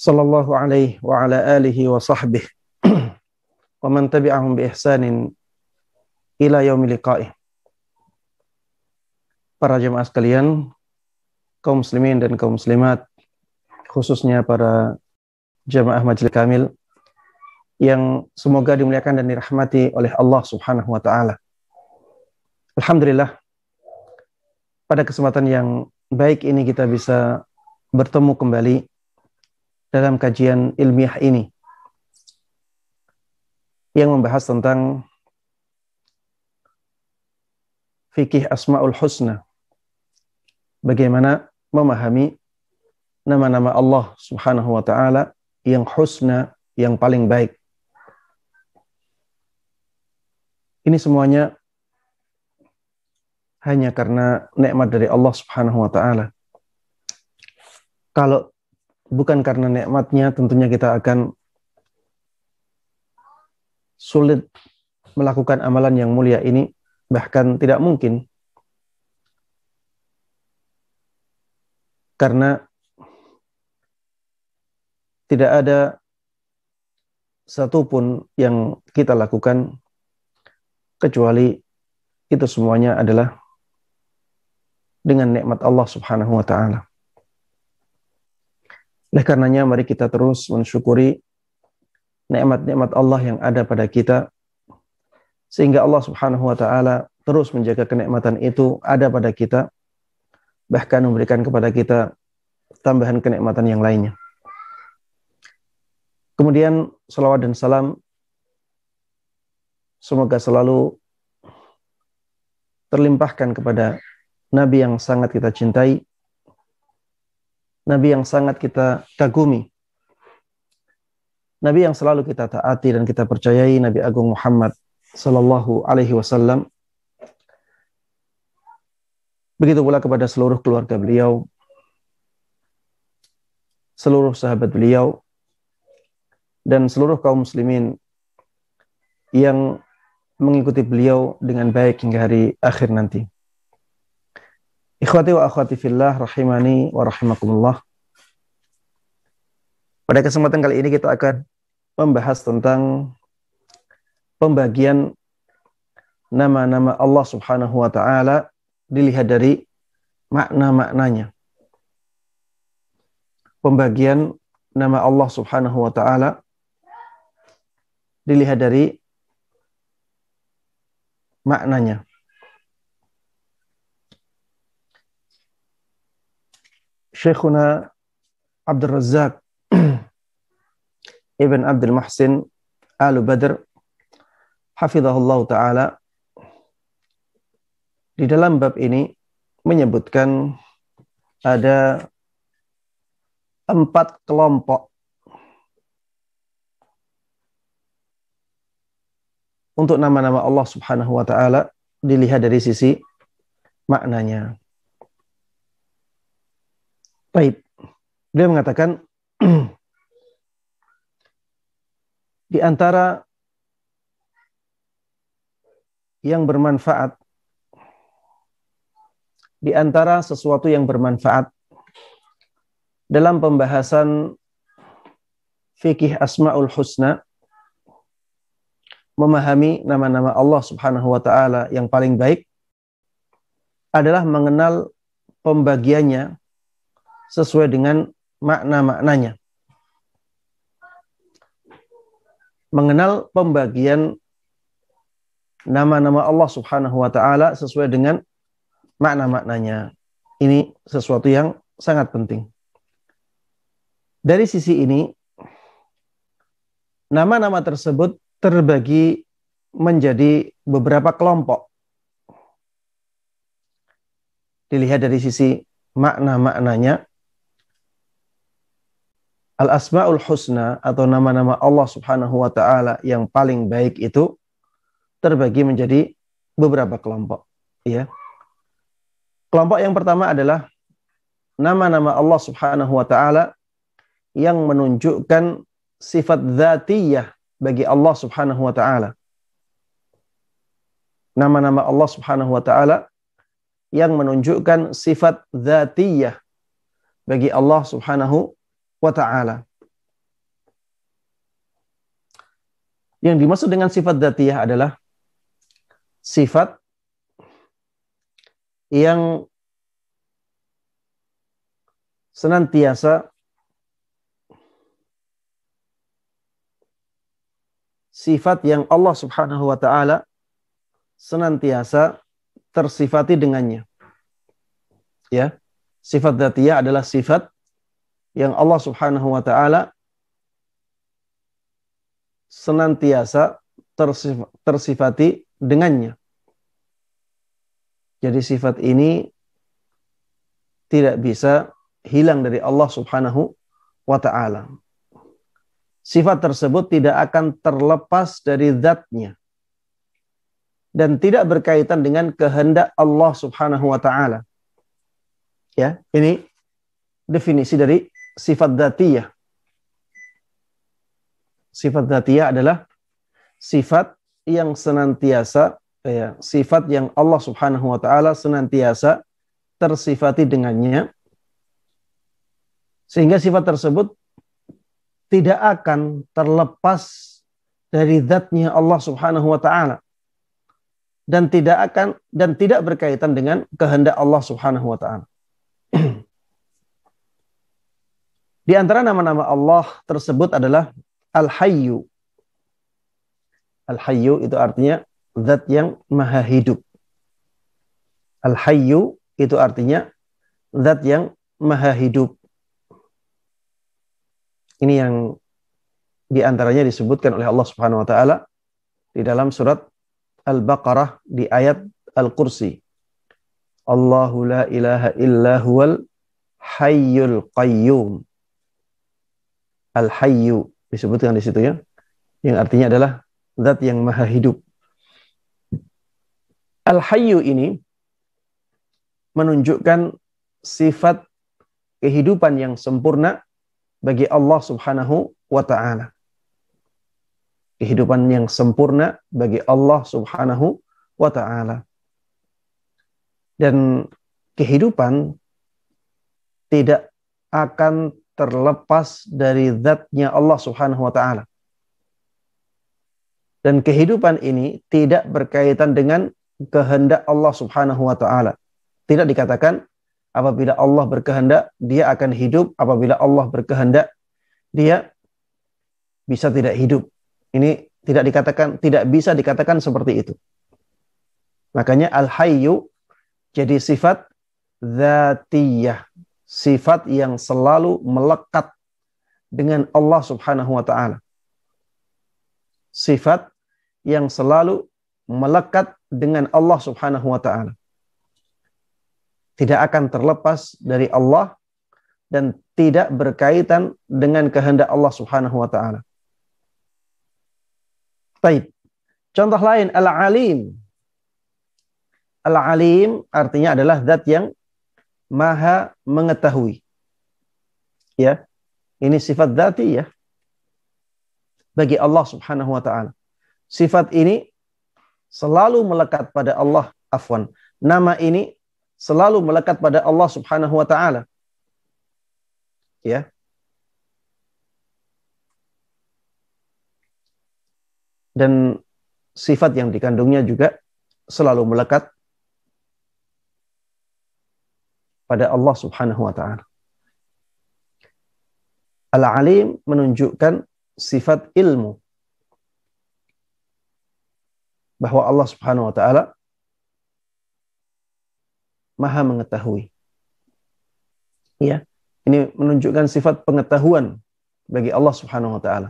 sallallahu alaihi wa ala alihi wa sahbihi wa man tabi'ahum bi ihsanin ila liqa'i. Para jemaah sekalian, kaum muslimin dan kaum muslimat, khususnya para jemaah majelis kamil yang semoga dimuliakan dan dirahmati oleh Allah Subhanahu wa taala. Alhamdulillah pada kesempatan yang baik ini kita bisa bertemu kembali dalam kajian ilmiah ini yang membahas tentang fikih Asmaul Husna. Bagaimana memahami nama-nama Allah Subhanahu wa taala yang husna, yang paling baik. Ini semuanya hanya karena nikmat dari Allah Subhanahu wa taala. Kalau bukan karena nikmatnya tentunya kita akan sulit melakukan amalan yang mulia ini bahkan tidak mungkin karena tidak ada satupun yang kita lakukan kecuali itu semuanya adalah dengan nikmat Allah Subhanahu wa taala. Oleh karenanya mari kita terus mensyukuri nikmat-nikmat Allah yang ada pada kita sehingga Allah Subhanahu wa taala terus menjaga kenikmatan itu ada pada kita bahkan memberikan kepada kita tambahan kenikmatan yang lainnya. Kemudian salawat dan salam semoga selalu terlimpahkan kepada nabi yang sangat kita cintai Nabi yang sangat kita kagumi. Nabi yang selalu kita taati dan kita percayai Nabi Agung Muhammad sallallahu alaihi wasallam. Begitu pula kepada seluruh keluarga beliau, seluruh sahabat beliau dan seluruh kaum muslimin yang mengikuti beliau dengan baik hingga hari akhir nanti. Ikhwati wa akhwati fillah rahimani wa rahimakumullah. Pada kesempatan kali ini kita akan membahas tentang pembagian nama-nama Allah Subhanahu wa taala dilihat dari makna-maknanya. Pembagian nama Allah Subhanahu wa taala dilihat dari maknanya. Syekhuna عبد الرزاق ابن عبد المحسن آل بدر Hafizahullah Ta'ala di dalam bab ini menyebutkan ada empat kelompok untuk nama-nama Allah Subhanahu wa taala dilihat dari sisi maknanya. Baik. Beliau mengatakan di antara yang bermanfaat di antara sesuatu yang bermanfaat dalam pembahasan fikih Asmaul Husna memahami nama-nama Allah Subhanahu wa taala yang paling baik adalah mengenal pembagiannya sesuai dengan makna-maknanya. Mengenal pembagian nama-nama Allah Subhanahu wa taala sesuai dengan makna-maknanya. Ini sesuatu yang sangat penting. Dari sisi ini nama-nama tersebut terbagi menjadi beberapa kelompok. Dilihat dari sisi makna-maknanya, Al-Asma'ul Husna atau nama-nama Allah Subhanahu wa taala yang paling baik itu terbagi menjadi beberapa kelompok, ya. Kelompok yang pertama adalah nama-nama Allah Subhanahu wa taala yang menunjukkan sifat zatiyah bagi Allah Subhanahu wa taala. Nama-nama Allah Subhanahu wa taala yang menunjukkan sifat zatiyah bagi Allah Subhanahu wa ta'ala. Yang dimaksud dengan sifat datiyah adalah sifat yang senantiasa sifat yang Allah Subhanahu wa taala senantiasa tersifati dengannya. Ya. Sifat dzatiyah adalah sifat yang Allah Subhanahu wa taala senantiasa tersif tersifati dengannya. Jadi sifat ini tidak bisa hilang dari Allah Subhanahu wa taala. Sifat tersebut tidak akan terlepas dari zatnya dan tidak berkaitan dengan kehendak Allah Subhanahu wa taala. Ya, ini definisi dari sifat datiyah. Sifat datiyah adalah sifat yang senantiasa ya, sifat yang Allah Subhanahu wa taala senantiasa tersifati dengannya sehingga sifat tersebut tidak akan terlepas dari zatnya Allah Subhanahu wa taala dan tidak akan dan tidak berkaitan dengan kehendak Allah Subhanahu wa taala. Di antara nama-nama Allah tersebut adalah Al-Hayyu. Al-Hayyu itu artinya zat yang maha hidup. Al-Hayyu itu artinya zat yang maha hidup. Ini yang di antaranya disebutkan oleh Allah Subhanahu wa taala di dalam surat Al-Baqarah di ayat Al-Kursi. Allahu la ilaha illa huwal hayyul qayyum. Al-Hayyu disebutkan di situ ya. Yang artinya adalah zat yang maha hidup. Al-Hayyu ini menunjukkan sifat kehidupan yang sempurna bagi Allah Subhanahu wa taala. Kehidupan yang sempurna bagi Allah Subhanahu wa taala. Dan kehidupan tidak akan terlepas dari zatnya Allah Subhanahu wa taala. Dan kehidupan ini tidak berkaitan dengan kehendak Allah Subhanahu wa taala. Tidak dikatakan apabila Allah berkehendak dia akan hidup, apabila Allah berkehendak dia bisa tidak hidup. Ini tidak dikatakan tidak bisa dikatakan seperti itu. Makanya al-hayyu jadi sifat zatiyah sifat yang selalu melekat dengan Allah Subhanahu wa taala. Sifat yang selalu melekat dengan Allah Subhanahu wa taala. Tidak akan terlepas dari Allah dan tidak berkaitan dengan kehendak Allah Subhanahu wa taala. Baik. Contoh lain al-alim. Al-alim artinya adalah zat yang maha mengetahui. Ya. Ini sifat dati ya. Bagi Allah Subhanahu wa taala. Sifat ini selalu melekat pada Allah afwan. Nama ini selalu melekat pada Allah Subhanahu wa taala. Ya. Dan sifat yang dikandungnya juga selalu melekat pada Allah Subhanahu wa taala. Al-alim menunjukkan sifat ilmu bahwa Allah Subhanahu wa taala Maha mengetahui. Ya, ini menunjukkan sifat pengetahuan bagi Allah Subhanahu wa taala.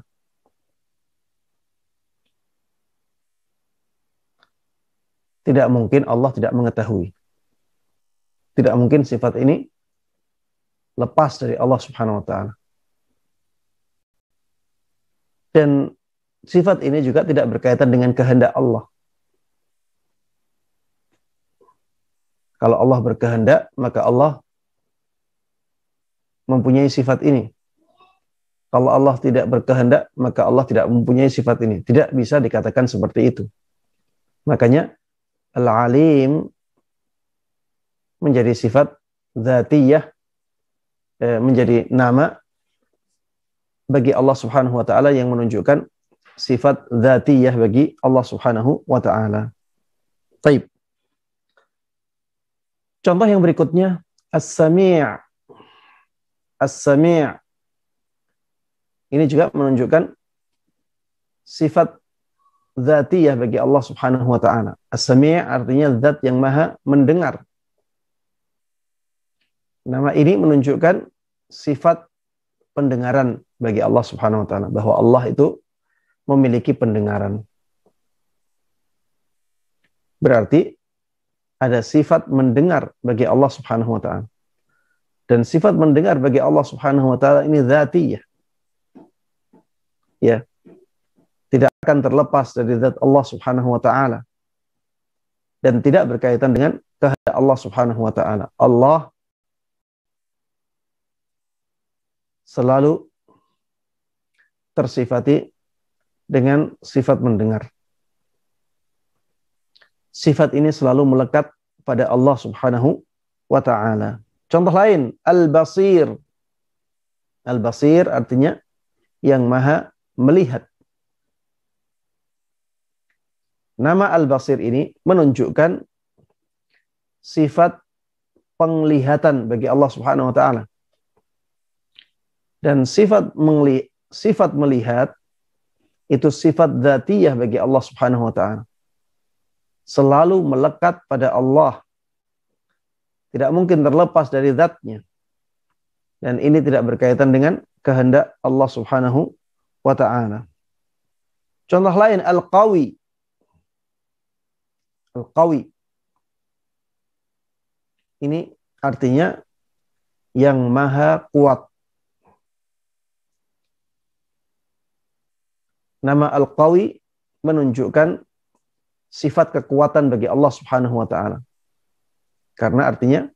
Tidak mungkin Allah tidak mengetahui. Tidak mungkin sifat ini lepas dari Allah Subhanahu wa taala. Dan sifat ini juga tidak berkaitan dengan kehendak Allah. Kalau Allah berkehendak, maka Allah mempunyai sifat ini. Kalau Allah tidak berkehendak, maka Allah tidak mempunyai sifat ini. Tidak bisa dikatakan seperti itu. Makanya Al-Alim menjadi sifat zatiyah eh, menjadi nama bagi Allah Subhanahu wa taala yang menunjukkan sifat zatiyah bagi Allah Subhanahu wa taala. Baik. Contoh yang berikutnya As-Sami' As-Sami' Ini juga menunjukkan sifat zatiyah bagi Allah Subhanahu wa taala. As-Sami' artinya zat yang maha mendengar. Nama ini menunjukkan sifat pendengaran bagi Allah Subhanahu wa taala bahwa Allah itu memiliki pendengaran. Berarti ada sifat mendengar bagi Allah Subhanahu wa taala. Dan sifat mendengar bagi Allah Subhanahu wa taala ini dzatiyah. Ya. Tidak akan terlepas dari zat Allah Subhanahu wa taala. Dan tidak berkaitan dengan kehendak Allah Subhanahu wa taala. Allah selalu tersifati dengan sifat mendengar. Sifat ini selalu melekat pada Allah Subhanahu wa taala. Contoh lain, al-basir. Al-basir artinya yang maha melihat. Nama al-basir ini menunjukkan sifat penglihatan bagi Allah Subhanahu wa taala. Dan sifat mengli sifat melihat itu sifat zatiyah bagi Allah Subhanahu wa taala. Selalu melekat pada Allah. Tidak mungkin terlepas dari zatnya. Dan ini tidak berkaitan dengan kehendak Allah Subhanahu wa taala. Contoh lain al-qawi. Al-qawi. Ini artinya yang maha kuat. Nama Al-Qawi menunjukkan sifat kekuatan bagi Allah Subhanahu wa taala. Karena artinya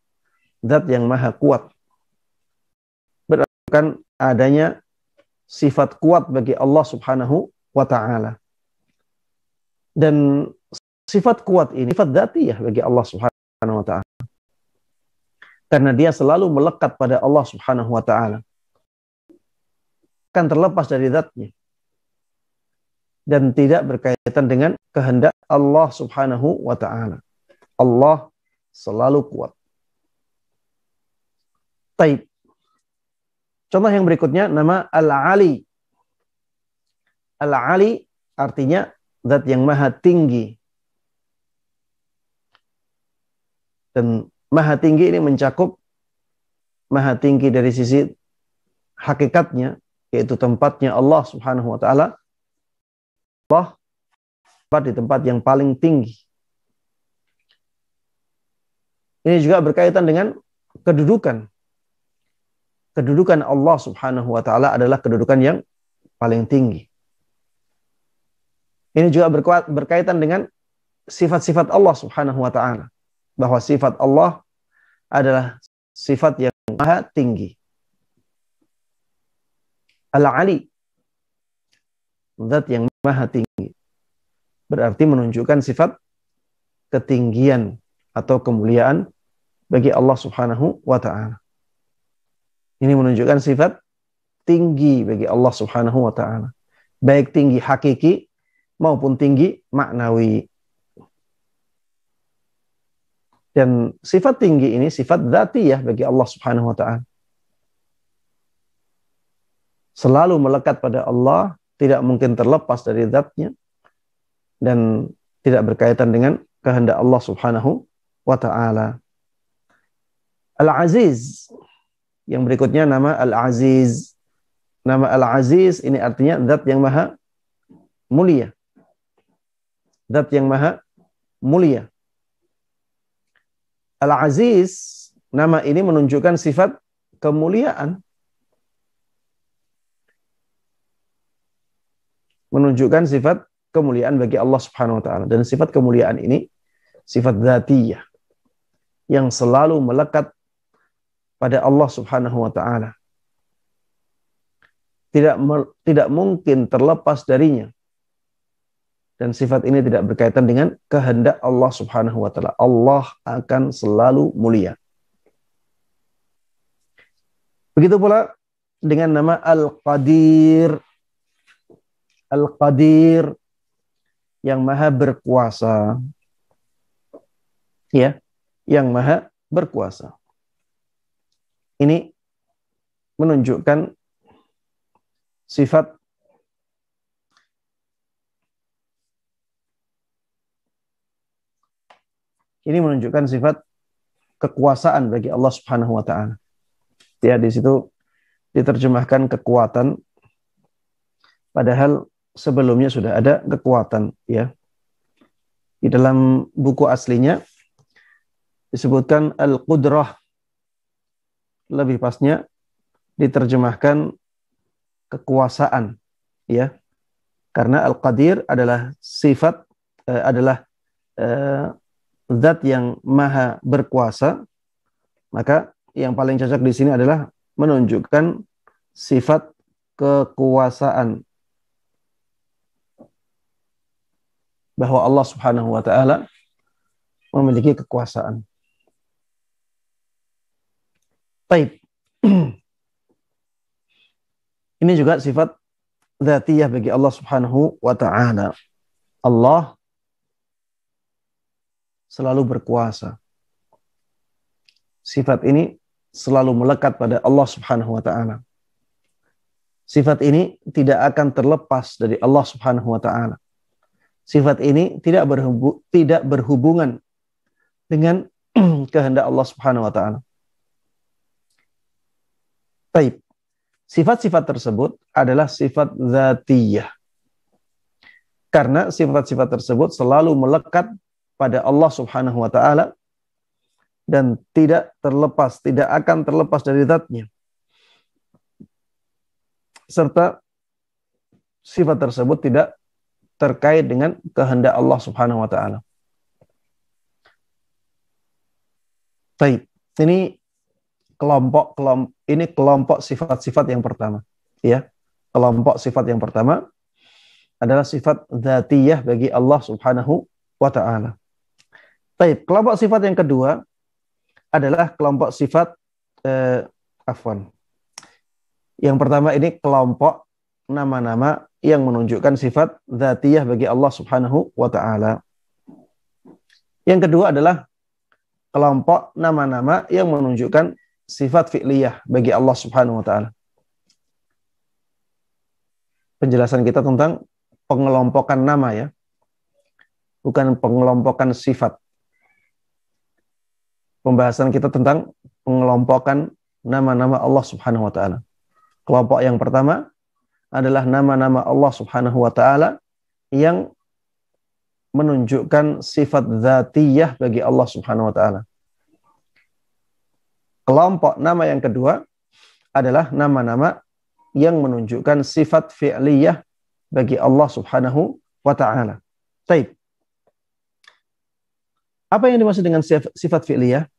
zat yang maha kuat. Berarti kan adanya sifat kuat bagi Allah Subhanahu wa taala. Dan sifat kuat ini sifat dzatiyah bagi Allah Subhanahu wa taala. Karena dia selalu melekat pada Allah Subhanahu wa taala. Kan terlepas dari zatnya dan tidak berkaitan dengan kehendak Allah Subhanahu wa taala. Allah selalu kuat. Taib. Contoh yang berikutnya nama Al-Ali. Al-Ali artinya zat yang maha tinggi. Dan maha tinggi ini mencakup maha tinggi dari sisi hakikatnya yaitu tempatnya Allah Subhanahu wa taala Allah tempat di tempat yang paling tinggi. Ini juga berkaitan dengan kedudukan. Kedudukan Allah Subhanahu wa taala adalah kedudukan yang paling tinggi. Ini juga berkaitan dengan sifat-sifat Allah Subhanahu wa taala. Bahwa sifat Allah adalah sifat yang maha tinggi. Al-Ali zat yang maha tinggi. Berarti menunjukkan sifat ketinggian atau kemuliaan bagi Allah Subhanahu wa taala. Ini menunjukkan sifat tinggi bagi Allah Subhanahu wa taala. Baik tinggi hakiki maupun tinggi maknawi. Dan sifat tinggi ini sifat ya bagi Allah Subhanahu wa taala. Selalu melekat pada Allah tidak mungkin terlepas dari zatnya dan tidak berkaitan dengan kehendak Allah Subhanahu wa taala. Al-Aziz yang berikutnya nama Al-Aziz. Nama Al-Aziz ini artinya zat yang maha mulia. Zat yang maha mulia. Al-Aziz nama ini menunjukkan sifat kemuliaan. menunjukkan sifat kemuliaan bagi Allah Subhanahu wa taala dan sifat kemuliaan ini sifat dzatiyah yang selalu melekat pada Allah Subhanahu wa taala. Tidak tidak mungkin terlepas darinya. Dan sifat ini tidak berkaitan dengan kehendak Allah Subhanahu wa taala. Allah akan selalu mulia. Begitu pula dengan nama Al-Qadir Al-Qadir yang maha berkuasa. Ya, yang maha berkuasa. Ini menunjukkan sifat Ini menunjukkan sifat kekuasaan bagi Allah Subhanahu wa taala. Ya, di situ diterjemahkan kekuatan padahal sebelumnya sudah ada kekuatan ya. Di dalam buku aslinya disebutkan al-qudrah. Lebih pasnya diterjemahkan kekuasaan ya. Karena al-qadir adalah sifat eh, adalah eh, zat yang maha berkuasa, maka yang paling cocok di sini adalah menunjukkan sifat kekuasaan bahwa Allah Subhanahu wa taala memiliki kekuasaan. Baik, Ini juga sifat zatiyah bagi Allah Subhanahu wa taala. Allah selalu berkuasa. Sifat ini selalu melekat pada Allah Subhanahu wa taala. Sifat ini tidak akan terlepas dari Allah Subhanahu wa taala. Sifat ini tidak berhubu, tidak berhubungan dengan kehendak Allah Subhanahu wa taala. Baik. Sifat-sifat tersebut adalah sifat zatiyah. Karena sifat-sifat tersebut selalu melekat pada Allah Subhanahu wa taala dan tidak terlepas, tidak akan terlepas dari zatnya. Serta sifat tersebut tidak terkait dengan kehendak Allah Subhanahu wa taala. Baik, ini kelompok kelompok ini kelompok sifat-sifat yang pertama, ya. Kelompok sifat yang pertama adalah sifat dzatiyah bagi Allah Subhanahu wa taala. Baik, kelompok sifat yang kedua adalah kelompok sifat eh, afwan. Yang pertama ini kelompok nama-nama yang menunjukkan sifat zatiyah bagi Allah Subhanahu wa taala. Yang kedua adalah kelompok nama-nama yang menunjukkan sifat fi'liyah bagi Allah Subhanahu wa taala. Penjelasan kita tentang pengelompokan nama ya. Bukan pengelompokan sifat. Pembahasan kita tentang pengelompokan nama-nama Allah Subhanahu wa taala. Kelompok yang pertama adalah nama-nama Allah Subhanahu wa taala yang menunjukkan sifat zatiyah bagi Allah Subhanahu wa taala. Kelompok nama yang kedua adalah nama-nama yang menunjukkan sifat fi'liyah bagi Allah Subhanahu wa taala. Taib. Apa yang dimaksud dengan sifat fi'liyah?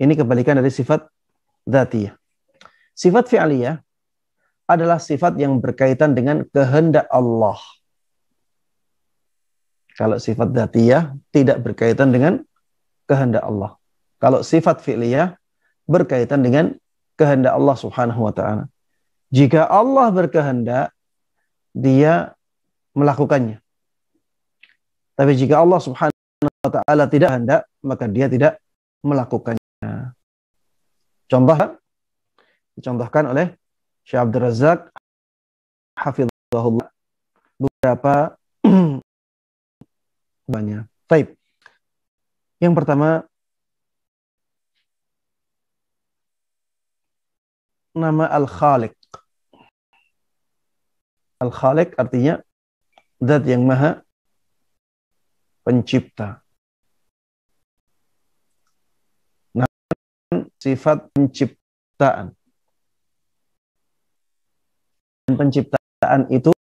Ini kebalikan dari sifat zatiyah. Sifat fi'liyah adalah sifat yang berkaitan dengan kehendak Allah. Kalau sifat datiyah tidak berkaitan dengan kehendak Allah. Kalau sifat fi'liyah berkaitan dengan kehendak Allah Subhanahu wa taala. Jika Allah berkehendak, dia melakukannya. Tapi jika Allah Subhanahu wa taala tidak hendak, maka dia tidak melakukannya. Contoh dicontohkan oleh Syekh Abdul Razak hafizahullah beberapa banyak. Taib. Yang pertama nama Al-Khaliq. Al-Khaliq artinya zat yang maha pencipta. Nah, sifat penciptaan. Dan penciptaan itu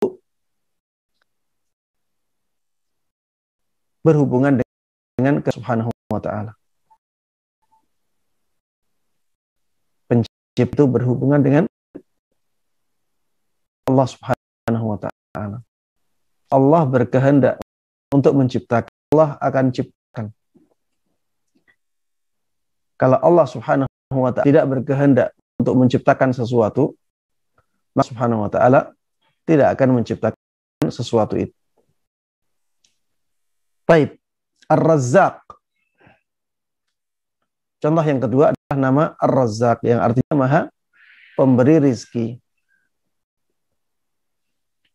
berhubungan dengan ke subhanahu wa ta'ala. Pencipta itu berhubungan dengan Allah subhanahu wa ta'ala. Allah berkehendak untuk menciptakan. Allah akan ciptakan. Kalau Allah subhanahu wa ta'ala tidak berkehendak untuk menciptakan sesuatu, Allah Subhanahu wa taala tidak akan menciptakan sesuatu itu. Baik, Ar-Razzaq. Contoh yang kedua adalah nama Ar-Razzaq yang artinya Maha pemberi rizki.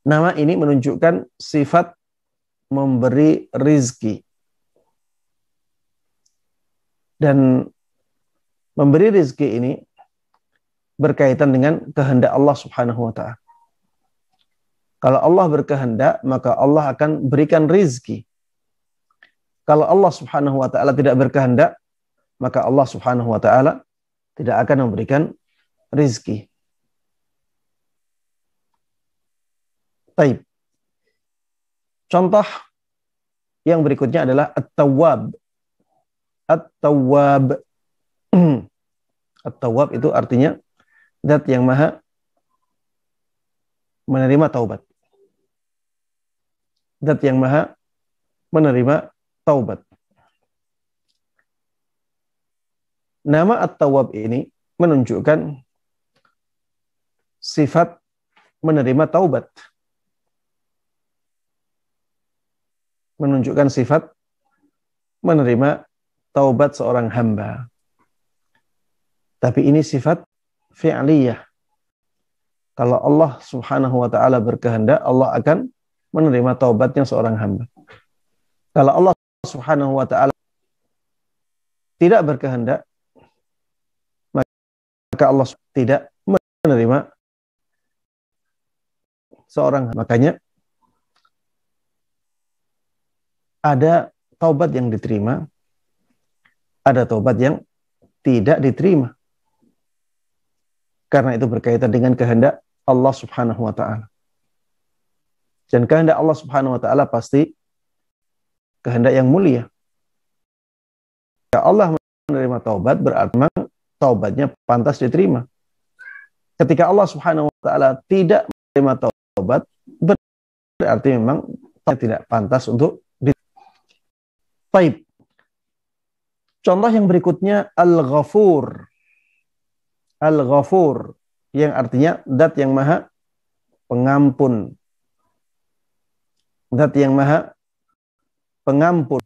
Nama ini menunjukkan sifat memberi rizki. Dan memberi rizki ini berkaitan dengan kehendak Allah Subhanahu wa taala. Kalau Allah berkehendak, maka Allah akan berikan rizki. Kalau Allah Subhanahu wa taala tidak berkehendak, maka Allah Subhanahu wa taala tidak akan memberikan rizki. Taib. Contoh yang berikutnya adalah at-tawwab. At-tawwab. At-tawwab itu artinya zat yang maha menerima taubat. Zat yang maha menerima taubat. Nama At-Tawwab ini menunjukkan sifat menerima taubat. Menunjukkan sifat menerima taubat seorang hamba. Tapi ini sifat fi'liyah. Kalau Allah Subhanahu wa taala berkehendak, Allah akan menerima taubatnya seorang hamba. Kalau Allah Subhanahu wa taala tidak berkehendak, maka Allah tidak menerima seorang hamba. Makanya ada taubat yang diterima, ada taubat yang tidak diterima karena itu berkaitan dengan kehendak Allah Subhanahu wa taala. Dan kehendak Allah Subhanahu wa taala pasti kehendak yang mulia. Ya Allah menerima taubat berarti memang taubatnya pantas diterima. Ketika Allah Subhanahu wa taala tidak menerima taubat berarti memang tidak pantas untuk diterima. Baik. Contoh yang berikutnya Al-Ghafur. Al-Ghafur yang artinya dat yang maha pengampun. dat yang maha pengampun.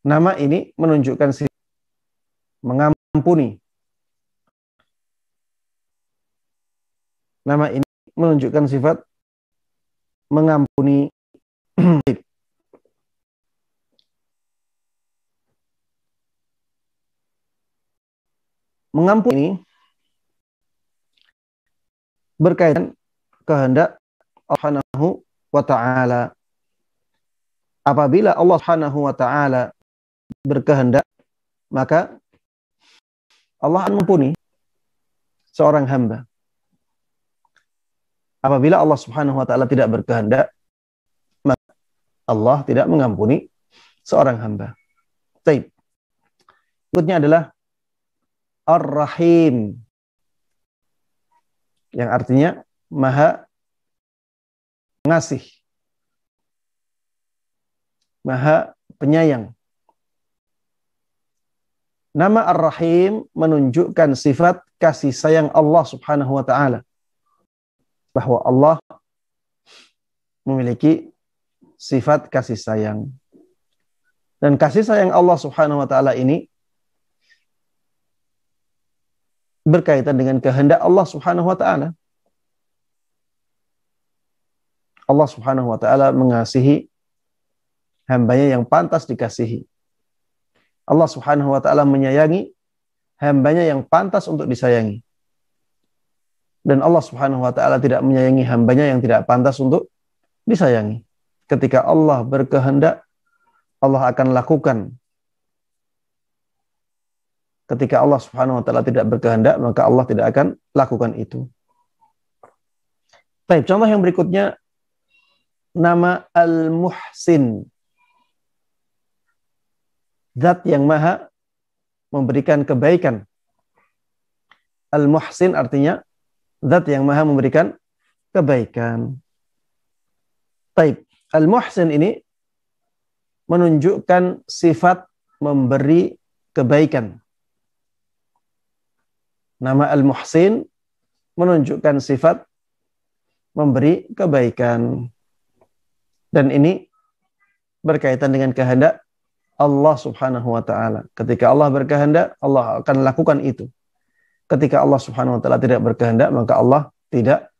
Nama ini menunjukkan si mengampuni. Nama ini menunjukkan sifat mengampuni mengampuni ini berkaitan kehendak Allah Subhanahu wa taala. Apabila Allah Subhanahu wa taala berkehendak, maka Allah akan mengampuni seorang hamba. Apabila Allah Subhanahu wa taala tidak berkehendak, maka Allah tidak mengampuni seorang hamba. Baik. Berikutnya adalah Ar-Rahim. Yang artinya Maha Pengasih. Maha Penyayang. Nama Ar-Rahim menunjukkan sifat kasih sayang Allah Subhanahu wa taala. Bahwa Allah memiliki sifat kasih sayang. Dan kasih sayang Allah Subhanahu wa taala ini berkaitan dengan kehendak Allah Subhanahu wa taala. Allah Subhanahu wa taala mengasihi hambanya yang pantas dikasihi. Allah Subhanahu wa taala menyayangi hambanya yang pantas untuk disayangi. Dan Allah Subhanahu wa taala tidak menyayangi hambanya yang tidak pantas untuk disayangi. Ketika Allah berkehendak, Allah akan lakukan ketika Allah Subhanahu wa taala tidak berkehendak maka Allah tidak akan lakukan itu. Baik, contoh yang berikutnya nama Al-Muhsin. Zat yang Maha memberikan kebaikan. Al-Muhsin artinya zat yang Maha memberikan kebaikan. Baik, Al-Muhsin ini menunjukkan sifat memberi kebaikan. Nama Al-Muhsin menunjukkan sifat memberi kebaikan. Dan ini berkaitan dengan kehendak Allah Subhanahu wa taala. Ketika Allah berkehendak, Allah akan lakukan itu. Ketika Allah Subhanahu wa taala tidak berkehendak, maka Allah tidak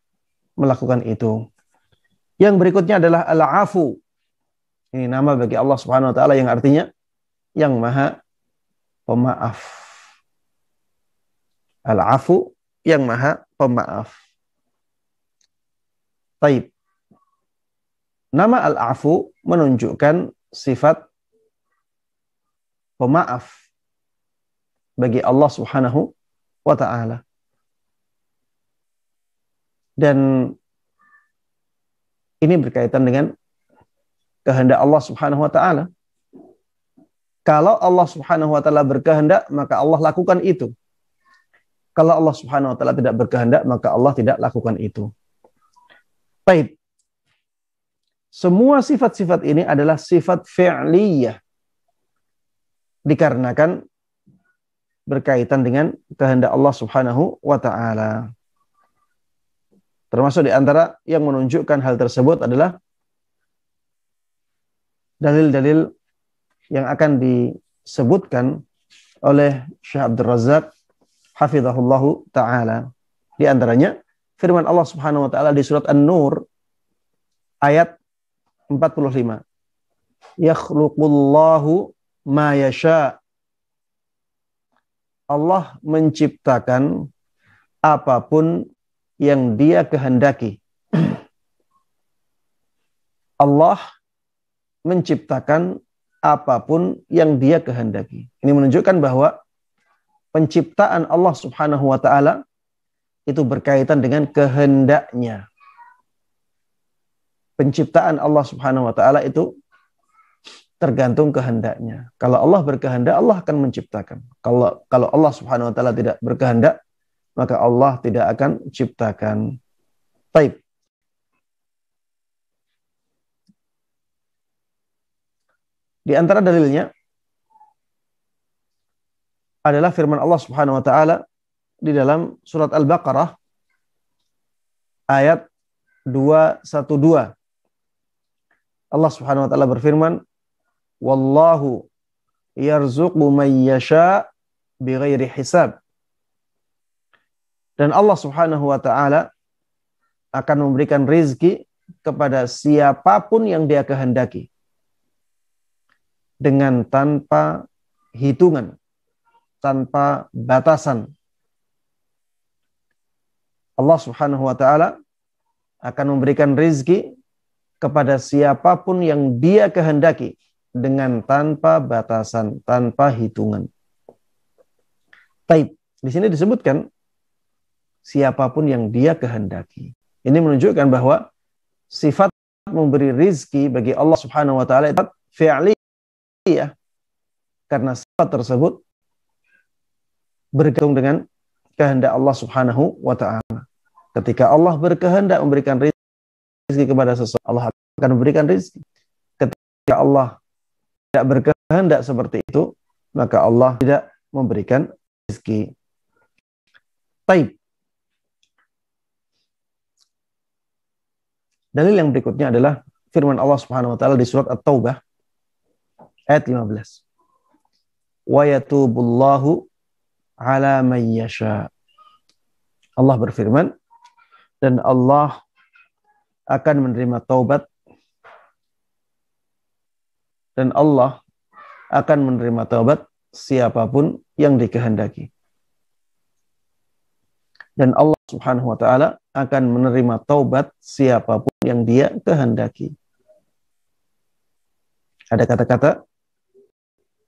melakukan itu. Yang berikutnya adalah al-afu. Ini nama bagi Allah Subhanahu wa taala yang artinya yang Maha Pemaaf. Al-Afu yang maha pemaaf. Taib. Nama Al-Afu menunjukkan sifat pemaaf bagi Allah Subhanahu wa taala. Dan ini berkaitan dengan kehendak Allah Subhanahu wa taala. Kalau Allah Subhanahu wa taala berkehendak, maka Allah lakukan itu. Kalau Allah Subhanahu wa taala tidak berkehendak, maka Allah tidak lakukan itu. Baik, Semua sifat-sifat ini adalah sifat fi'liyah. Dikarenakan berkaitan dengan kehendak Allah Subhanahu wa taala. Termasuk di antara yang menunjukkan hal tersebut adalah dalil-dalil yang akan disebutkan oleh Syekh Abdul Razak hafizahullahu taala. Di antaranya firman Allah Subhanahu wa taala di surat An-Nur ayat 45. Yakhluqullahu ma yasha. Allah menciptakan apapun yang Dia kehendaki. Allah menciptakan apapun yang Dia kehendaki. Ini menunjukkan bahwa penciptaan Allah Subhanahu wa taala itu berkaitan dengan kehendaknya. Penciptaan Allah Subhanahu wa taala itu tergantung kehendaknya. Kalau Allah berkehendak, Allah akan menciptakan. Kalau kalau Allah Subhanahu wa taala tidak berkehendak, maka Allah tidak akan ciptakan. Taib. Di antara dalilnya adalah firman Allah Subhanahu wa taala di dalam surat Al-Baqarah ayat 212. Allah Subhanahu wa taala berfirman, "Wallahu yarzuqu man yasha bighairi hisab." Dan Allah Subhanahu wa taala akan memberikan rezeki kepada siapapun yang dia kehendaki dengan tanpa hitungan tanpa batasan. Allah Subhanahu wa taala akan memberikan rizki kepada siapapun yang dia kehendaki dengan tanpa batasan, tanpa hitungan. Taib. Di sini disebutkan siapapun yang dia kehendaki. Ini menunjukkan bahwa sifat memberi rizki bagi Allah Subhanahu wa taala itu fi'liyah. Karena sifat tersebut bergantung dengan kehendak Allah Subhanahu wa taala. Ketika Allah berkehendak memberikan rezeki kepada seseorang, Allah akan memberikan rezeki. Ketika Allah tidak berkehendak seperti itu, maka Allah tidak memberikan rezeki. Taib. Dalil yang berikutnya adalah firman Allah Subhanahu wa taala di surat At-Taubah ayat 15. Wa yatubullahu ala yasha. Allah berfirman, dan Allah akan menerima taubat dan Allah akan menerima taubat siapapun yang dikehendaki. Dan Allah Subhanahu wa taala akan menerima taubat siapapun yang dia kehendaki. Ada kata-kata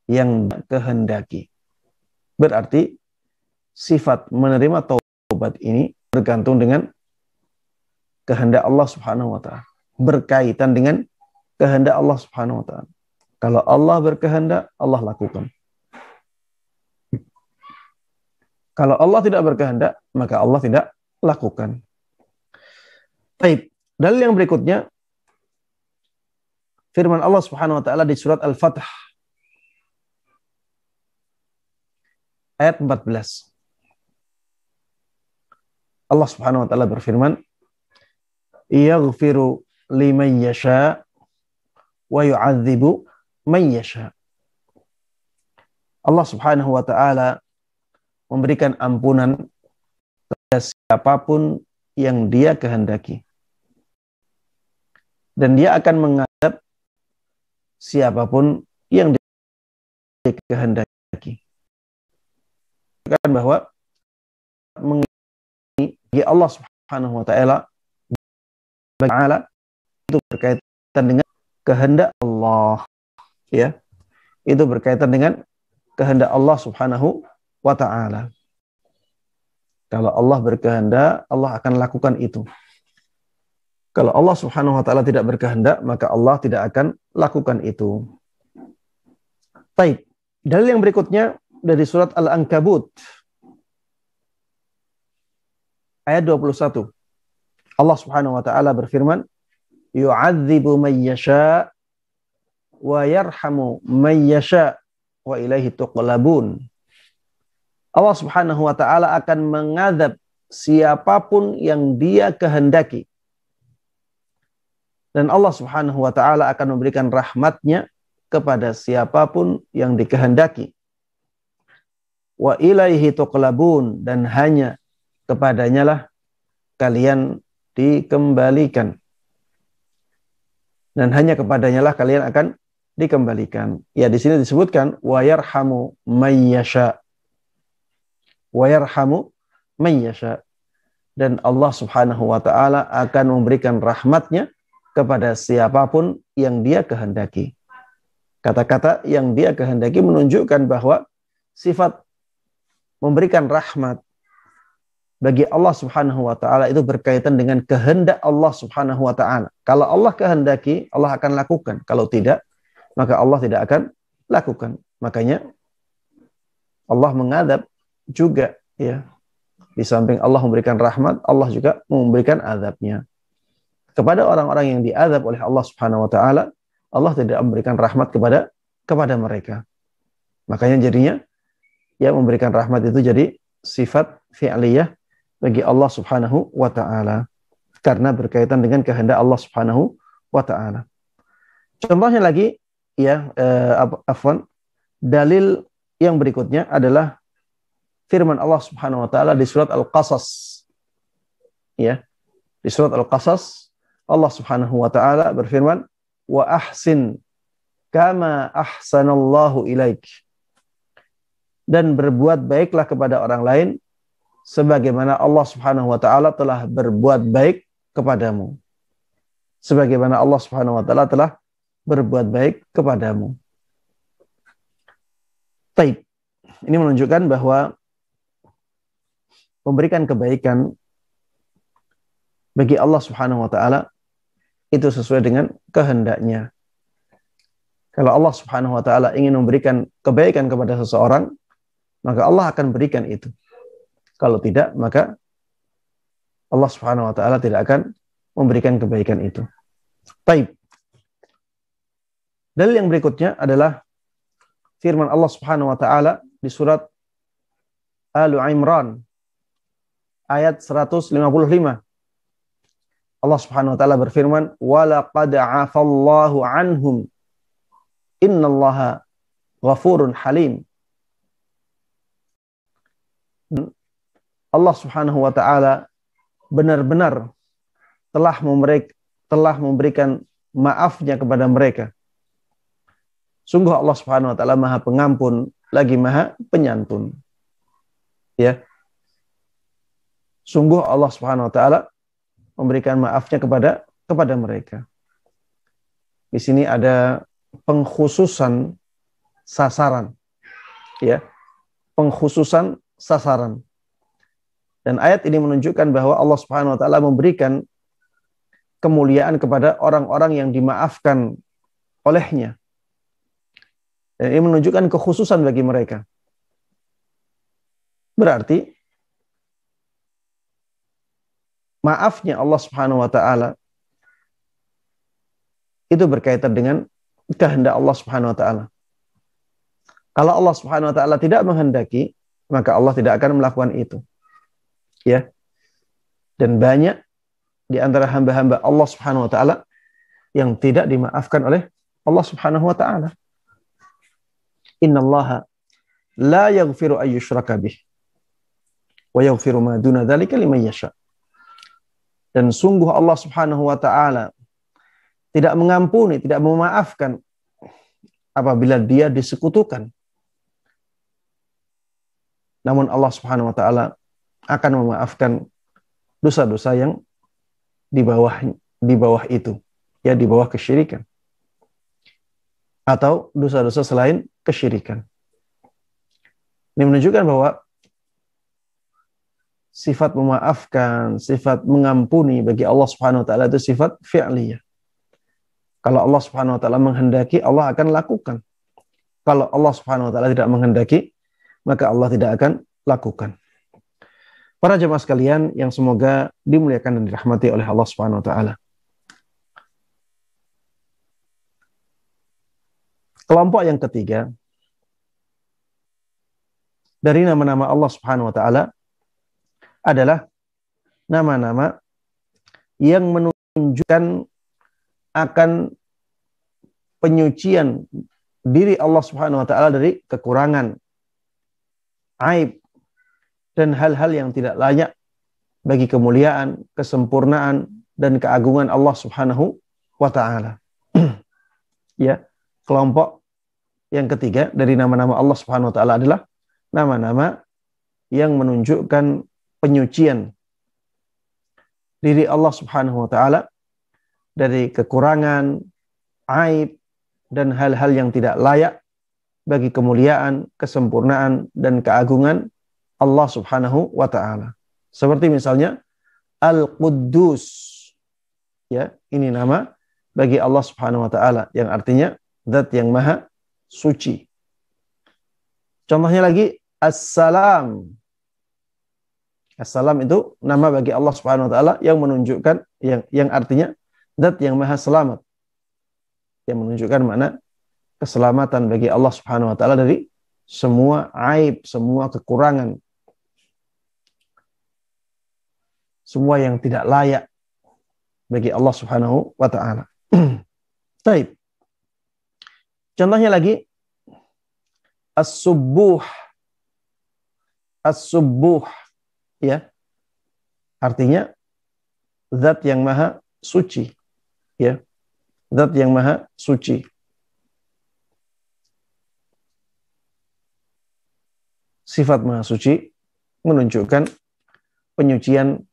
yang kehendaki. Berarti sifat menerima taubat ini bergantung dengan kehendak Allah Subhanahu wa taala, berkaitan dengan kehendak Allah Subhanahu wa taala. Kalau Allah berkehendak, Allah lakukan. Kalau Allah tidak berkehendak, maka Allah tidak lakukan. Baik, dalil yang berikutnya firman Allah Subhanahu wa taala di surat Al-Fath ayat 14. Allah Subhanahu wa taala berfirman, "Yaghfiru liman yasha wa yu'adzibu man yasha." Allah Subhanahu wa taala memberikan ampunan kepada siapapun yang Dia kehendaki. Dan Dia akan mengadab siapapun yang Dia kehendaki. Kan bahwa bagi Allah Subhanahu wa taala bagi taala itu berkaitan dengan kehendak Allah ya itu berkaitan dengan kehendak Allah Subhanahu wa taala kalau Allah berkehendak Allah akan lakukan itu kalau Allah Subhanahu wa taala tidak berkehendak maka Allah tidak akan lakukan itu baik Dalil yang berikutnya dari surat Al-Ankabut ayat 21. Allah Subhanahu wa taala berfirman, "Yu'adzibu may yasha wa yarhamu may yasha wa ilaihi tuqlabun." Allah Subhanahu wa taala akan mengadab siapapun yang Dia kehendaki. Dan Allah Subhanahu wa taala akan memberikan rahmatnya kepada siapapun yang dikehendaki. Wa ilaihi tuqlabun dan hanya kepadanya lah kalian dikembalikan. Dan hanya kepadanya lah kalian akan dikembalikan. Ya di sini disebutkan wayarhamu mayyasha. Wayarhamu mayyasha. Dan Allah Subhanahu wa taala akan memberikan rahmatnya kepada siapapun yang dia kehendaki. Kata-kata yang dia kehendaki menunjukkan bahwa sifat memberikan rahmat bagi Allah Subhanahu wa taala itu berkaitan dengan kehendak Allah Subhanahu wa taala. Kalau Allah kehendaki, Allah akan lakukan. Kalau tidak, maka Allah tidak akan lakukan. Makanya Allah mengadab juga ya. Di samping Allah memberikan rahmat, Allah juga memberikan azabnya. Kepada orang-orang yang diadab oleh Allah Subhanahu wa taala, Allah tidak memberikan rahmat kepada kepada mereka. Makanya jadinya ya memberikan rahmat itu jadi sifat fi'liyah bagi Allah Subhanahu wa taala karena berkaitan dengan kehendak Allah Subhanahu wa taala. Contohnya lagi ya eh, afwan dalil yang berikutnya adalah firman Allah Subhanahu wa taala di surat Al-Qasas. Ya. Di surat Al-Qasas Allah Subhanahu wa taala berfirman, "Wa ahsin kama ahsanallahu ilaik." Dan berbuat baiklah kepada orang lain sebagaimana Allah Subhanahu wa taala telah berbuat baik kepadamu. Sebagaimana Allah Subhanahu wa taala telah berbuat baik kepadamu. Taib. Ini menunjukkan bahwa memberikan kebaikan bagi Allah Subhanahu wa taala itu sesuai dengan kehendaknya. Kalau Allah Subhanahu wa taala ingin memberikan kebaikan kepada seseorang, maka Allah akan berikan itu. Kalau tidak, maka Allah Subhanahu wa taala tidak akan memberikan kebaikan itu. Taib. Dalil yang berikutnya adalah firman Allah Subhanahu wa taala di surat Al Imran ayat 155. Allah Subhanahu wa taala berfirman, "Walaqad 'afallahu 'anhum. Innallaha ghafurun halim." Hmm. Allah Subhanahu wa taala benar-benar telah memberi, telah memberikan maafnya kepada mereka. Sungguh Allah Subhanahu wa taala Maha Pengampun lagi Maha Penyantun. Ya. Sungguh Allah Subhanahu wa taala memberikan maafnya kepada kepada mereka. Di sini ada pengkhususan sasaran. Ya. Pengkhususan sasaran. Dan ayat ini menunjukkan bahwa Allah Subhanahu wa taala memberikan kemuliaan kepada orang-orang yang dimaafkan olehnya. Dan ini menunjukkan kekhususan bagi mereka. Berarti maafnya Allah Subhanahu wa taala itu berkaitan dengan kehendak Allah Subhanahu wa taala. Kalau Allah Subhanahu wa taala tidak menghendaki, maka Allah tidak akan melakukan itu ya dan banyak di antara hamba-hamba Allah Subhanahu wa taala yang tidak dimaafkan oleh Allah Subhanahu wa taala. Innallaha la yaghfiru ay yushraka bih wa yaghfiru ma duna dzalika liman yasha. Dan sungguh Allah Subhanahu wa taala tidak mengampuni, tidak memaafkan apabila dia disekutukan. Namun Allah Subhanahu wa taala akan memaafkan dosa-dosa yang di bawah di bawah itu, ya di bawah kesyirikan. Atau dosa-dosa selain kesyirikan. Ini menunjukkan bahwa sifat memaafkan, sifat mengampuni bagi Allah Subhanahu wa taala itu sifat fi'liyah. Kalau Allah Subhanahu wa taala menghendaki, Allah akan lakukan. Kalau Allah Subhanahu wa taala tidak menghendaki, maka Allah tidak akan lakukan. Para jemaah sekalian yang semoga dimuliakan dan dirahmati oleh Allah Subhanahu wa taala. Kelompok yang ketiga dari nama-nama Allah Subhanahu wa taala adalah nama-nama yang menunjukkan akan penyucian diri Allah Subhanahu wa taala dari kekurangan, aib, dan hal-hal yang tidak layak bagi kemuliaan, kesempurnaan dan keagungan Allah Subhanahu wa taala. ya, kelompok yang ketiga dari nama-nama Allah Subhanahu wa taala adalah nama-nama yang menunjukkan penyucian diri Allah Subhanahu wa taala dari kekurangan, aib dan hal-hal yang tidak layak bagi kemuliaan, kesempurnaan dan keagungan Allah Subhanahu wa taala. Seperti misalnya Al-Quddus. Ya, ini nama bagi Allah Subhanahu wa taala yang artinya zat yang maha suci. Contohnya lagi Assalam. Assalam itu nama bagi Allah Subhanahu wa taala yang menunjukkan yang yang artinya zat yang maha selamat. Yang menunjukkan makna keselamatan bagi Allah Subhanahu wa taala dari semua aib, semua kekurangan, semua yang tidak layak bagi Allah Subhanahu wa taala. Baik. Contohnya lagi as-subuh. As-subuh ya. Artinya zat yang maha suci ya. Zat yang maha suci. Sifat maha suci menunjukkan penyucian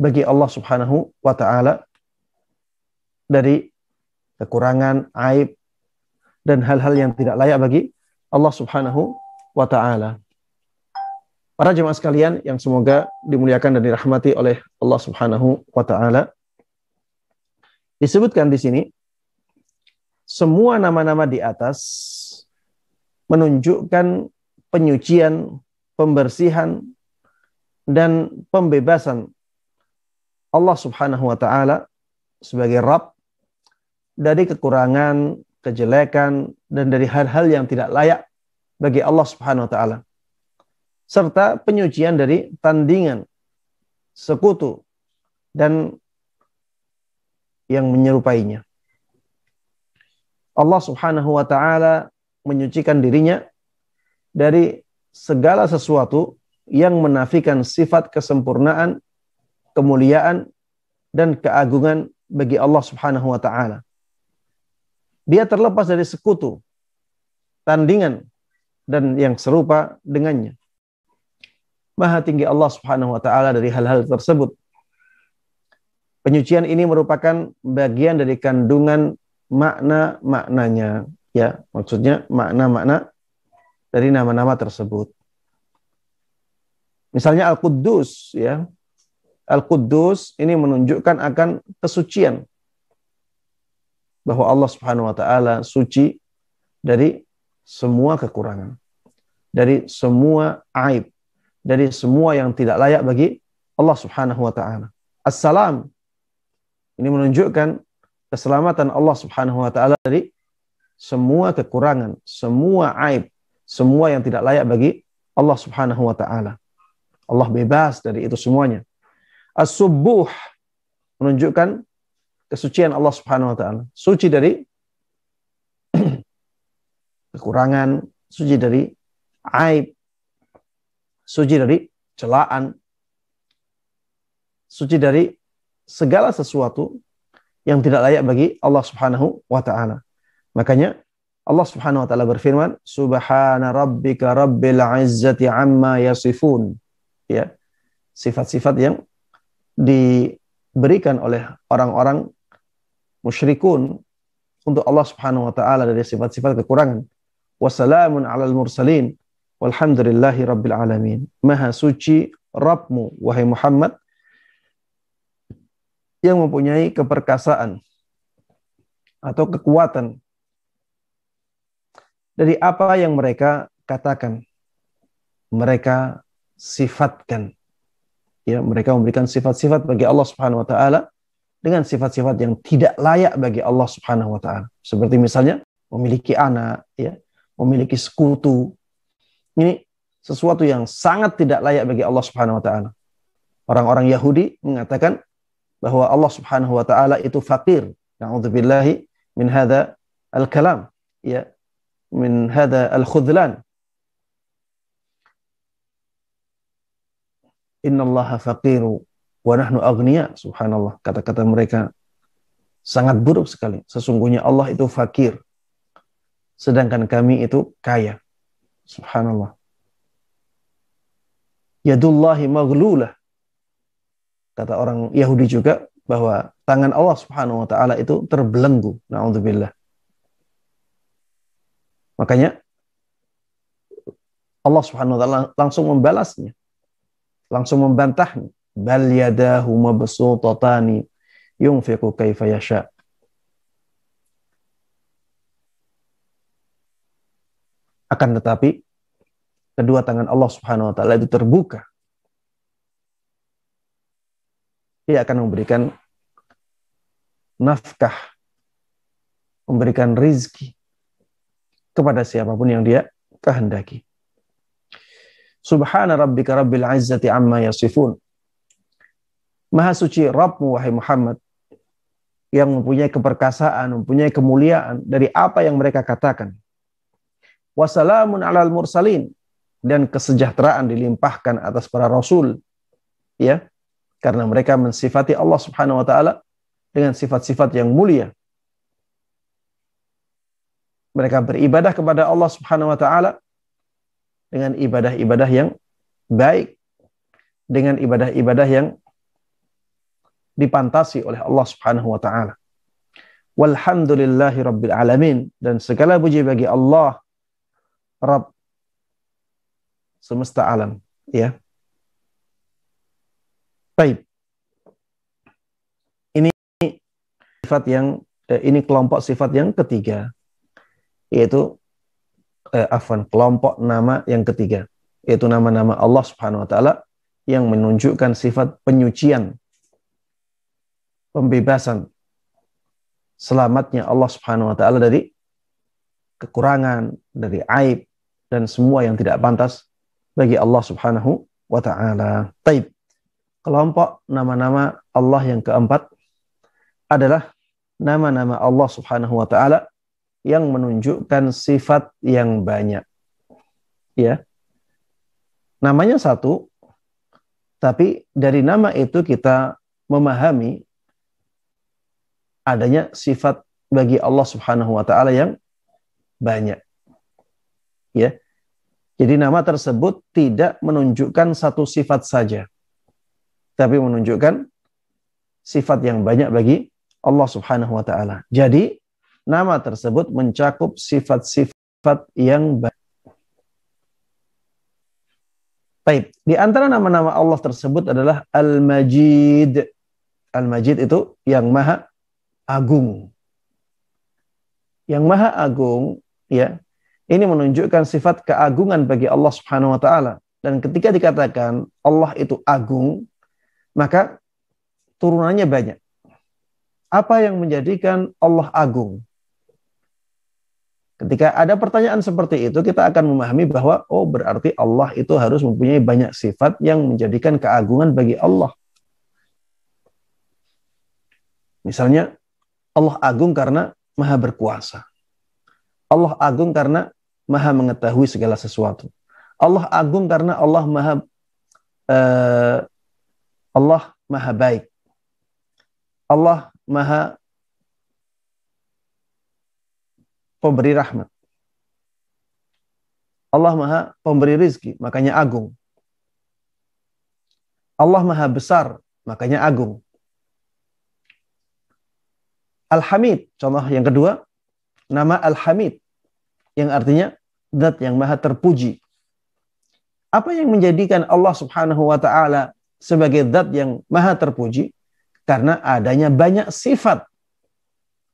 bagi Allah Subhanahu wa taala dari kekurangan, aib dan hal-hal yang tidak layak bagi Allah Subhanahu wa taala. Para jemaah sekalian yang semoga dimuliakan dan dirahmati oleh Allah Subhanahu wa taala. Disebutkan di sini semua nama-nama di atas menunjukkan penyucian, pembersihan dan pembebasan Allah Subhanahu wa taala sebagai Rabb dari kekurangan, kejelekan dan dari hal-hal yang tidak layak bagi Allah Subhanahu wa taala. Serta penyucian dari tandingan, sekutu dan yang menyerupainya. Allah Subhanahu wa taala menyucikan dirinya dari segala sesuatu yang menafikan sifat kesempurnaan kemuliaan dan keagungan bagi Allah Subhanahu wa taala. Dia terlepas dari sekutu, tandingan dan yang serupa dengannya. Maha tinggi Allah Subhanahu wa taala dari hal-hal tersebut. Penyucian ini merupakan bagian dari kandungan makna-maknanya, ya. Maksudnya makna-makna dari nama-nama tersebut. Misalnya Al-Quddus, ya. Al-Quddus ini menunjukkan akan kesucian bahwa Allah Subhanahu wa taala suci dari semua kekurangan, dari semua aib, dari semua yang tidak layak bagi Allah Subhanahu wa taala. Assalam ini menunjukkan keselamatan Allah Subhanahu wa taala dari semua kekurangan, semua aib, semua yang tidak layak bagi Allah Subhanahu wa taala. Allah bebas dari itu semuanya. As-subuh menunjukkan kesucian Allah Subhanahu wa taala. Suci dari kekurangan, suci dari aib, suci dari celaan, suci dari segala sesuatu yang tidak layak bagi Allah Subhanahu wa taala. Makanya Allah Subhanahu wa taala berfirman, "Subhana rabbika rabbil izzati amma yasifun." Ya. Sifat-sifat yang diberikan oleh orang-orang musyrikun untuk Allah Subhanahu wa taala dari sifat-sifat kekurangan. Wassalamun alal mursalin walhamdulillahi rabbil alamin. Maha suci Rabbmu wahai Muhammad yang mempunyai keperkasaan atau kekuatan dari apa yang mereka katakan, mereka sifatkan ya mereka memberikan sifat-sifat bagi Allah Subhanahu wa taala dengan sifat-sifat yang tidak layak bagi Allah Subhanahu wa taala. Seperti misalnya memiliki anak, ya, memiliki sekutu. Ini sesuatu yang sangat tidak layak bagi Allah Subhanahu wa taala. Orang-orang Yahudi mengatakan bahwa Allah Subhanahu wa taala itu fakir. Na'udzubillahi min hadza al-kalam, ya. Min hadza al-khudlan. innallaha faqiru wa nahnu agniya. Subhanallah, kata-kata mereka sangat buruk sekali. Sesungguhnya Allah itu fakir, sedangkan kami itu kaya. Subhanallah. Yadullahi maghlulah. Kata orang Yahudi juga bahwa tangan Allah Subhanahu wa taala itu terbelenggu. na'udzubillah Makanya Allah Subhanahu wa taala langsung membalasnya langsung membantah bal yadahu mabsutatani yunfiqu kaifa yasha akan tetapi kedua tangan Allah Subhanahu wa taala itu terbuka dia akan memberikan nafkah memberikan rizki kepada siapapun yang dia kehendaki Subhana rabbika rabbil izzati amma yasifun. Maha suci Rabbmu wahai Muhammad yang mempunyai keperkasaan, mempunyai kemuliaan dari apa yang mereka katakan. Wassalamun alal mursalin dan kesejahteraan dilimpahkan atas para rasul. Ya, karena mereka mensifati Allah Subhanahu wa taala dengan sifat-sifat yang mulia. Mereka beribadah kepada Allah Subhanahu wa taala dengan ibadah-ibadah yang baik, dengan ibadah-ibadah yang dipantasi oleh Allah Subhanahu wa taala. Walhamdulillahi rabbil alamin dan segala puji bagi Allah Rabb semesta alam, ya. Baik. Ini sifat yang eh, ini kelompok sifat yang ketiga yaitu eh, afwan, kelompok nama yang ketiga, yaitu nama-nama Allah Subhanahu wa taala yang menunjukkan sifat penyucian, pembebasan, selamatnya Allah Subhanahu wa taala dari kekurangan, dari aib dan semua yang tidak pantas bagi Allah Subhanahu wa taala. Taib. Kelompok nama-nama Allah yang keempat adalah nama-nama Allah Subhanahu wa taala yang menunjukkan sifat yang banyak. Ya. Namanya satu, tapi dari nama itu kita memahami adanya sifat bagi Allah Subhanahu wa taala yang banyak. Ya. Jadi nama tersebut tidak menunjukkan satu sifat saja, tapi menunjukkan sifat yang banyak bagi Allah Subhanahu wa taala. Jadi Nama tersebut mencakup sifat-sifat yang baik. Baik, di antara nama-nama Allah tersebut adalah Al-Majid. Al-Majid itu yang maha agung. Yang maha agung, ya, ini menunjukkan sifat keagungan bagi Allah Subhanahu wa taala. Dan ketika dikatakan Allah itu agung, maka turunannya banyak. Apa yang menjadikan Allah agung? Ketika ada pertanyaan seperti itu, kita akan memahami bahwa oh berarti Allah itu harus mempunyai banyak sifat yang menjadikan keagungan bagi Allah. Misalnya Allah agung karena maha berkuasa. Allah agung karena maha mengetahui segala sesuatu. Allah agung karena Allah maha uh, Allah maha baik. Allah maha pemberi rahmat. Allah Maha pemberi rizki, makanya agung. Allah Maha besar, makanya agung. Alhamid, contoh yang kedua, nama Alhamid yang artinya zat yang maha terpuji. Apa yang menjadikan Allah subhanahu wa ta'ala sebagai zat yang maha terpuji? Karena adanya banyak sifat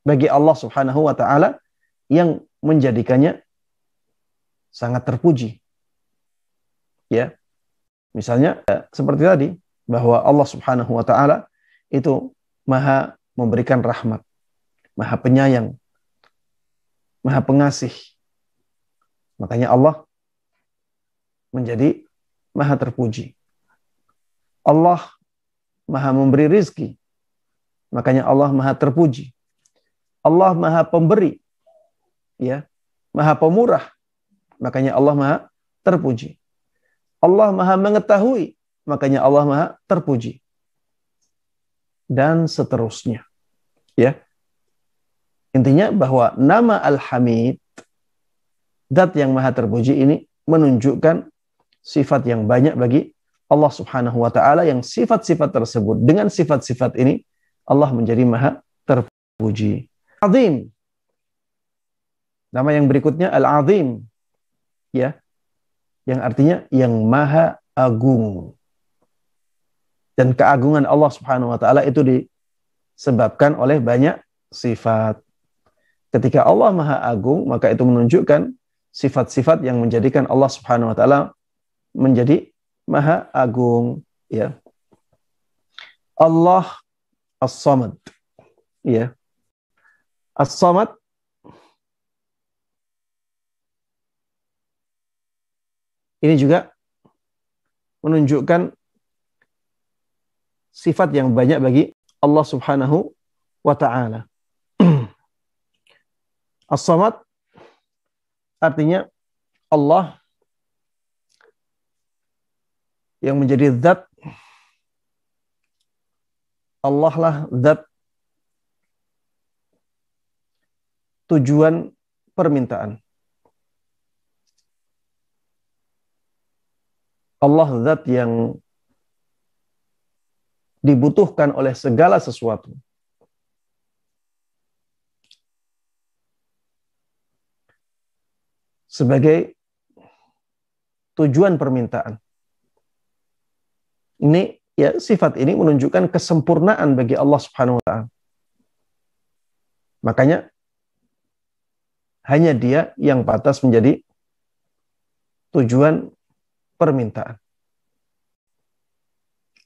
bagi Allah subhanahu wa ta'ala yang menjadikannya sangat terpuji. Ya. Misalnya eh, seperti tadi bahwa Allah Subhanahu wa taala itu Maha memberikan rahmat, Maha penyayang, Maha pengasih. Makanya Allah menjadi Maha terpuji. Allah Maha memberi rizki. Makanya Allah Maha terpuji. Allah Maha pemberi ya maha pemurah makanya Allah maha terpuji Allah maha mengetahui makanya Allah maha terpuji dan seterusnya ya intinya bahwa nama Al-Hamid zat yang maha terpuji ini menunjukkan sifat yang banyak bagi Allah Subhanahu wa taala yang sifat-sifat tersebut dengan sifat-sifat ini Allah menjadi maha terpuji azim Nama yang berikutnya Al-Azim. Ya. Yang artinya yang maha agung. Dan keagungan Allah Subhanahu wa taala itu disebabkan oleh banyak sifat. Ketika Allah Maha Agung, maka itu menunjukkan sifat-sifat yang menjadikan Allah Subhanahu wa taala menjadi Maha Agung, ya. Allah As-Samad. Ya. As-Samad Ini juga menunjukkan sifat yang banyak bagi Allah Subhanahu wa taala. As-Samad artinya Allah yang menjadi zat Allah lah zat tujuan permintaan. Allah zat yang dibutuhkan oleh segala sesuatu. Sebagai tujuan permintaan. Ini ya sifat ini menunjukkan kesempurnaan bagi Allah Subhanahu wa taala. Makanya hanya dia yang patas menjadi tujuan permintaan.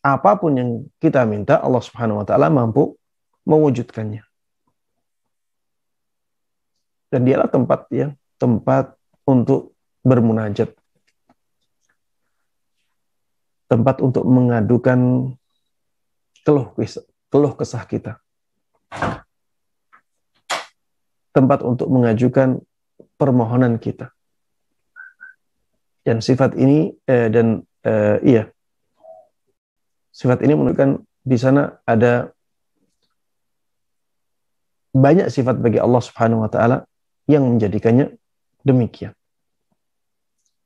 Apapun yang kita minta, Allah Subhanahu wa taala mampu mewujudkannya. Dan dialah tempat yang tempat untuk bermunajat. Tempat untuk mengadukan keluh keluh kesah kita. Tempat untuk mengajukan permohonan kita dan sifat ini eh, dan eh, iya sifat ini menunjukkan di sana ada banyak sifat bagi Allah Subhanahu wa taala yang menjadikannya demikian.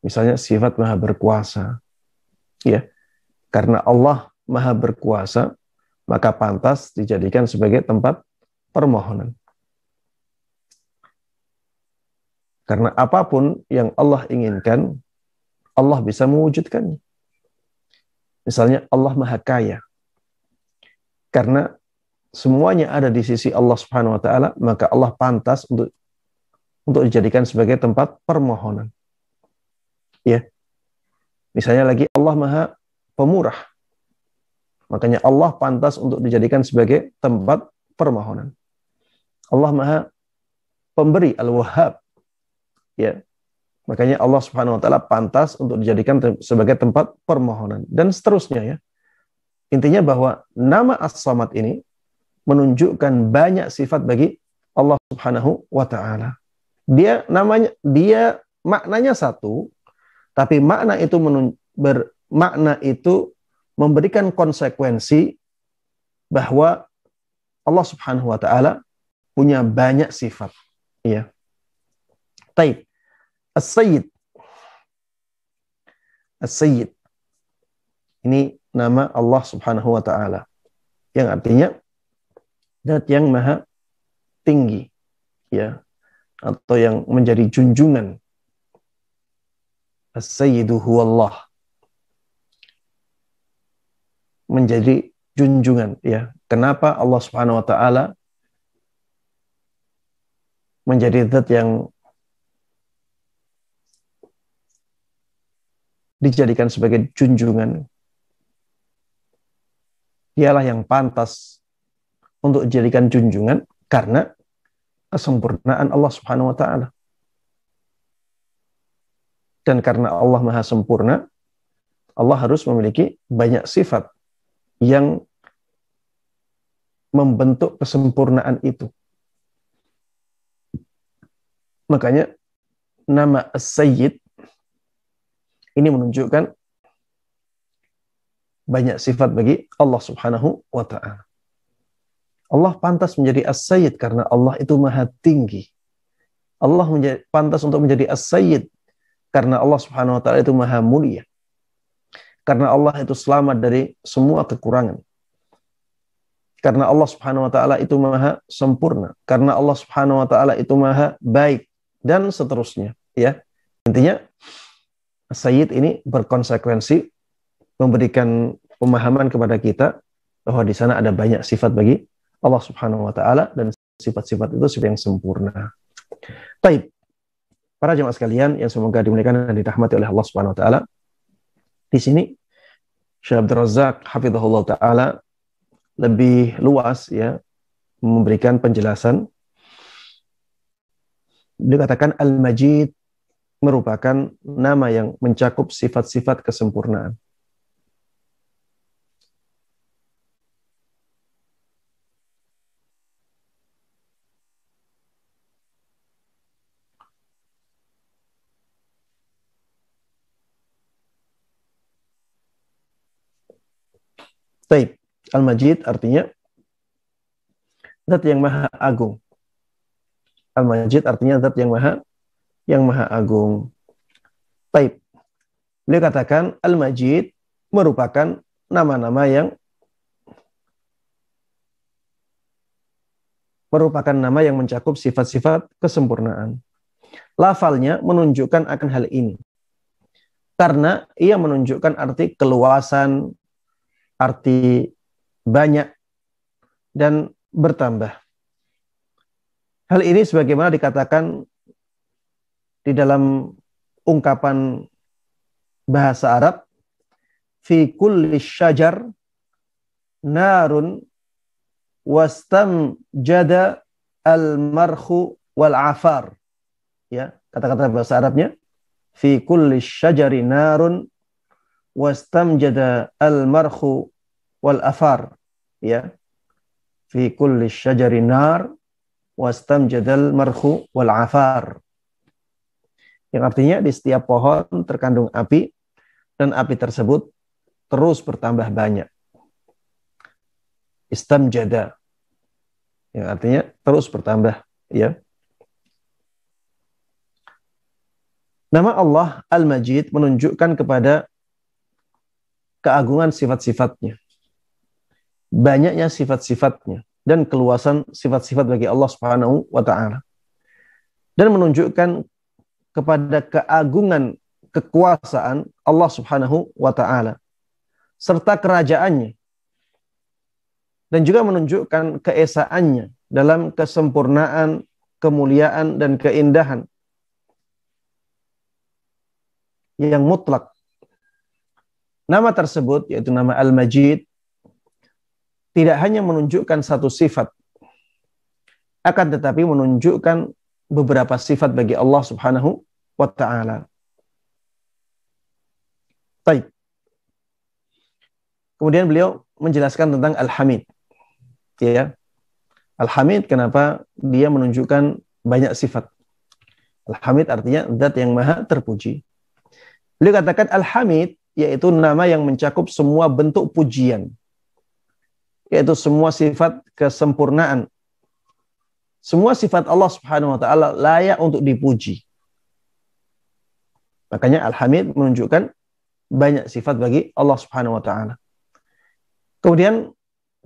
Misalnya sifat maha berkuasa. Ya. Karena Allah maha berkuasa, maka pantas dijadikan sebagai tempat permohonan. Karena apapun yang Allah inginkan Allah bisa mewujudkannya. Misalnya Allah Maha Kaya. Karena semuanya ada di sisi Allah Subhanahu wa taala, maka Allah pantas untuk untuk dijadikan sebagai tempat permohonan. Ya. Misalnya lagi Allah Maha Pemurah. Makanya Allah pantas untuk dijadikan sebagai tempat permohonan. Allah Maha Pemberi Al-Wahhab. Ya. Makanya Allah Subhanahu wa taala pantas untuk dijadikan sebagai tempat permohonan dan seterusnya ya. Intinya bahwa nama As-Samad ini menunjukkan banyak sifat bagi Allah Subhanahu wa taala. Dia namanya dia maknanya satu, tapi makna itu menun, itu memberikan konsekuensi bahwa Allah Subhanahu wa taala punya banyak sifat, ya. Taib. As-Sayyid. As-Sayyid. Ini nama Allah Subhanahu wa taala yang artinya zat yang maha tinggi ya atau yang menjadi junjungan As-Sayyidu huwallah menjadi junjungan ya. Kenapa Allah Subhanahu wa taala menjadi zat yang dijadikan sebagai junjungan. Dialah yang pantas untuk dijadikan junjungan karena kesempurnaan Allah Subhanahu wa taala. Dan karena Allah Maha sempurna, Allah harus memiliki banyak sifat yang membentuk kesempurnaan itu. Makanya nama As-Sayyid ini menunjukkan banyak sifat bagi Allah Subhanahu wa taala. Allah pantas menjadi as-sayyid karena Allah itu maha tinggi. Allah menjadi, pantas untuk menjadi as-sayyid karena Allah Subhanahu wa taala itu maha mulia. Karena Allah itu selamat dari semua kekurangan. Karena Allah Subhanahu wa taala itu maha sempurna, karena Allah Subhanahu wa taala itu maha baik dan seterusnya, ya. Intinya Sayyid ini berkonsekuensi memberikan pemahaman kepada kita bahwa di sana ada banyak sifat bagi Allah Subhanahu wa taala dan sifat-sifat itu sifat yang sempurna. Baik. Para jemaah sekalian yang semoga dimuliakan dan dirahmati oleh Allah Subhanahu wa taala. Di sini Syekh Abdul Razak hafizahullah taala lebih luas ya memberikan penjelasan dikatakan al-majid merupakan nama yang mencakup sifat-sifat kesempurnaan. Taib. Al-Majid artinya zat yang maha agung. Al-Majid artinya zat yang maha yang maha agung. Taib. Beliau katakan Al-Majid merupakan nama-nama yang merupakan nama yang mencakup sifat-sifat kesempurnaan. Lafalnya menunjukkan akan hal ini. Karena ia menunjukkan arti keluasan, arti banyak, dan bertambah. Hal ini sebagaimana dikatakan di dalam ungkapan bahasa Arab fi kulli syajar narun wastam jada al marhu wal afar ya kata-kata bahasa Arabnya fi kulli syajari narun wastam jada al marhu wal afar ya fi kulli syajari nar wastam jadal marhu wal afar yang artinya di setiap pohon terkandung api dan api tersebut terus bertambah banyak. jada yang artinya terus bertambah ya. Nama Allah Al-Majid menunjukkan kepada keagungan sifat-sifatnya. Banyaknya sifat-sifatnya dan keluasan sifat-sifat bagi Allah Subhanahu wa taala. Dan menunjukkan kepada keagungan kekuasaan Allah Subhanahu wa taala serta kerajaannya dan juga menunjukkan keesaannya dalam kesempurnaan, kemuliaan dan keindahan yang mutlak. Nama tersebut yaitu nama Al-Majid tidak hanya menunjukkan satu sifat akan tetapi menunjukkan beberapa sifat bagi Allah Subhanahu wa taala. Baik. Kemudian beliau menjelaskan tentang Al-Hamid. Ya. Al-Hamid kenapa dia menunjukkan banyak sifat. Al-Hamid artinya zat yang maha terpuji. Beliau katakan Al-Hamid yaitu nama yang mencakup semua bentuk pujian. Yaitu semua sifat kesempurnaan semua sifat Allah Subhanahu wa taala layak untuk dipuji. Makanya Al-Hamid menunjukkan banyak sifat bagi Allah Subhanahu wa taala. Kemudian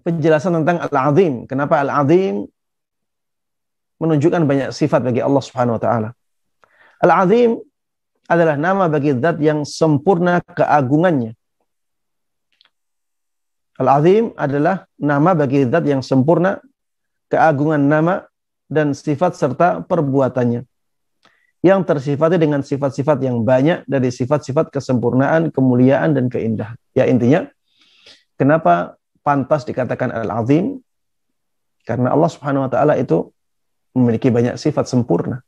penjelasan tentang Al-Azim, kenapa Al-Azim menunjukkan banyak sifat bagi Allah Subhanahu wa taala. Al-Azim adalah nama bagi zat yang sempurna keagungannya. Al-Azim adalah nama bagi zat yang sempurna keagungan nama dan sifat serta perbuatannya yang tersifati dengan sifat-sifat yang banyak dari sifat-sifat kesempurnaan, kemuliaan, dan keindahan. Ya intinya, kenapa pantas dikatakan al-azim? Karena Allah subhanahu wa ta'ala itu memiliki banyak sifat sempurna.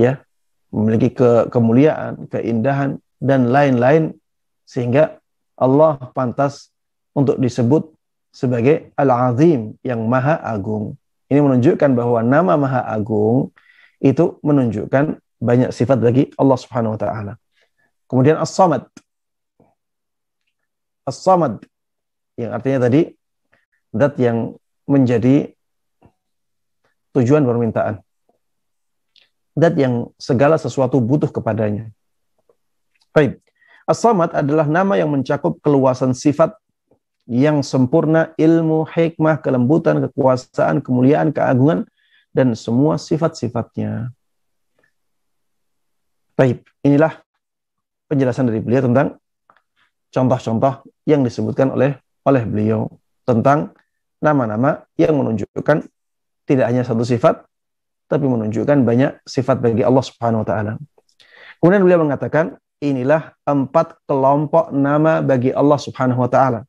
Ya, memiliki ke kemuliaan, keindahan, dan lain-lain. Sehingga Allah pantas untuk disebut sebagai al-azim, yang maha agung. Ini menunjukkan bahwa nama Maha Agung itu menunjukkan banyak sifat bagi Allah Subhanahu wa taala. Kemudian As-Samad. As-Samad yang artinya tadi zat yang menjadi tujuan permintaan. Zat yang segala sesuatu butuh kepadanya. Baik. As-Samad adalah nama yang mencakup keluasan sifat yang sempurna ilmu, hikmah, kelembutan, kekuasaan, kemuliaan, keagungan, dan semua sifat-sifatnya. Baik, inilah penjelasan dari beliau tentang contoh-contoh yang disebutkan oleh oleh beliau tentang nama-nama yang menunjukkan tidak hanya satu sifat, tapi menunjukkan banyak sifat bagi Allah Subhanahu wa taala. Kemudian beliau mengatakan, inilah empat kelompok nama bagi Allah Subhanahu wa taala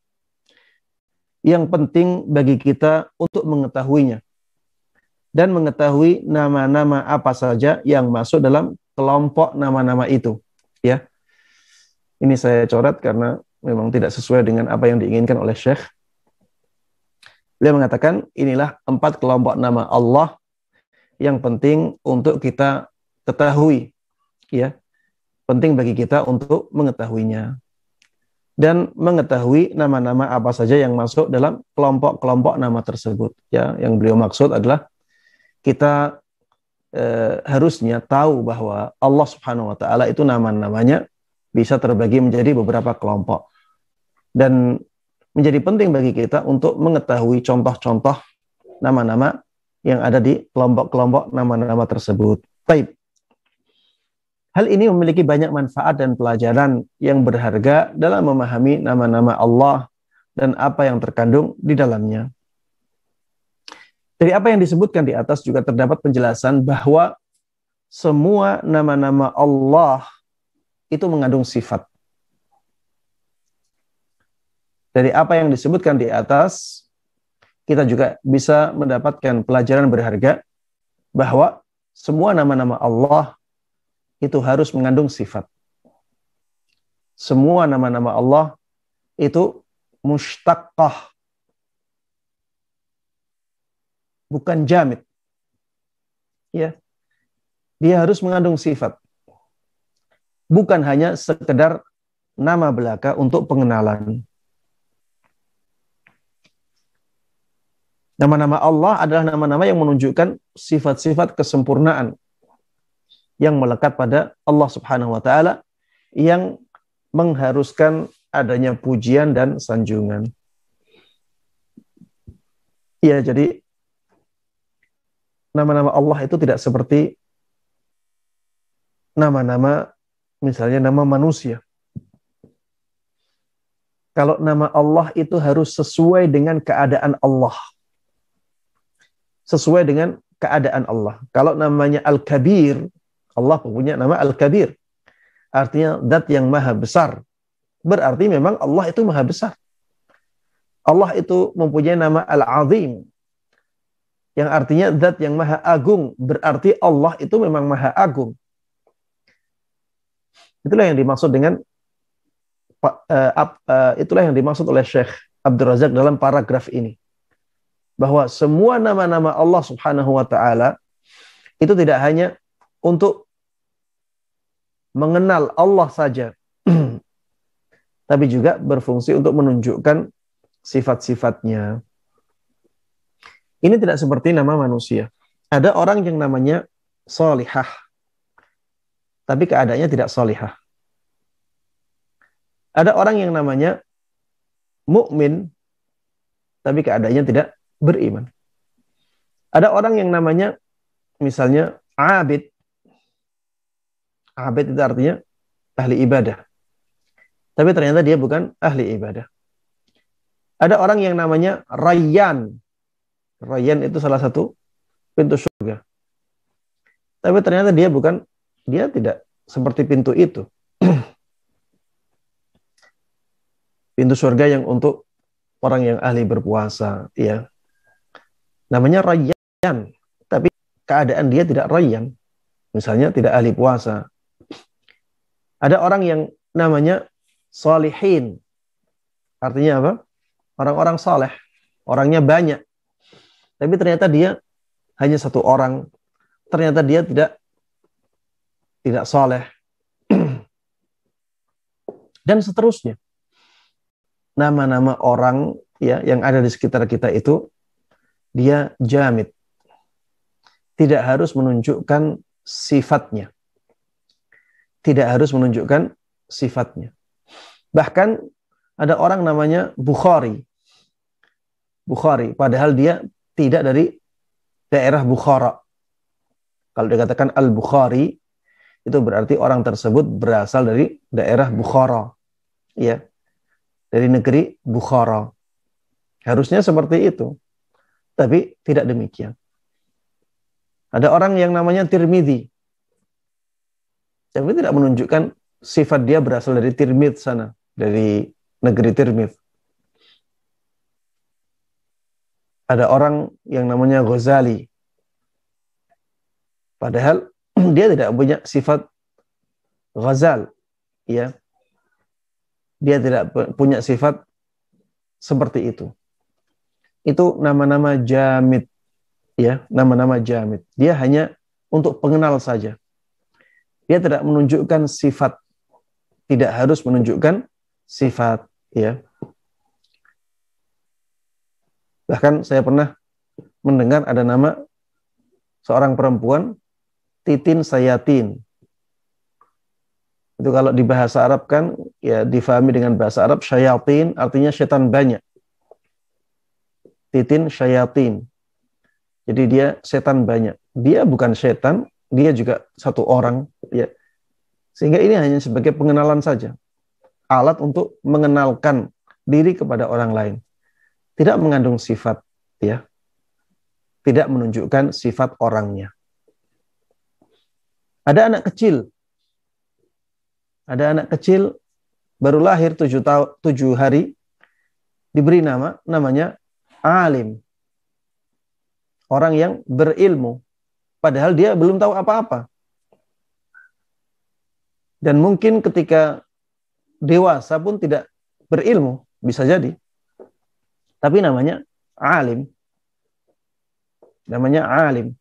yang penting bagi kita untuk mengetahuinya dan mengetahui nama-nama apa saja yang masuk dalam kelompok nama-nama itu ya ini saya coret karena memang tidak sesuai dengan apa yang diinginkan oleh Syekh beliau mengatakan inilah empat kelompok nama Allah yang penting untuk kita ketahui ya penting bagi kita untuk mengetahuinya dan mengetahui nama-nama apa saja yang masuk dalam kelompok-kelompok nama tersebut. Ya, yang beliau maksud adalah kita e, harusnya tahu bahwa Allah Subhanahu wa taala itu nama-namanya bisa terbagi menjadi beberapa kelompok. Dan menjadi penting bagi kita untuk mengetahui contoh-contoh nama-nama yang ada di kelompok-kelompok nama-nama tersebut. Baik. Hal ini memiliki banyak manfaat dan pelajaran yang berharga dalam memahami nama-nama Allah dan apa yang terkandung di dalamnya. Dari apa yang disebutkan di atas juga terdapat penjelasan bahwa semua nama-nama Allah itu mengandung sifat. Dari apa yang disebutkan di atas, kita juga bisa mendapatkan pelajaran berharga bahwa semua nama-nama Allah itu harus mengandung sifat. Semua nama-nama Allah itu mustaqah. Bukan jamit. Ya. Dia harus mengandung sifat. Bukan hanya sekedar nama belaka untuk pengenalan. Nama-nama Allah adalah nama-nama yang menunjukkan sifat-sifat kesempurnaan yang melekat pada Allah Subhanahu wa taala yang mengharuskan adanya pujian dan sanjungan. Ya, jadi nama-nama Allah itu tidak seperti nama-nama misalnya nama manusia. Kalau nama Allah itu harus sesuai dengan keadaan Allah. Sesuai dengan keadaan Allah. Kalau namanya Al-Kabir, Allah punya nama Al-Kabir. Artinya dat yang maha besar. Berarti memang Allah itu maha besar. Allah itu mempunyai nama Al-Azim. Yang artinya zat yang maha agung. Berarti Allah itu memang maha agung. Itulah yang dimaksud dengan eh, eh, itulah yang dimaksud oleh Syekh Abdul Razak dalam paragraf ini. Bahwa semua nama-nama Allah Subhanahu wa taala itu tidak hanya untuk mengenal Allah saja, tapi juga berfungsi untuk menunjukkan sifat-sifatnya. Ini tidak seperti nama manusia. Ada orang yang namanya solihah, tapi keadaannya tidak solihah. Ada orang yang namanya mukmin, tapi keadaannya tidak beriman. Ada orang yang namanya misalnya abid, abid itu artinya ahli ibadah. Tapi ternyata dia bukan ahli ibadah. Ada orang yang namanya Rayyan. Rayyan itu salah satu pintu surga. Tapi ternyata dia bukan, dia tidak seperti pintu itu. pintu surga yang untuk orang yang ahli berpuasa, ya. Namanya Rayyan, tapi keadaan dia tidak Rayyan. Misalnya tidak ahli puasa, ada orang yang namanya solihin. Artinya apa? Orang-orang soleh. Orangnya banyak. Tapi ternyata dia hanya satu orang. Ternyata dia tidak tidak soleh. Dan seterusnya. Nama-nama orang ya yang ada di sekitar kita itu dia jamit. Tidak harus menunjukkan sifatnya. Tidak harus menunjukkan sifatnya. Bahkan ada orang namanya Bukhari. Bukhari, padahal dia tidak dari daerah Bukhara. Kalau dikatakan Al-Bukhari, itu berarti orang tersebut berasal dari daerah Bukhara. Ya. Dari negeri Bukhara. Harusnya seperti itu. Tapi tidak demikian. Ada orang yang namanya Tirmidhi tapi tidak menunjukkan sifat dia berasal dari Tirmidh sana, dari negeri Tirmidh. Ada orang yang namanya Ghazali. Padahal dia tidak punya sifat Ghazal, ya. Dia tidak punya sifat seperti itu. Itu nama-nama jamid, ya, nama-nama jamid. Dia hanya untuk pengenal saja. Dia tidak menunjukkan sifat, tidak harus menunjukkan sifat, ya. Bahkan saya pernah mendengar ada nama seorang perempuan Titin Sayatin. Itu kalau di bahasa Arab kan ya difahami dengan bahasa Arab syayatin artinya setan banyak. Titin syayatin. Jadi dia setan banyak. Dia bukan setan, dia juga satu orang ya sehingga ini hanya sebagai pengenalan saja alat untuk mengenalkan diri kepada orang lain tidak mengandung sifat ya tidak menunjukkan sifat orangnya ada anak kecil ada anak kecil baru lahir tujuh tahun tujuh hari diberi nama namanya alim orang yang berilmu Padahal dia belum tahu apa-apa. Dan mungkin ketika dewasa pun tidak berilmu, bisa jadi. Tapi namanya alim. Namanya alim.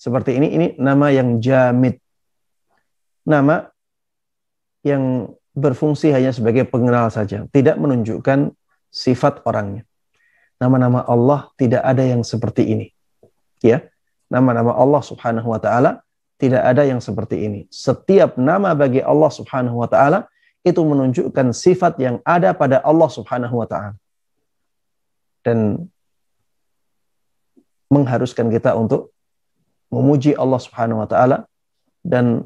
Seperti ini, ini nama yang jamit, Nama yang berfungsi hanya sebagai pengenal saja, tidak menunjukkan sifat orangnya. Nama-nama Allah tidak ada yang seperti ini ya nama-nama Allah Subhanahu wa taala tidak ada yang seperti ini. Setiap nama bagi Allah Subhanahu wa taala itu menunjukkan sifat yang ada pada Allah Subhanahu wa taala. Dan mengharuskan kita untuk memuji Allah Subhanahu wa taala dan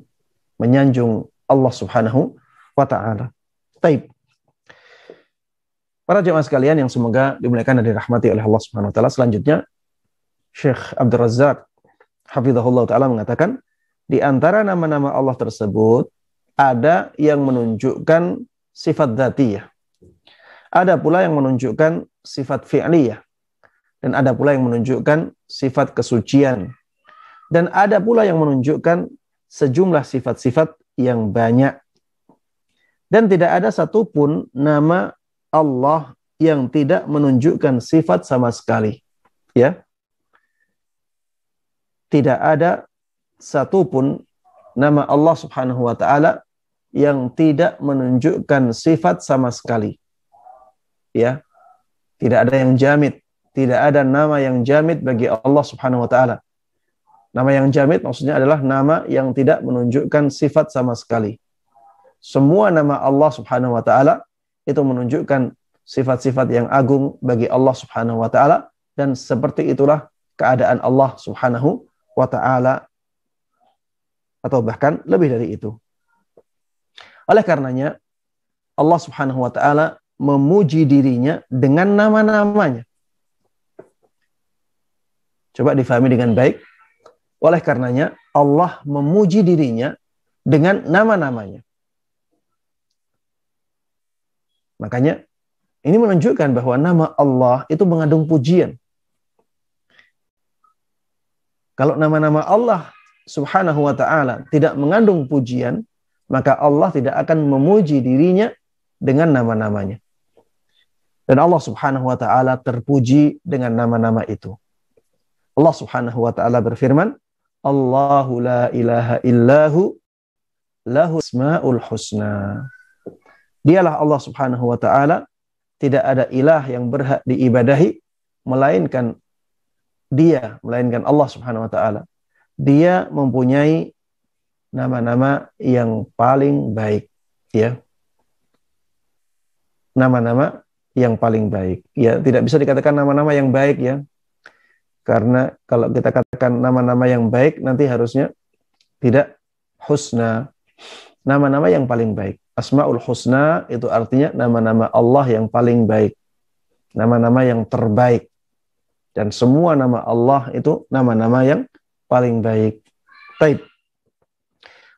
menyanjung Allah Subhanahu wa taala. Taib. Para jemaah sekalian yang semoga dimuliakan dan dirahmati oleh Allah Subhanahu wa taala, selanjutnya Syekh Abdul Razak hafizahullah taala mengatakan di antara nama-nama Allah tersebut ada yang menunjukkan sifat dzatiyah. Ada pula yang menunjukkan sifat fi'liyah dan ada pula yang menunjukkan sifat kesucian dan ada pula yang menunjukkan sejumlah sifat-sifat yang banyak. Dan tidak ada satupun nama Allah yang tidak menunjukkan sifat sama sekali. Ya, tidak ada satupun nama Allah Subhanahu wa taala yang tidak menunjukkan sifat sama sekali. Ya. Tidak ada yang jamit, tidak ada nama yang jamit bagi Allah Subhanahu wa taala. Nama yang jamit maksudnya adalah nama yang tidak menunjukkan sifat sama sekali. Semua nama Allah Subhanahu wa taala itu menunjukkan sifat-sifat yang agung bagi Allah Subhanahu wa taala dan seperti itulah keadaan Allah Subhanahu wa ta'ala atau bahkan lebih dari itu. Oleh karenanya Allah Subhanahu wa taala memuji dirinya dengan nama-namanya. Coba difahami dengan baik. Oleh karenanya Allah memuji dirinya dengan nama-namanya. Makanya ini menunjukkan bahwa nama Allah itu mengandung pujian. Kalau nama-nama Allah Subhanahu wa taala tidak mengandung pujian, maka Allah tidak akan memuji dirinya dengan nama-namanya. Dan Allah Subhanahu wa taala terpuji dengan nama-nama itu. Allah Subhanahu wa taala berfirman, Allahu la ilaha illahu lahu asmaul husna. Dialah Allah Subhanahu wa taala, tidak ada ilah yang berhak diibadahi melainkan dia melainkan Allah Subhanahu wa taala. Dia mempunyai nama-nama yang paling baik, ya. Nama-nama yang paling baik. Ya, tidak bisa dikatakan nama-nama yang baik ya. Karena kalau kita katakan nama-nama yang baik nanti harusnya tidak husna. Nama-nama yang paling baik. Asmaul husna itu artinya nama-nama Allah yang paling baik. Nama-nama yang terbaik dan semua nama Allah itu nama-nama yang paling baik. Taib.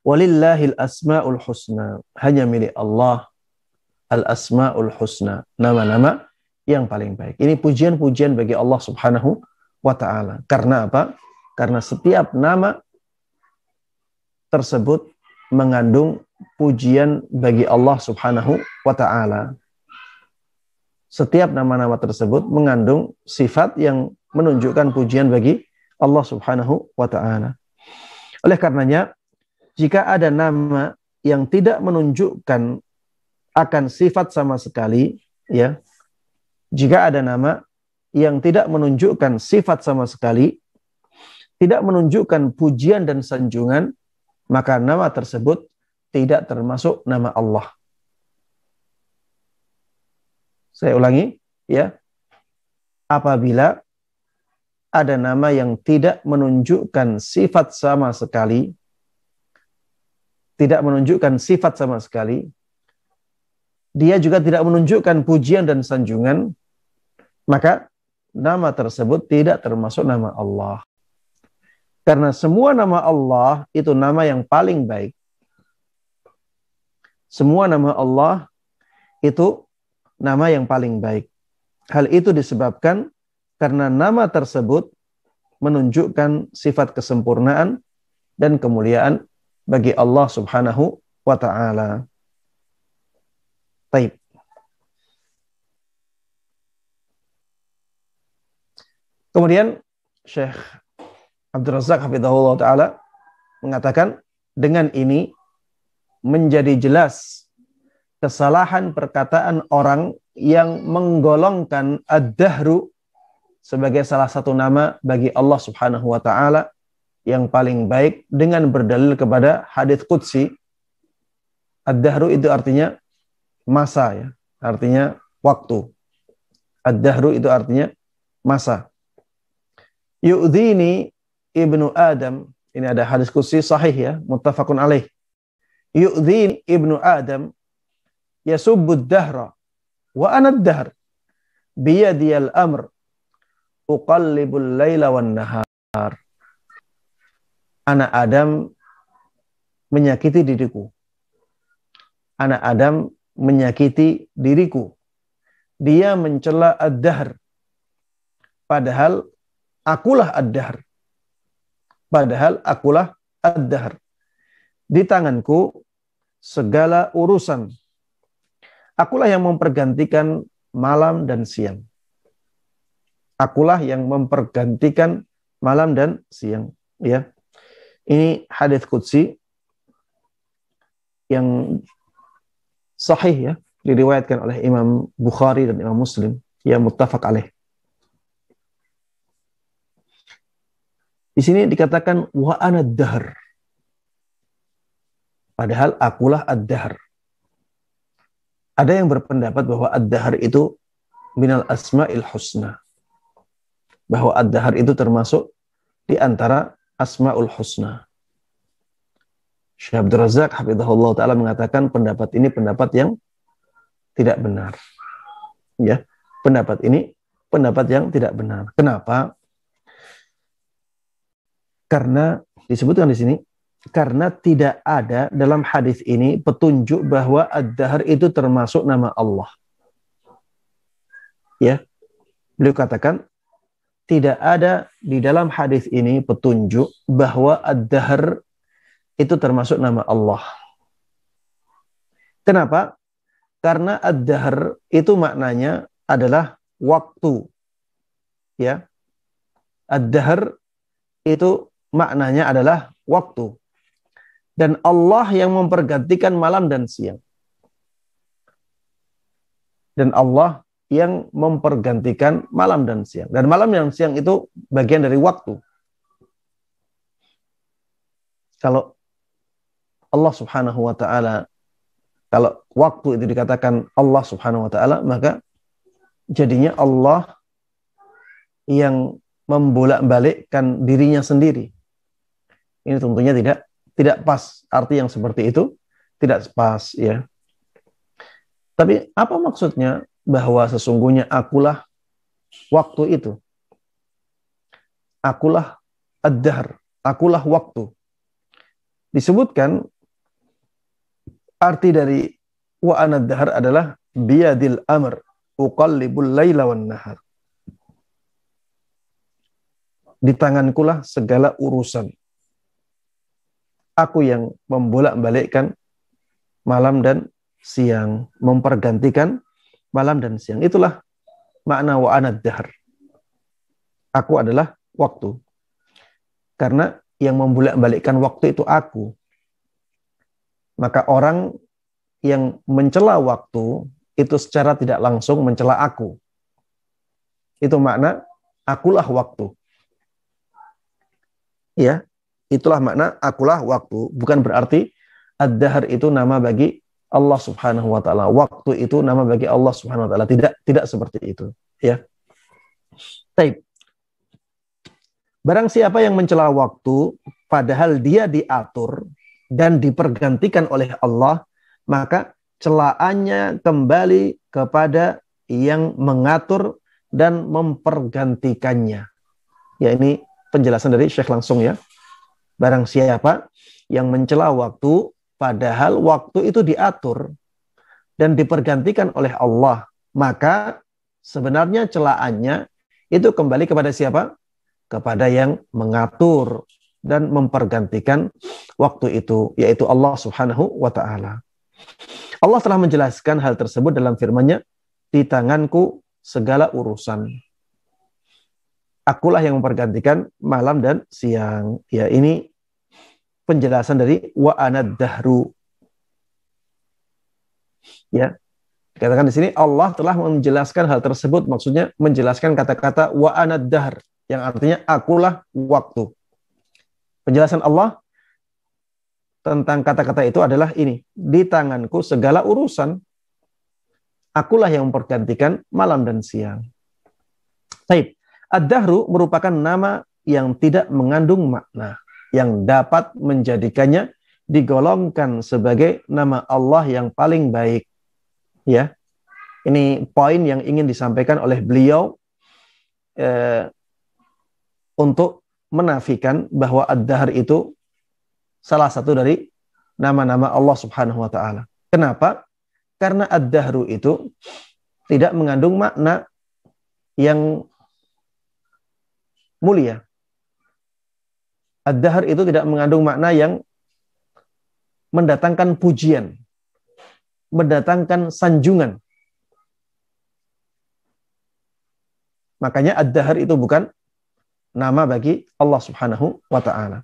Walillahil asma'ul husna. Hanya milik Allah al-asma'ul husna. Nama-nama yang paling baik. Ini pujian-pujian bagi Allah subhanahu wa ta'ala. Karena apa? Karena setiap nama tersebut mengandung pujian bagi Allah subhanahu wa ta'ala setiap nama-nama tersebut mengandung sifat yang menunjukkan pujian bagi Allah Subhanahu wa taala. Oleh karenanya, jika ada nama yang tidak menunjukkan akan sifat sama sekali, ya. Jika ada nama yang tidak menunjukkan sifat sama sekali, tidak menunjukkan pujian dan sanjungan, maka nama tersebut tidak termasuk nama Allah. Saya ulangi, ya. Apabila ada nama yang tidak menunjukkan sifat sama sekali, tidak menunjukkan sifat sama sekali, dia juga tidak menunjukkan pujian dan sanjungan, maka nama tersebut tidak termasuk nama Allah. Karena semua nama Allah itu nama yang paling baik. Semua nama Allah itu nama yang paling baik. Hal itu disebabkan karena nama tersebut menunjukkan sifat kesempurnaan dan kemuliaan bagi Allah Subhanahu wa taala. Taib. Kemudian Syekh Abdul Razak Hafidahullah Ta'ala mengatakan, dengan ini menjadi jelas kesalahan perkataan orang yang menggolongkan ad-dahru sebagai salah satu nama bagi Allah Subhanahu wa taala yang paling baik dengan berdalil kepada hadis qudsi. Ad-dahru itu artinya masa ya, artinya waktu. Ad-dahru itu artinya masa. Yu'dhini Ibnu Adam, ini ada hadis qudsi sahih ya, muttafaqun alaih. Yu'dhini Ibnu Adam yasubbud dahra wa anad dahr biyadiyal amr uqallibul laila wan nahar anak Adam menyakiti diriku anak Adam menyakiti diriku dia mencela ad-dahr padahal akulah ad-dahr padahal akulah ad-dahr di tanganku segala urusan Akulah yang mempergantikan malam dan siang. Akulah yang mempergantikan malam dan siang. Ya, ini hadis kudsi yang sahih ya diriwayatkan oleh Imam Bukhari dan Imam Muslim yang muttafaq alaih. Di sini dikatakan wa ana dahar. Padahal akulah ad dahar ada yang berpendapat bahwa ad-dahar itu minal asma'il husna. Bahwa ad-dahar itu termasuk di antara asma'ul husna. Syekh Abdul Razak hafizahullah taala mengatakan pendapat ini pendapat yang tidak benar. Ya, pendapat ini pendapat yang tidak benar. Kenapa? Karena disebutkan di sini karena tidak ada dalam hadis ini petunjuk bahwa ad dahar itu termasuk nama Allah. Ya. Beliau katakan tidak ada di dalam hadis ini petunjuk bahwa ad dahar itu termasuk nama Allah. Kenapa? Karena ad dahar itu maknanya adalah waktu. Ya. ad dahar itu maknanya adalah waktu dan Allah yang mempergantikan malam dan siang. Dan Allah yang mempergantikan malam dan siang. Dan malam dan siang itu bagian dari waktu. Kalau Allah Subhanahu wa taala kalau waktu itu dikatakan Allah Subhanahu wa taala maka jadinya Allah yang membolak-balikkan dirinya sendiri. Ini tentunya tidak tidak pas arti yang seperti itu tidak pas ya. Tapi apa maksudnya bahwa sesungguhnya akulah waktu itu. Akulah adhar, akulah waktu. Disebutkan arti dari wa anadhar adalah biadil amr uqallibul laila wan nahar. Di tangankulah segala urusan. Aku yang membolak-balikkan malam dan siang, mempergantikan malam dan siang. Itulah makna wa anad Aku adalah waktu. Karena yang membolak-balikkan waktu itu aku. Maka orang yang mencela waktu itu secara tidak langsung mencela aku. Itu makna akulah waktu. Ya, Itulah makna akulah waktu. Bukan berarti ad-dahr itu nama bagi Allah Subhanahu wa taala. Waktu itu nama bagi Allah Subhanahu wa taala. Tidak tidak seperti itu, ya. Taib. Barang siapa yang mencela waktu padahal dia diatur dan dipergantikan oleh Allah, maka celaannya kembali kepada yang mengatur dan mempergantikannya. Ya ini penjelasan dari Syekh langsung ya. Barang siapa yang mencela waktu padahal waktu itu diatur dan dipergantikan oleh Allah, maka sebenarnya celaannya itu kembali kepada siapa? Kepada yang mengatur dan mempergantikan waktu itu, yaitu Allah Subhanahu wa taala. Allah telah menjelaskan hal tersebut dalam firman-Nya, "Di tanganku segala urusan." Akulah yang mempergantikan malam dan siang. Ya, ini penjelasan dari wa anad dahru. Ya. Dikatakan di sini Allah telah menjelaskan hal tersebut maksudnya menjelaskan kata-kata wa anad dahr yang artinya akulah waktu. Penjelasan Allah tentang kata-kata itu adalah ini, di tanganku segala urusan akulah yang mempergantikan malam dan siang. Baik, ad merupakan nama yang tidak mengandung makna yang dapat menjadikannya digolongkan sebagai nama Allah yang paling baik. Ya, ini poin yang ingin disampaikan oleh beliau eh, untuk menafikan bahwa ad dahar itu salah satu dari nama-nama Allah Subhanahu wa taala. Kenapa? Karena ad-dahru itu tidak mengandung makna yang mulia ad itu tidak mengandung makna yang mendatangkan pujian, mendatangkan sanjungan. Makanya ad itu bukan nama bagi Allah Subhanahu wa taala.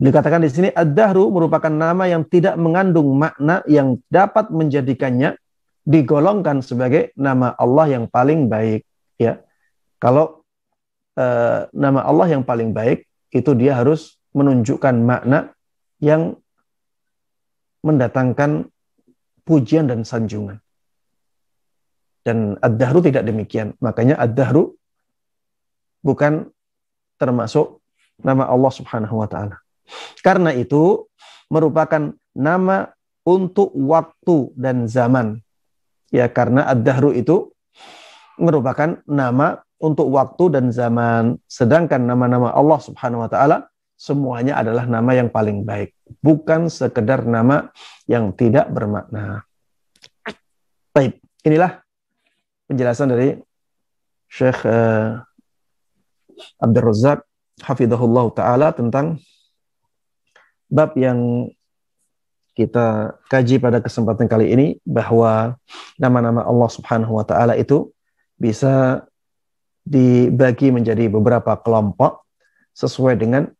Dikatakan di sini ad merupakan nama yang tidak mengandung makna yang dapat menjadikannya digolongkan sebagai nama Allah yang paling baik ya. Kalau eh, nama Allah yang paling baik itu dia harus menunjukkan makna yang mendatangkan pujian dan sanjungan. Dan ad-dahru tidak demikian. Makanya ad-dahru bukan termasuk nama Allah Subhanahu wa taala. Karena itu merupakan nama untuk waktu dan zaman. Ya karena ad-dahru itu merupakan nama untuk waktu dan zaman. Sedangkan nama-nama Allah Subhanahu wa taala semuanya adalah nama yang paling baik, bukan sekedar nama yang tidak bermakna. Baik, inilah penjelasan dari Syekh uh, eh, Abdul Razak hafidahullah taala tentang bab yang kita kaji pada kesempatan kali ini bahwa nama-nama Allah Subhanahu wa taala itu bisa dibagi menjadi beberapa kelompok sesuai dengan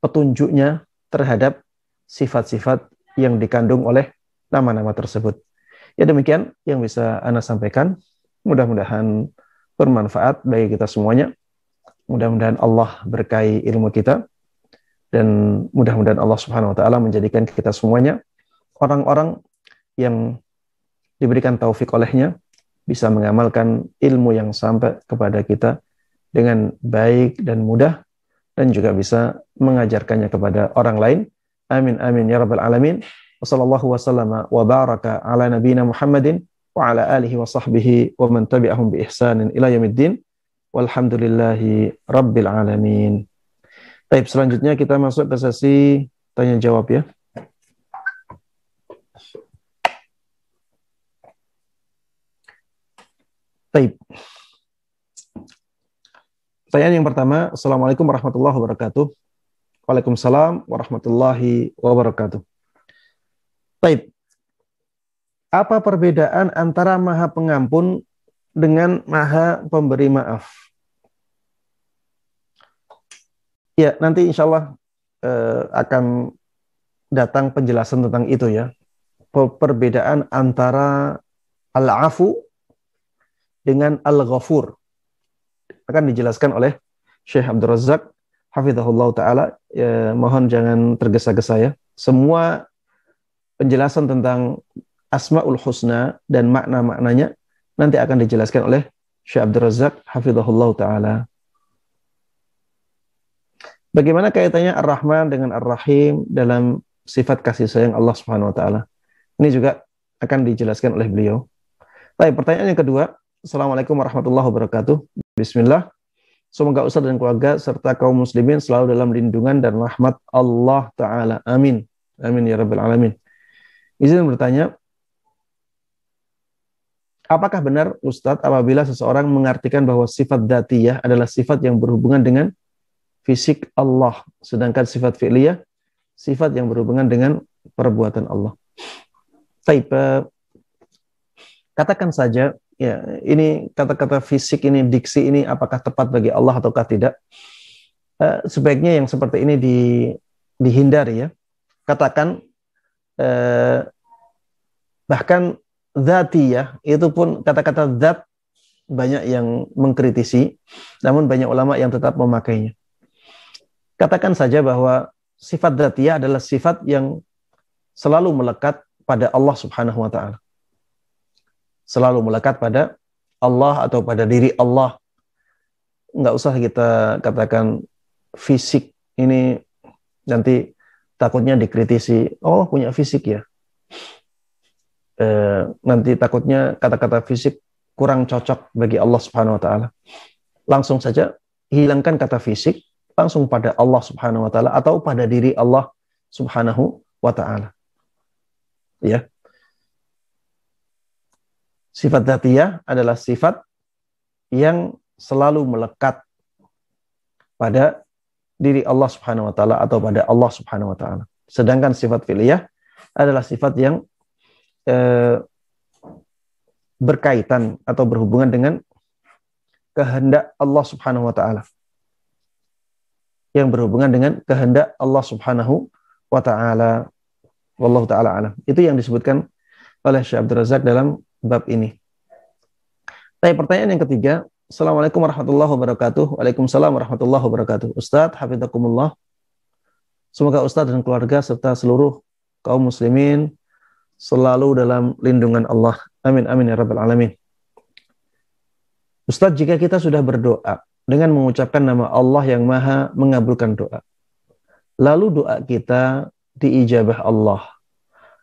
petunjuknya terhadap sifat-sifat yang dikandung oleh nama-nama tersebut. Ya demikian yang bisa Anda sampaikan. Mudah-mudahan bermanfaat bagi kita semuanya. Mudah-mudahan Allah berkahi ilmu kita dan mudah-mudahan Allah Subhanahu wa taala menjadikan kita semuanya orang-orang yang diberikan taufik olehnya bisa mengamalkan ilmu yang sampai kepada kita dengan baik dan mudah dan juga bisa mengajarkannya kepada orang lain. Amin amin ya rabbal alamin. Wassallallahu wasallama wa baraka ala nabiyyina Muhammadin wa ala alihi wa sahbihi wa man tabi'ahum bi ihsanin ila yaumiddin. Walhamdulillahi rabbil alamin. Baik, selanjutnya kita masuk ke sesi tanya jawab ya. Taib. Pertanyaan yang pertama, Assalamualaikum warahmatullahi wabarakatuh. Waalaikumsalam warahmatullahi wabarakatuh. Taib. Apa perbedaan antara maha pengampun dengan maha pemberi maaf? Ya, nanti insya Allah eh, akan datang penjelasan tentang itu ya. Perbedaan antara al-afu dengan Al-Ghafur. Akan dijelaskan oleh Syekh Abdul Razak, Hafizahullah Ta'ala, ya, mohon jangan tergesa-gesa ya. Semua penjelasan tentang Asma'ul Husna dan makna-maknanya nanti akan dijelaskan oleh Syekh Abdul Razak, Hafizahullah Ta'ala. Bagaimana kaitannya Ar-Rahman dengan Ar-Rahim dalam sifat kasih sayang Allah Subhanahu wa taala? Ini juga akan dijelaskan oleh beliau. Baik, pertanyaan yang kedua, Assalamualaikum warahmatullahi wabarakatuh. Bismillah. Semoga Ustaz dan keluarga serta kaum muslimin selalu dalam lindungan dan rahmat Allah Ta'ala. Amin. Amin ya Rabbal Alamin. Izin bertanya, apakah benar Ustadz apabila seseorang mengartikan bahwa sifat datiyah adalah sifat yang berhubungan dengan fisik Allah, sedangkan sifat fi'liyah sifat yang berhubungan dengan perbuatan Allah. Taib, eh, katakan saja ya ini kata-kata fisik ini diksi ini apakah tepat bagi Allah ataukah tidak? uh, sebaiknya yang seperti ini di, dihindari ya. Katakan uh, bahkan zati ya, itu pun kata-kata zat banyak yang mengkritisi, namun banyak ulama yang tetap memakainya. Katakan saja bahwa sifat zatiyah adalah sifat yang selalu melekat pada Allah Subhanahu wa taala selalu melekat pada Allah atau pada diri Allah. Nggak usah kita katakan fisik ini nanti takutnya dikritisi, oh punya fisik ya. E, nanti takutnya kata-kata fisik kurang cocok bagi Allah Subhanahu wa taala. Langsung saja hilangkan kata fisik langsung pada Allah Subhanahu wa taala atau pada diri Allah Subhanahu wa taala. Ya. Sifat dhatiyah adalah sifat yang selalu melekat pada diri Allah Subhanahu wa taala atau pada Allah Subhanahu wa taala. Sedangkan sifat fi'liyah adalah sifat yang eh, berkaitan atau berhubungan dengan kehendak Allah Subhanahu wa taala. Yang berhubungan dengan kehendak Allah Subhanahu wa taala. Wallahu taala alam. Itu yang disebutkan oleh Syekh Abdul Razak dalam bab ini. Tapi pertanyaan yang ketiga, Assalamualaikum warahmatullahi wabarakatuh. Waalaikumsalam warahmatullahi wabarakatuh. Ustadz, hafizakumullah. Semoga Ustadz dan keluarga serta seluruh kaum muslimin selalu dalam lindungan Allah. Amin, amin ya rabbal alamin. Ustadz, jika kita sudah berdoa dengan mengucapkan nama Allah yang maha mengabulkan doa, lalu doa kita diijabah Allah.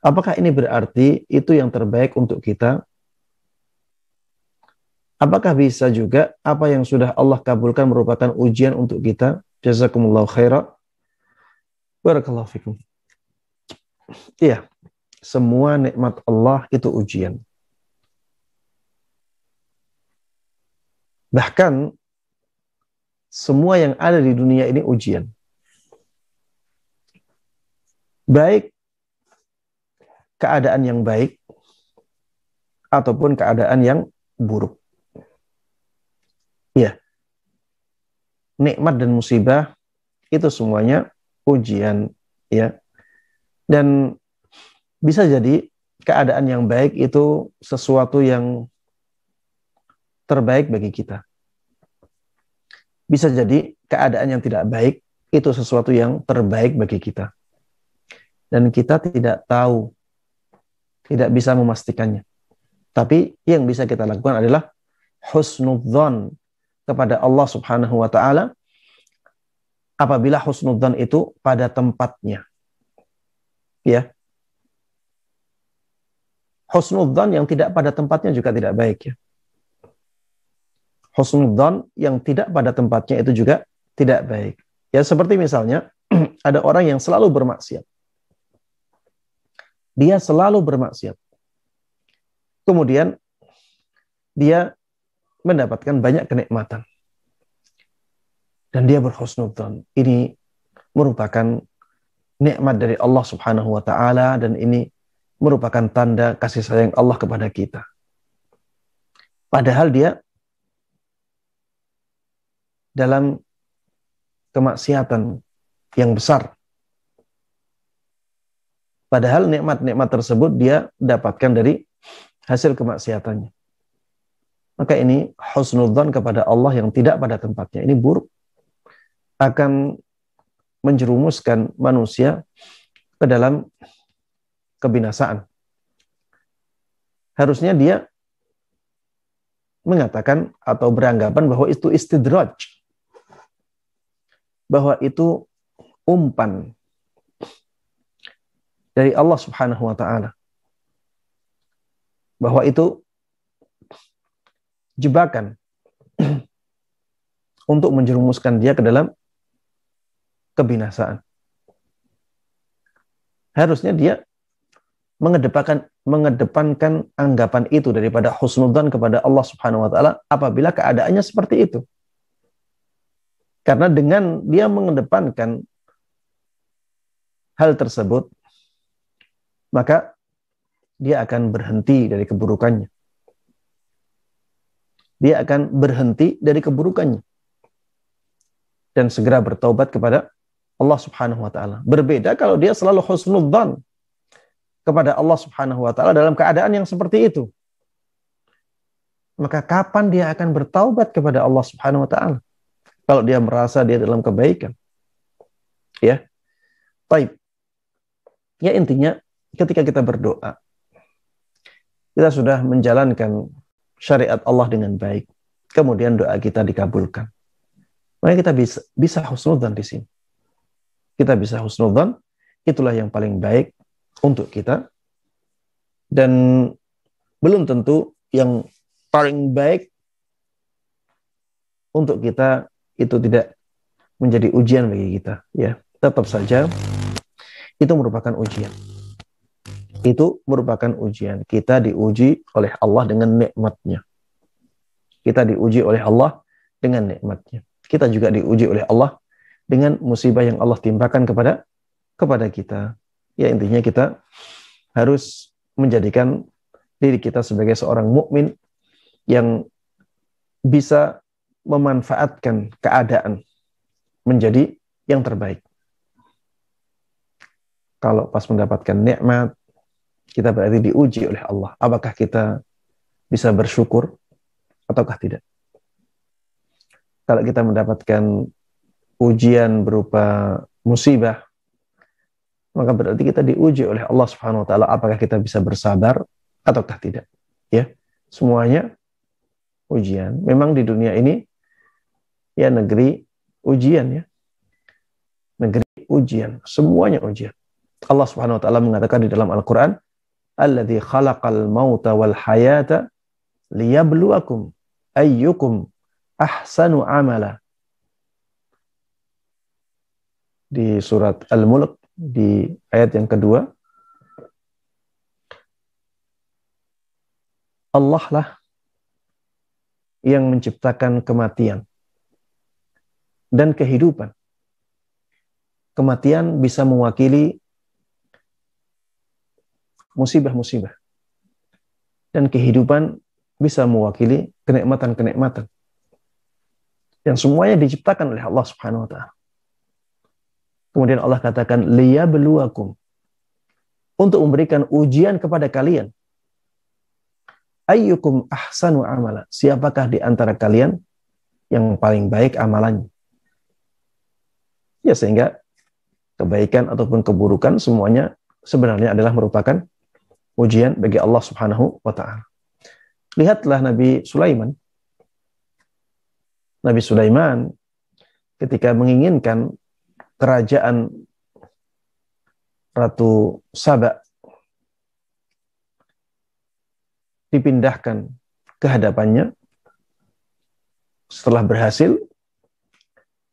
Apakah ini berarti itu yang terbaik untuk kita? Apakah bisa juga apa yang sudah Allah kabulkan merupakan ujian untuk kita? Jazakumullah khairah. Barakallahu fikum. Iya, semua nikmat Allah itu ujian. Bahkan semua yang ada di dunia ini ujian. Baik keadaan yang baik ataupun keadaan yang buruk. Ya. Nikmat dan musibah itu semuanya ujian ya. Dan bisa jadi keadaan yang baik itu sesuatu yang terbaik bagi kita. Bisa jadi keadaan yang tidak baik itu sesuatu yang terbaik bagi kita. Dan kita tidak tahu, tidak bisa memastikannya. Tapi yang bisa kita lakukan adalah husnudzon kepada Allah Subhanahu wa taala apabila husnudzan itu pada tempatnya. Ya. Husnudzan yang tidak pada tempatnya juga tidak baik ya. Husnudzan yang tidak pada tempatnya itu juga tidak baik. Ya seperti misalnya ada orang yang selalu bermaksiat. Dia selalu bermaksiat. Kemudian dia mendapatkan banyak kenikmatan. Dan dia berhusnudzon. Ini merupakan nikmat dari Allah Subhanahu wa taala dan ini merupakan tanda kasih sayang Allah kepada kita. Padahal dia dalam kemaksiatan yang besar. Padahal nikmat-nikmat tersebut dia dapatkan dari hasil kemaksiatannya maka ini husnudzon kepada Allah yang tidak pada tempatnya. Ini buruk. Akan menjerumuskan manusia ke dalam kebinasaan. Harusnya dia mengatakan atau beranggapan bahwa itu istidraj. Bahwa itu umpan dari Allah Subhanahu wa taala. Bahwa itu jebakan untuk menjerumuskan dia ke dalam kebinasaan. Harusnya dia mengedepankan mengedepankan anggapan itu daripada husnudzan kepada Allah Subhanahu wa taala apabila keadaannya seperti itu. Karena dengan dia mengedepankan hal tersebut maka dia akan berhenti dari keburukannya dia akan berhenti dari keburukannya dan segera bertobat kepada Allah Subhanahu wa taala. Berbeda kalau dia selalu husnudzan kepada Allah Subhanahu wa taala dalam keadaan yang seperti itu. Maka kapan dia akan bertaubat kepada Allah Subhanahu wa taala? Kalau dia merasa dia dalam kebaikan. Ya. Baik. Ya intinya ketika kita berdoa kita sudah menjalankan syariat Allah dengan baik. Kemudian doa kita dikabulkan. Maka kita bisa bisa husnudhan di sini. Kita bisa husnudhan, itulah yang paling baik untuk kita. Dan belum tentu yang paling baik untuk kita itu tidak menjadi ujian bagi kita ya tetap saja itu merupakan ujian itu merupakan ujian. Kita diuji oleh Allah dengan nikmatnya. Kita diuji oleh Allah dengan nikmatnya. Kita juga diuji oleh Allah dengan musibah yang Allah timpakan kepada kepada kita. Ya intinya kita harus menjadikan diri kita sebagai seorang mukmin yang bisa memanfaatkan keadaan menjadi yang terbaik. Kalau pas mendapatkan nikmat, kita berarti diuji oleh Allah. Apakah kita bisa bersyukur ataukah tidak? Kalau kita mendapatkan ujian berupa musibah, maka berarti kita diuji oleh Allah Subhanahu wa taala apakah kita bisa bersabar ataukah tidak. Ya. Semuanya ujian. Memang di dunia ini ya negeri ujian ya. Negeri ujian, semuanya ujian. Allah Subhanahu wa taala mengatakan di dalam Al-Qur'an, alladhi khalaqal mauta wal hayata liyabluwakum ayyukum ahsanu amala. Di surat Al-Mulk di ayat yang kedua Allah lah yang menciptakan kematian dan kehidupan. Kematian bisa mewakili musibah-musibah. Dan kehidupan bisa mewakili kenikmatan-kenikmatan. Yang semuanya diciptakan oleh Allah Subhanahu wa taala. Kemudian Allah katakan liyabluwakum untuk memberikan ujian kepada kalian. Ayyukum ahsanu amala? Siapakah di antara kalian yang paling baik amalannya? Ya sehingga kebaikan ataupun keburukan semuanya sebenarnya adalah merupakan ujian bagi Allah Subhanahu wa taala. Lihatlah Nabi Sulaiman. Nabi Sulaiman ketika menginginkan kerajaan Ratu Saba dipindahkan ke hadapannya setelah berhasil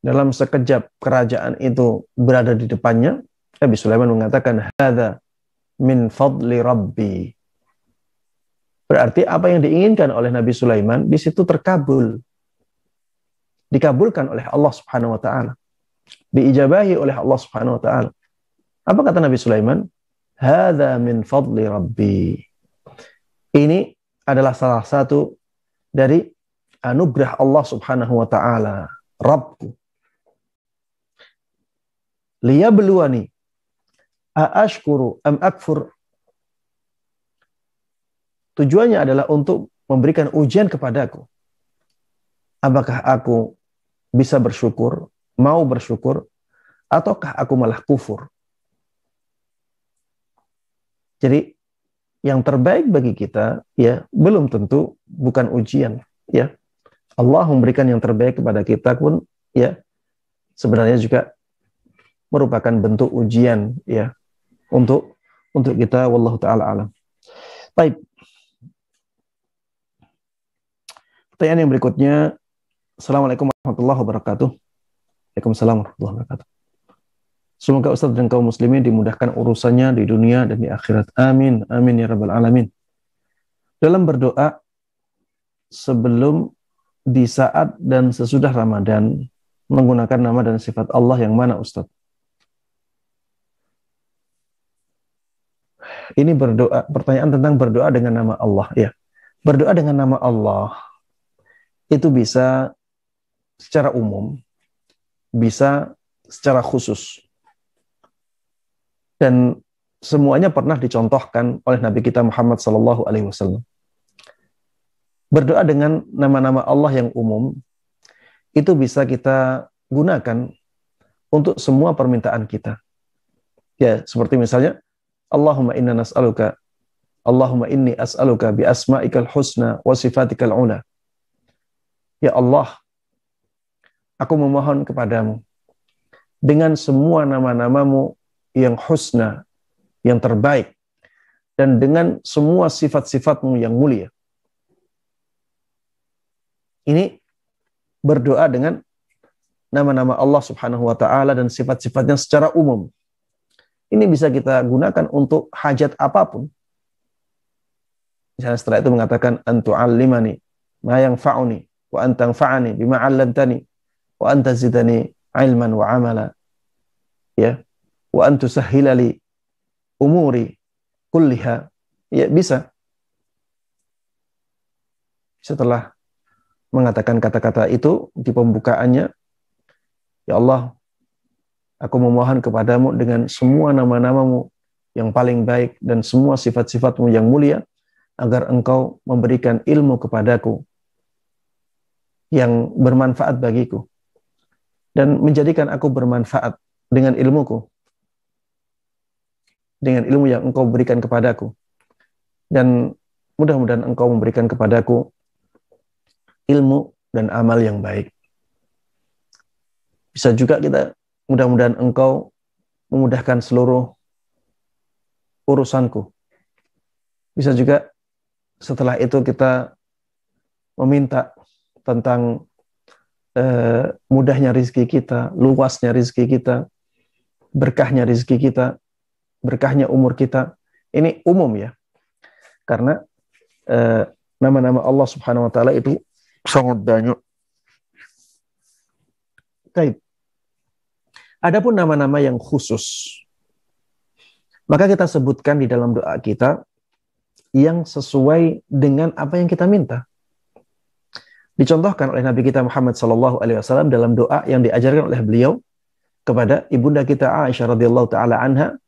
dalam sekejap kerajaan itu berada di depannya Nabi Sulaiman mengatakan hadza min fadli rabbi. Berarti apa yang diinginkan oleh Nabi Sulaiman di situ terkabul. Dikabulkan oleh Allah Subhanahu wa taala. Diijabahi oleh Allah Subhanahu wa taala. Apa kata Nabi Sulaiman? Hada min fadli rabbi. Ini adalah salah satu dari anugerah Allah Subhanahu wa taala, Rabbku. Liyabluwani Aashkuru am akfur? Tujuannya adalah untuk memberikan ujian kepadaku. Apakah aku bisa bersyukur, mau bersyukur, ataukah aku malah kufur? Jadi yang terbaik bagi kita ya belum tentu bukan ujian ya. Allah memberikan yang terbaik kepada kita pun ya sebenarnya juga merupakan bentuk ujian ya untuk untuk kita wallahu taala alam. Baik. Pertanyaan yang berikutnya. Assalamualaikum warahmatullahi wabarakatuh. Waalaikumsalam warahmatullahi wabarakatuh. Semoga Ustaz dan kaum muslimin dimudahkan urusannya di dunia dan di akhirat. Amin. Amin ya rabbal alamin. Dalam berdoa sebelum di saat dan sesudah Ramadan menggunakan nama dan sifat Allah yang mana Ustaz? ini berdoa pertanyaan tentang berdoa dengan nama Allah ya. Berdoa dengan nama Allah itu bisa secara umum, bisa secara khusus. Dan semuanya pernah dicontohkan oleh Nabi kita Muhammad Sallallahu alaihi wasallam. Berdoa dengan nama-nama Allah yang umum itu bisa kita gunakan untuk semua permintaan kita. Ya, seperti misalnya Allahumma inna nas'aluka Allahumma inni as'aluka bi asma'ikal husna wa sifatikal una Ya Allah, aku memohon kepadamu dengan semua nama-namamu yang husna, yang terbaik, dan dengan semua sifat-sifatmu yang mulia. Ini berdoa dengan nama-nama Allah Subhanahu wa taala dan sifat-sifatnya secara umum. Ini bisa kita gunakan untuk hajat apapun. Misalnya setelah itu mengatakan alimani ma yang fa'uni wa antang fa'ani bima 'allamtani wa antazidani ilman wa amala. Ya. Wa antu sahilali umuri kulliha. Ya, bisa. Setelah mengatakan kata-kata itu di pembukaannya, Ya Allah, Aku memohon kepadamu dengan semua nama-namamu yang paling baik dan semua sifat-sifatmu yang mulia, agar engkau memberikan ilmu kepadaku yang bermanfaat bagiku dan menjadikan aku bermanfaat dengan ilmuku dengan ilmu yang engkau berikan kepadaku dan mudah-mudahan engkau memberikan kepadaku ilmu dan amal yang baik bisa juga kita Mudah-mudahan engkau memudahkan seluruh urusanku. Bisa juga setelah itu kita meminta tentang eh, mudahnya rizki kita, luasnya rizki kita, berkahnya rizki kita, berkahnya umur kita. Ini umum ya, karena nama eh, nama-nama Allah Subhanahu Wa Taala itu sangat banyak. Baik. Adapun nama-nama yang khusus, maka kita sebutkan di dalam doa kita yang sesuai dengan apa yang kita minta. Dicontohkan oleh Nabi kita Muhammad Sallallahu Alaihi Wasallam dalam doa yang diajarkan oleh beliau kepada ibunda kita Aisyah radhiyallahu taala anha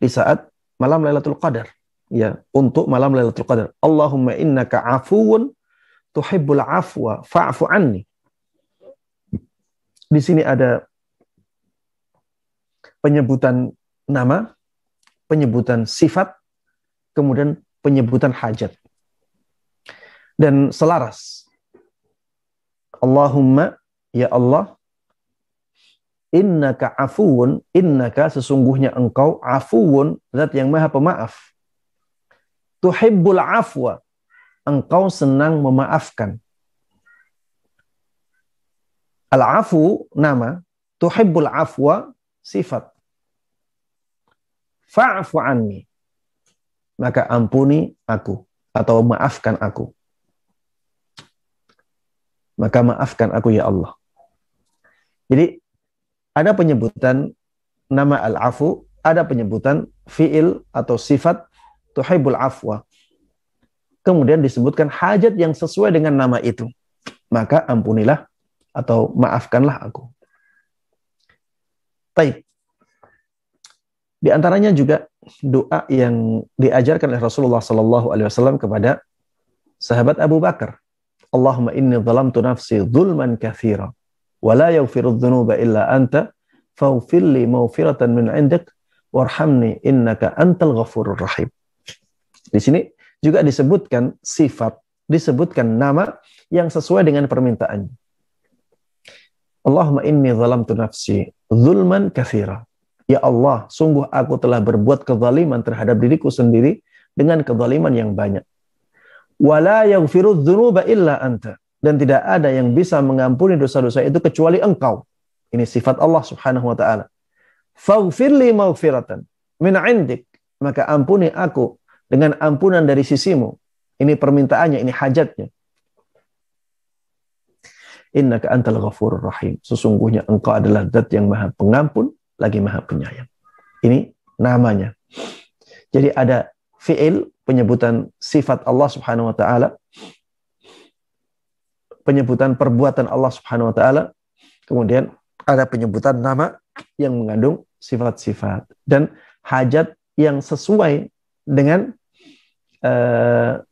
di saat malam Lailatul Qadar. Ya, untuk malam Lailatul Qadar. Allahumma innaka afuun tuhibbul afwa fa'fu anni. Di sini ada penyebutan nama, penyebutan sifat, kemudian penyebutan hajat. Dan selaras. Allahumma, ya Allah, innaka afuun, innaka sesungguhnya engkau afuun, zat yang maha pemaaf. Tuhibbul afwa, engkau senang memaafkan. Al-afu, nama, tuhibbul afwa, sifat. Fa'fu anni. Maka ampuni aku atau maafkan aku. Maka maafkan aku ya Allah. Jadi ada penyebutan nama al-afu, ada penyebutan fi'il atau sifat tuhibul afwa. Kemudian disebutkan hajat yang sesuai dengan nama itu. Maka ampunilah atau maafkanlah aku. Baik. Di antaranya juga doa yang diajarkan oleh Rasulullah Sallallahu Alaihi Wasallam kepada sahabat Abu Bakar. Allahumma inni zalamtu nafsi zulman kathira wa la yaghfiru dhunuba illa anta faghfir li mawfiratan min indik warhamni innaka antal ghafurur rahim. Di sini juga disebutkan sifat, disebutkan nama yang sesuai dengan permintaannya. Allahumma inni zalamtu nafsi zulman kathira. Ya Allah, sungguh aku telah berbuat kezaliman terhadap diriku sendiri dengan kezaliman yang banyak. Wala yaghfiru dzunuba illa anta. Dan tidak ada yang bisa mengampuni dosa-dosa itu kecuali engkau. Ini sifat Allah subhanahu wa ta'ala. Faghfirli maghfiratan min indik. Maka ampuni aku dengan ampunan dari sisimu. Ini permintaannya, ini hajatnya innaka antal ghafurur rahim. Sesungguhnya engkau adalah zat yang maha pengampun lagi maha penyayang. Ini namanya. Jadi ada fi'il penyebutan sifat Allah Subhanahu wa taala penyebutan perbuatan Allah Subhanahu wa taala kemudian ada penyebutan nama yang mengandung sifat-sifat dan hajat yang sesuai dengan uh,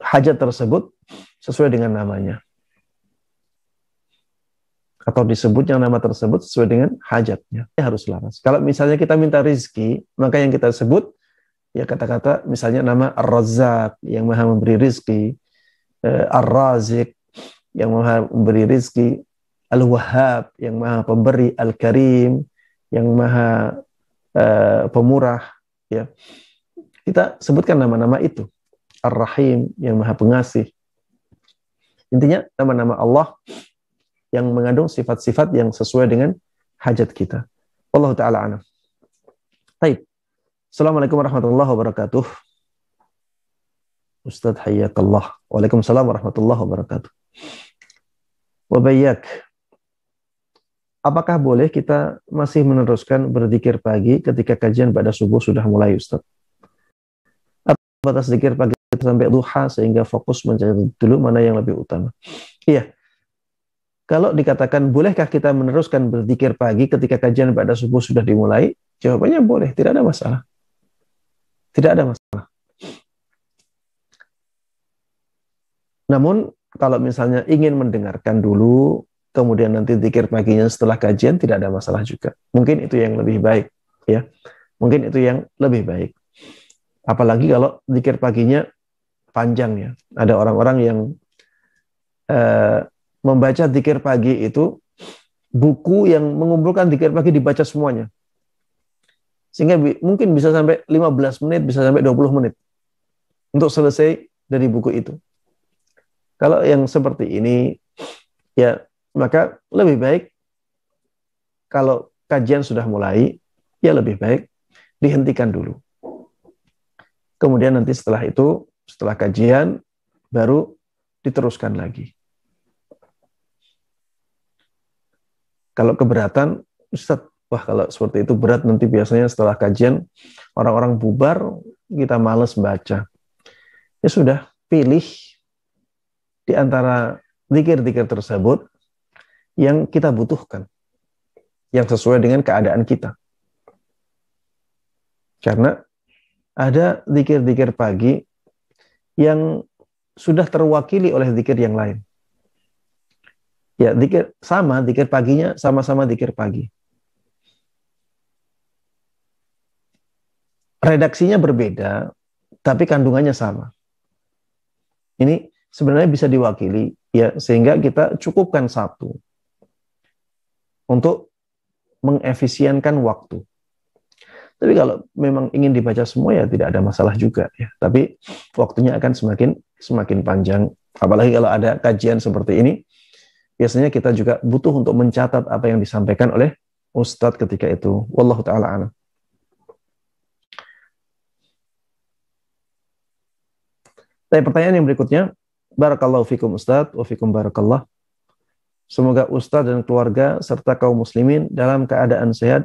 hajat tersebut sesuai dengan namanya. Atau disebut yang nama tersebut sesuai dengan hajatnya. Ini harus laras. Kalau misalnya kita minta rizki, maka yang kita sebut ya kata-kata misalnya nama ar yang maha memberi rizki, eh, Ar-Razik yang maha memberi rizki, al wahab yang maha pemberi, Al-Karim yang maha uh, pemurah. Ya, kita sebutkan nama-nama itu. Ar-Rahim yang maha pengasih, Intinya nama-nama Allah yang mengandung sifat-sifat yang sesuai dengan hajat kita. Allah taala anam. Baik. Assalamualaikum warahmatullahi wabarakatuh. Ustadz Hayyakallah. Waalaikumsalam warahmatullahi wabarakatuh. Wabayyak. Apakah boleh kita masih meneruskan berzikir pagi ketika kajian pada subuh sudah mulai Ustadz? Atau batas zikir pagi kita sampai duha sehingga fokus mencari dulu mana yang lebih utama. Iya. Kalau dikatakan bolehkah kita meneruskan berzikir pagi ketika kajian pada subuh sudah dimulai? Jawabannya boleh, tidak ada masalah. Tidak ada masalah. Namun kalau misalnya ingin mendengarkan dulu kemudian nanti zikir paginya setelah kajian tidak ada masalah juga. Mungkin itu yang lebih baik ya. Mungkin itu yang lebih baik apalagi kalau zikir paginya panjang ya. Ada orang-orang yang uh, membaca dikir pagi itu buku yang mengumpulkan dikir pagi dibaca semuanya. Sehingga bi mungkin bisa sampai 15 menit, bisa sampai 20 menit untuk selesai dari buku itu. Kalau yang seperti ini, ya maka lebih baik kalau kajian sudah mulai, ya lebih baik dihentikan dulu. Kemudian nanti setelah itu setelah kajian, baru diteruskan lagi. Kalau keberatan, Ustaz, wah kalau seperti itu berat nanti biasanya setelah kajian orang-orang bubar, kita males baca. Ya sudah, pilih di antara zikir-zikir tersebut yang kita butuhkan, yang sesuai dengan keadaan kita. Karena ada zikir-zikir pagi yang sudah terwakili oleh zikir yang lain. Ya, zikir sama, zikir paginya sama-sama zikir pagi. Redaksinya berbeda, tapi kandungannya sama. Ini sebenarnya bisa diwakili, ya, sehingga kita cukupkan satu untuk mengefisienkan waktu. Tapi kalau memang ingin dibaca semua ya tidak ada masalah juga ya. Tapi waktunya akan semakin semakin panjang. Apalagi kalau ada kajian seperti ini, biasanya kita juga butuh untuk mencatat apa yang disampaikan oleh ustadz ketika itu. Wallahu taala alam. Tapi pertanyaan yang berikutnya, barakallahu fikum ustadz, wa fikum barakallah. Semoga ustadz dan keluarga serta kaum muslimin dalam keadaan sehat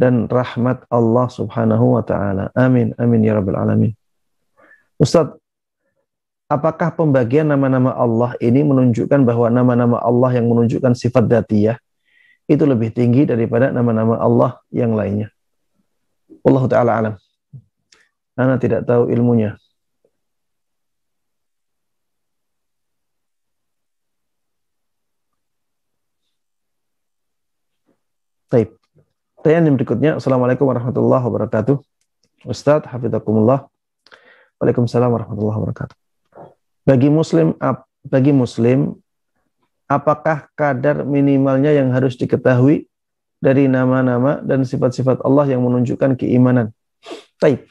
dan rahmat Allah Subhanahu wa taala. Amin amin ya rabbal alamin. Ustaz, apakah pembagian nama-nama Allah ini menunjukkan bahwa nama-nama Allah yang menunjukkan sifat dzatiyah itu lebih tinggi daripada nama-nama Allah yang lainnya? Allah taala alam. Ana tidak tahu ilmunya. Taib. Pertanyaan yang berikutnya, Assalamualaikum warahmatullahi wabarakatuh. Ustadz, Hafizakumullah. Waalaikumsalam warahmatullahi wabarakatuh. Bagi muslim, bagi muslim, apakah kadar minimalnya yang harus diketahui dari nama-nama dan sifat-sifat Allah yang menunjukkan keimanan? Taib.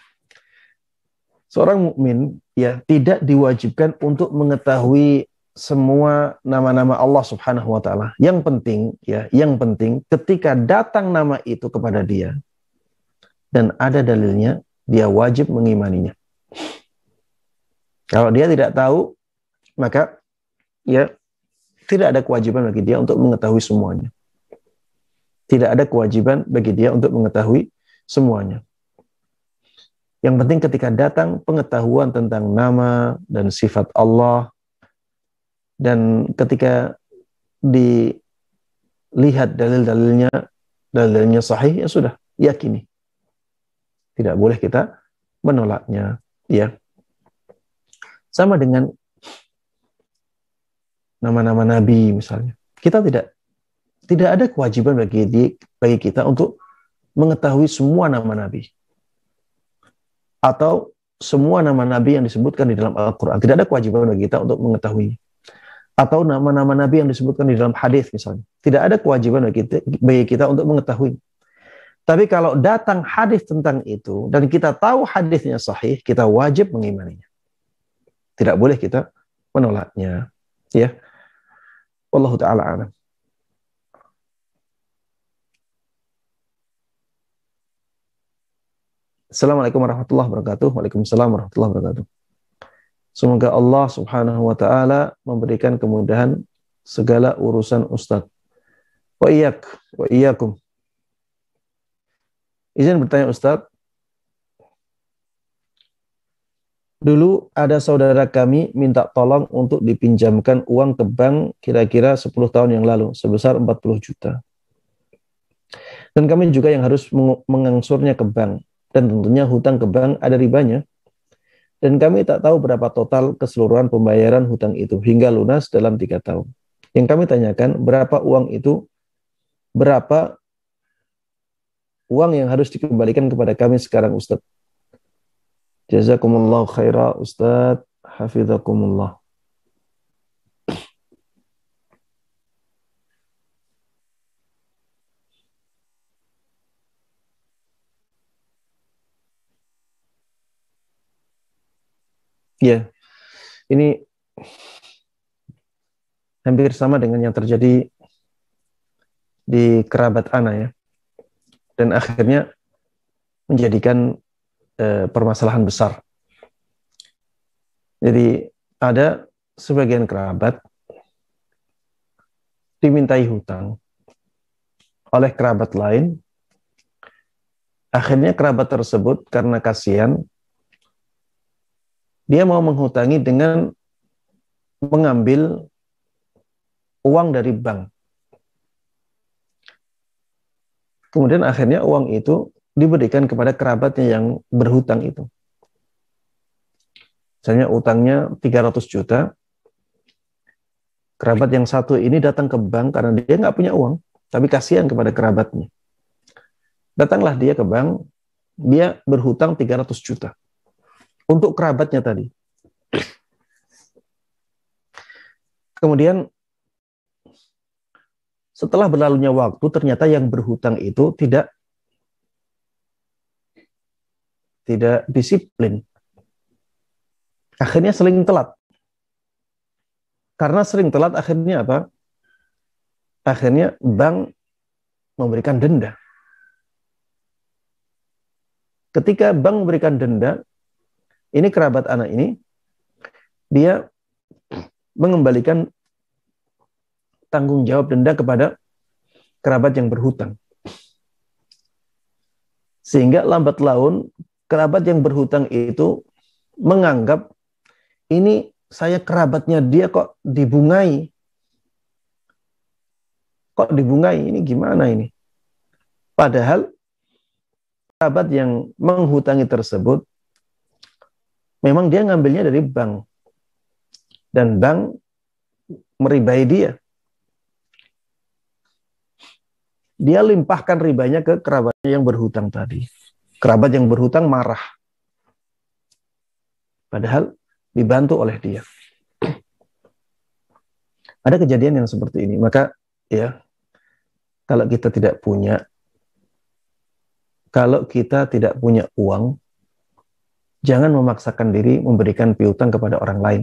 Seorang mukmin ya tidak diwajibkan untuk mengetahui semua nama-nama Allah Subhanahu wa taala. Yang penting ya, yang penting ketika datang nama itu kepada dia dan ada dalilnya, dia wajib mengimaninya. Kalau dia tidak tahu, maka ya tidak ada kewajiban bagi dia untuk mengetahui semuanya. Tidak ada kewajiban bagi dia untuk mengetahui semuanya. Yang penting ketika datang pengetahuan tentang nama dan sifat Allah dan ketika dilihat dalil-dalilnya dalilnya sahih ya sudah yakini tidak boleh kita menolaknya ya sama dengan nama-nama nabi misalnya kita tidak tidak ada kewajiban bagi di, bagi kita untuk mengetahui semua nama nabi atau semua nama nabi yang disebutkan di dalam Al-Qur'an tidak ada kewajiban bagi kita untuk mengetahui atau nama-nama nabi yang disebutkan di dalam hadis misalnya. Tidak ada kewajiban bagi kita, bagi kita untuk mengetahui. Tapi kalau datang hadis tentang itu dan kita tahu hadisnya sahih, kita wajib mengimaninya. Tidak boleh kita menolaknya, ya. Allah taala alam. Assalamualaikum warahmatullahi wabarakatuh. Waalaikumsalam warahmatullahi wabarakatuh. Semoga Allah Subhanahu wa taala memberikan kemudahan segala urusan ustaz. Wa iyyak wa iyyakum. Izin bertanya Ustaz, Dulu ada saudara kami minta tolong untuk dipinjamkan uang ke bank kira-kira 10 tahun yang lalu sebesar 40 juta. Dan kami juga yang harus mengangsurnya ke bank. Dan tentunya hutang ke bank ada ribanya dan kami tak tahu berapa total keseluruhan pembayaran hutang itu hingga lunas dalam tiga tahun. Yang kami tanyakan, berapa uang itu, berapa uang yang harus dikembalikan kepada kami sekarang Ustadz? Jazakumullah khaira Ustadz, hafizakumullah. ya ini hampir sama dengan yang terjadi di kerabat Ana ya dan akhirnya menjadikan e, permasalahan besar jadi ada sebagian kerabat dimintai hutang oleh kerabat lain akhirnya kerabat tersebut karena kasihan dia mau menghutangi dengan mengambil uang dari bank. Kemudian akhirnya uang itu diberikan kepada kerabatnya yang berhutang itu. Misalnya utangnya 300 juta, kerabat yang satu ini datang ke bank karena dia nggak punya uang, tapi kasihan kepada kerabatnya. Datanglah dia ke bank, dia berhutang 300 juta untuk kerabatnya tadi. Kemudian setelah berlalunya waktu ternyata yang berhutang itu tidak tidak disiplin. Akhirnya sering telat. Karena sering telat akhirnya apa? Akhirnya bank memberikan denda. Ketika bank memberikan denda, ini kerabat anak ini dia mengembalikan tanggung jawab denda kepada kerabat yang berhutang. Sehingga lambat laun kerabat yang berhutang itu menganggap ini saya kerabatnya dia kok dibungai. Kok dibungai? Ini gimana ini? Padahal kerabat yang menghutangi tersebut memang dia ngambilnya dari bank dan bank meribai dia. Dia limpahkan ribanya ke kerabatnya yang berhutang tadi. Kerabat yang berhutang marah. Padahal dibantu oleh dia. Ada kejadian yang seperti ini. Maka ya kalau kita tidak punya kalau kita tidak punya uang Jangan memaksakan diri memberikan piutang kepada orang lain.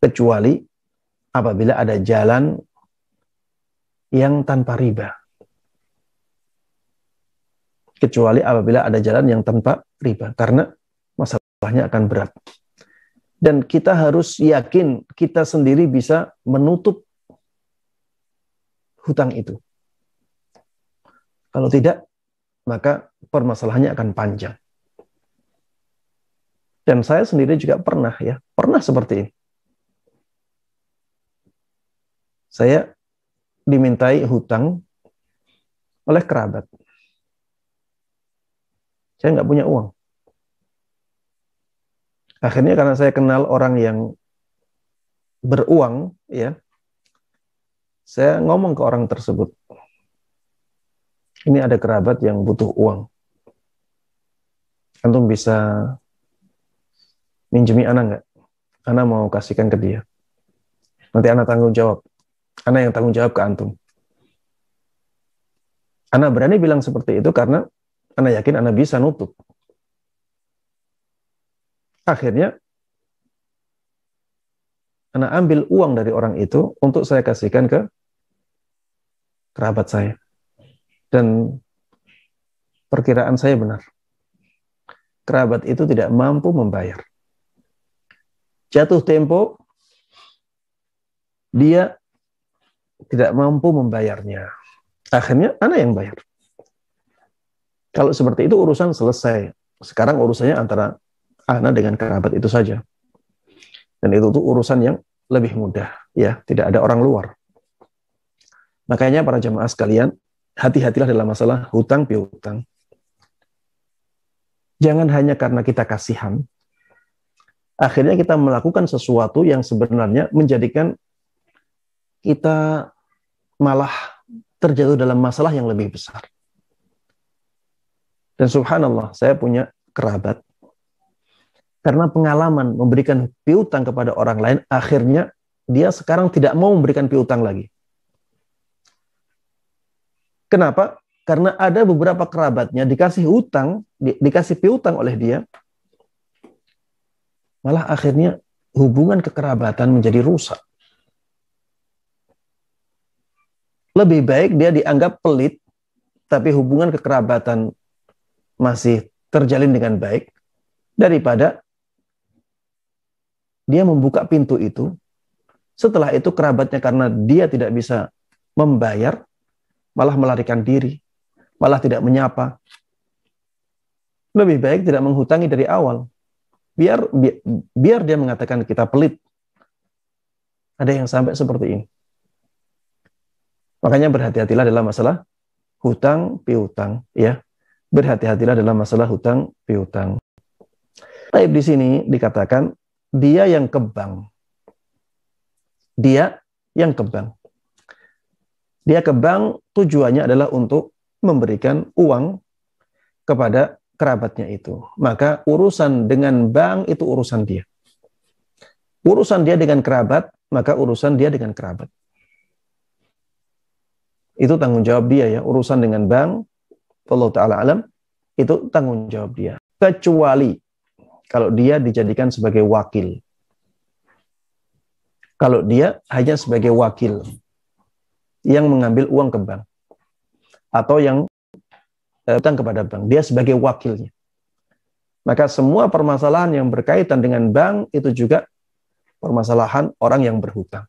Kecuali apabila ada jalan yang tanpa riba. Kecuali apabila ada jalan yang tanpa riba. Karena masalahnya akan berat. Dan kita harus yakin kita sendiri bisa menutup hutang itu. Kalau tidak, maka permasalahannya akan panjang. Dan saya sendiri juga pernah ya, pernah seperti ini. Saya dimintai hutang oleh kerabat. Saya nggak punya uang. Akhirnya karena saya kenal orang yang beruang, ya, saya ngomong ke orang tersebut, ini ada kerabat yang butuh uang. Antum bisa minjemi anak nggak? anak mau kasihkan ke dia. Nanti anak tanggung jawab. anak yang tanggung jawab ke Antum. anak berani bilang seperti itu karena anak yakin anak bisa nutup. Akhirnya, anak ambil uang dari orang itu untuk saya kasihkan ke kerabat saya. Dan perkiraan saya benar. Kerabat itu tidak mampu membayar jatuh tempo, dia tidak mampu membayarnya. Akhirnya anak yang bayar. Kalau seperti itu urusan selesai. Sekarang urusannya antara anak dengan kerabat itu saja. Dan itu tuh urusan yang lebih mudah, ya, tidak ada orang luar. Makanya para jemaah sekalian, hati-hatilah dalam masalah hutang piutang. Jangan hanya karena kita kasihan, akhirnya kita melakukan sesuatu yang sebenarnya menjadikan kita malah terjatuh dalam masalah yang lebih besar. Dan subhanallah, saya punya kerabat. Karena pengalaman memberikan piutang kepada orang lain, akhirnya dia sekarang tidak mau memberikan piutang lagi. Kenapa? Karena ada beberapa kerabatnya dikasih utang, di, dikasih piutang oleh dia, malah akhirnya hubungan kekerabatan menjadi rusak. Lebih baik dia dianggap pelit, tapi hubungan kekerabatan masih terjalin dengan baik, daripada dia membuka pintu itu. Setelah itu kerabatnya karena dia tidak bisa membayar, malah melarikan diri, malah tidak menyapa. Lebih baik tidak menghutangi dari awal, biar biar dia mengatakan kita pelit. Ada yang sampai seperti ini. Makanya berhati-hatilah dalam masalah hutang piutang ya. Berhati-hatilah dalam masalah hutang piutang. Taib di sini dikatakan dia yang kebang. Dia yang kebang. Dia kebang tujuannya adalah untuk memberikan uang kepada kerabatnya itu. Maka urusan dengan bank itu urusan dia. Urusan dia dengan kerabat, maka urusan dia dengan kerabat. Itu tanggung jawab dia ya, urusan dengan bank, Allah taala alam, itu tanggung jawab dia. Kecuali kalau dia dijadikan sebagai wakil. Kalau dia hanya sebagai wakil yang mengambil uang ke bank atau yang datang eh, kepada bank. Dia sebagai wakilnya. Maka semua permasalahan yang berkaitan dengan bank itu juga permasalahan orang yang berhutang.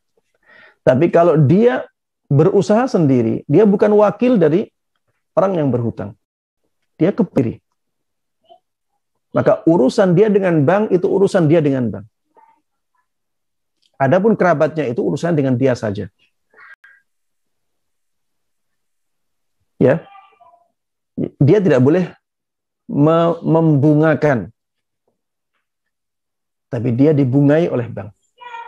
Tapi kalau dia berusaha sendiri, dia bukan wakil dari orang yang berhutang. Dia kepiri. Maka urusan dia dengan bank itu urusan dia dengan bank. Adapun kerabatnya itu urusan dengan dia saja. Ya, dia tidak boleh membungakan. Tapi dia dibungai oleh bank.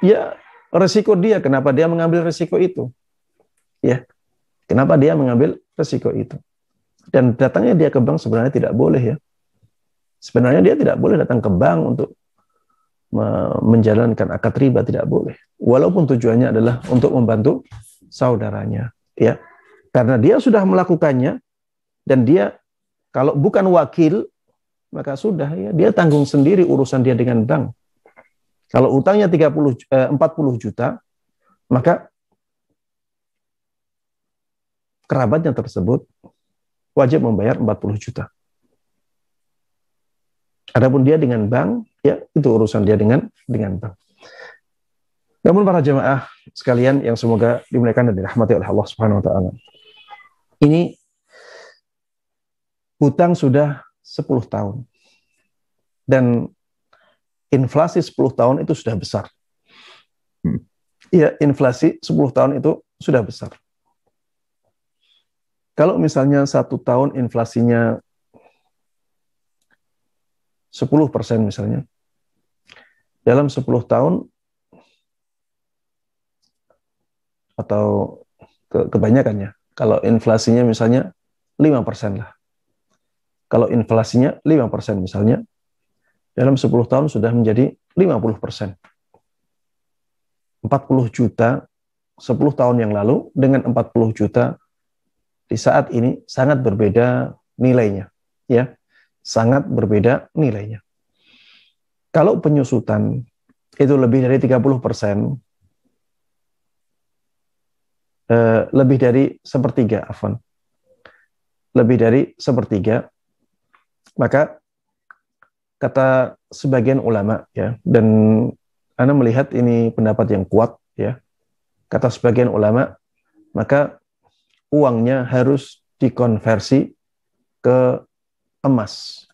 Ya, resiko dia. Kenapa dia mengambil resiko itu? Ya, kenapa dia mengambil resiko itu? Dan datangnya dia ke bank sebenarnya tidak boleh ya. Sebenarnya dia tidak boleh datang ke bank untuk menjalankan akad riba tidak boleh. Walaupun tujuannya adalah untuk membantu saudaranya, ya. Karena dia sudah melakukannya dan dia kalau bukan wakil, maka sudah ya dia tanggung sendiri urusan dia dengan bank. Kalau utangnya 30 40 eh, juta, maka kerabatnya tersebut wajib membayar 40 juta. Adapun dia dengan bank, ya itu urusan dia dengan dengan bank. Namun para jemaah sekalian yang semoga dimuliakan dan dirahmati oleh Allah Subhanahu wa taala. Ini hutang sudah 10 tahun. Dan inflasi 10 tahun itu sudah besar. Hmm. Iya, inflasi 10 tahun itu sudah besar. Kalau misalnya satu tahun inflasinya 10 persen misalnya, dalam 10 tahun atau ke kebanyakannya, kalau inflasinya misalnya 5 persen lah. Kalau inflasinya 5% misalnya, dalam 10 tahun sudah menjadi 50%. 40 juta 10 tahun yang lalu dengan 40 juta di saat ini sangat berbeda nilainya, ya. Sangat berbeda nilainya. Kalau penyusutan itu lebih dari 30 persen, eh, lebih dari sepertiga, Afon. Lebih dari sepertiga, maka kata sebagian ulama ya dan Anda melihat ini pendapat yang kuat ya. Kata sebagian ulama maka uangnya harus dikonversi ke emas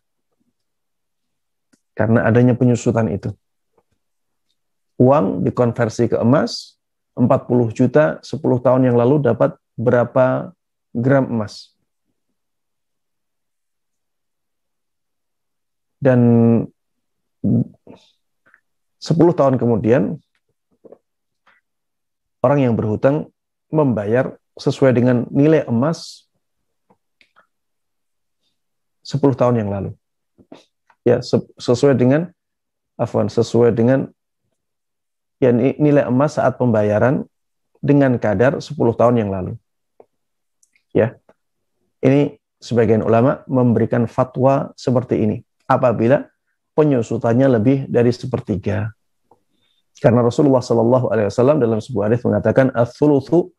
karena adanya penyusutan itu. Uang dikonversi ke emas 40 juta 10 tahun yang lalu dapat berapa gram emas? dan 10 tahun kemudian orang yang berhutang membayar sesuai dengan nilai emas 10 tahun yang lalu. Ya, sesuai dengan afwan, sesuai dengan ya nilai emas saat pembayaran dengan kadar 10 tahun yang lalu. Ya. Ini sebagian ulama memberikan fatwa seperti ini apabila penyusutannya lebih dari sepertiga. Karena Rasulullah Shallallahu Alaihi Wasallam dalam sebuah hadis mengatakan asuluthu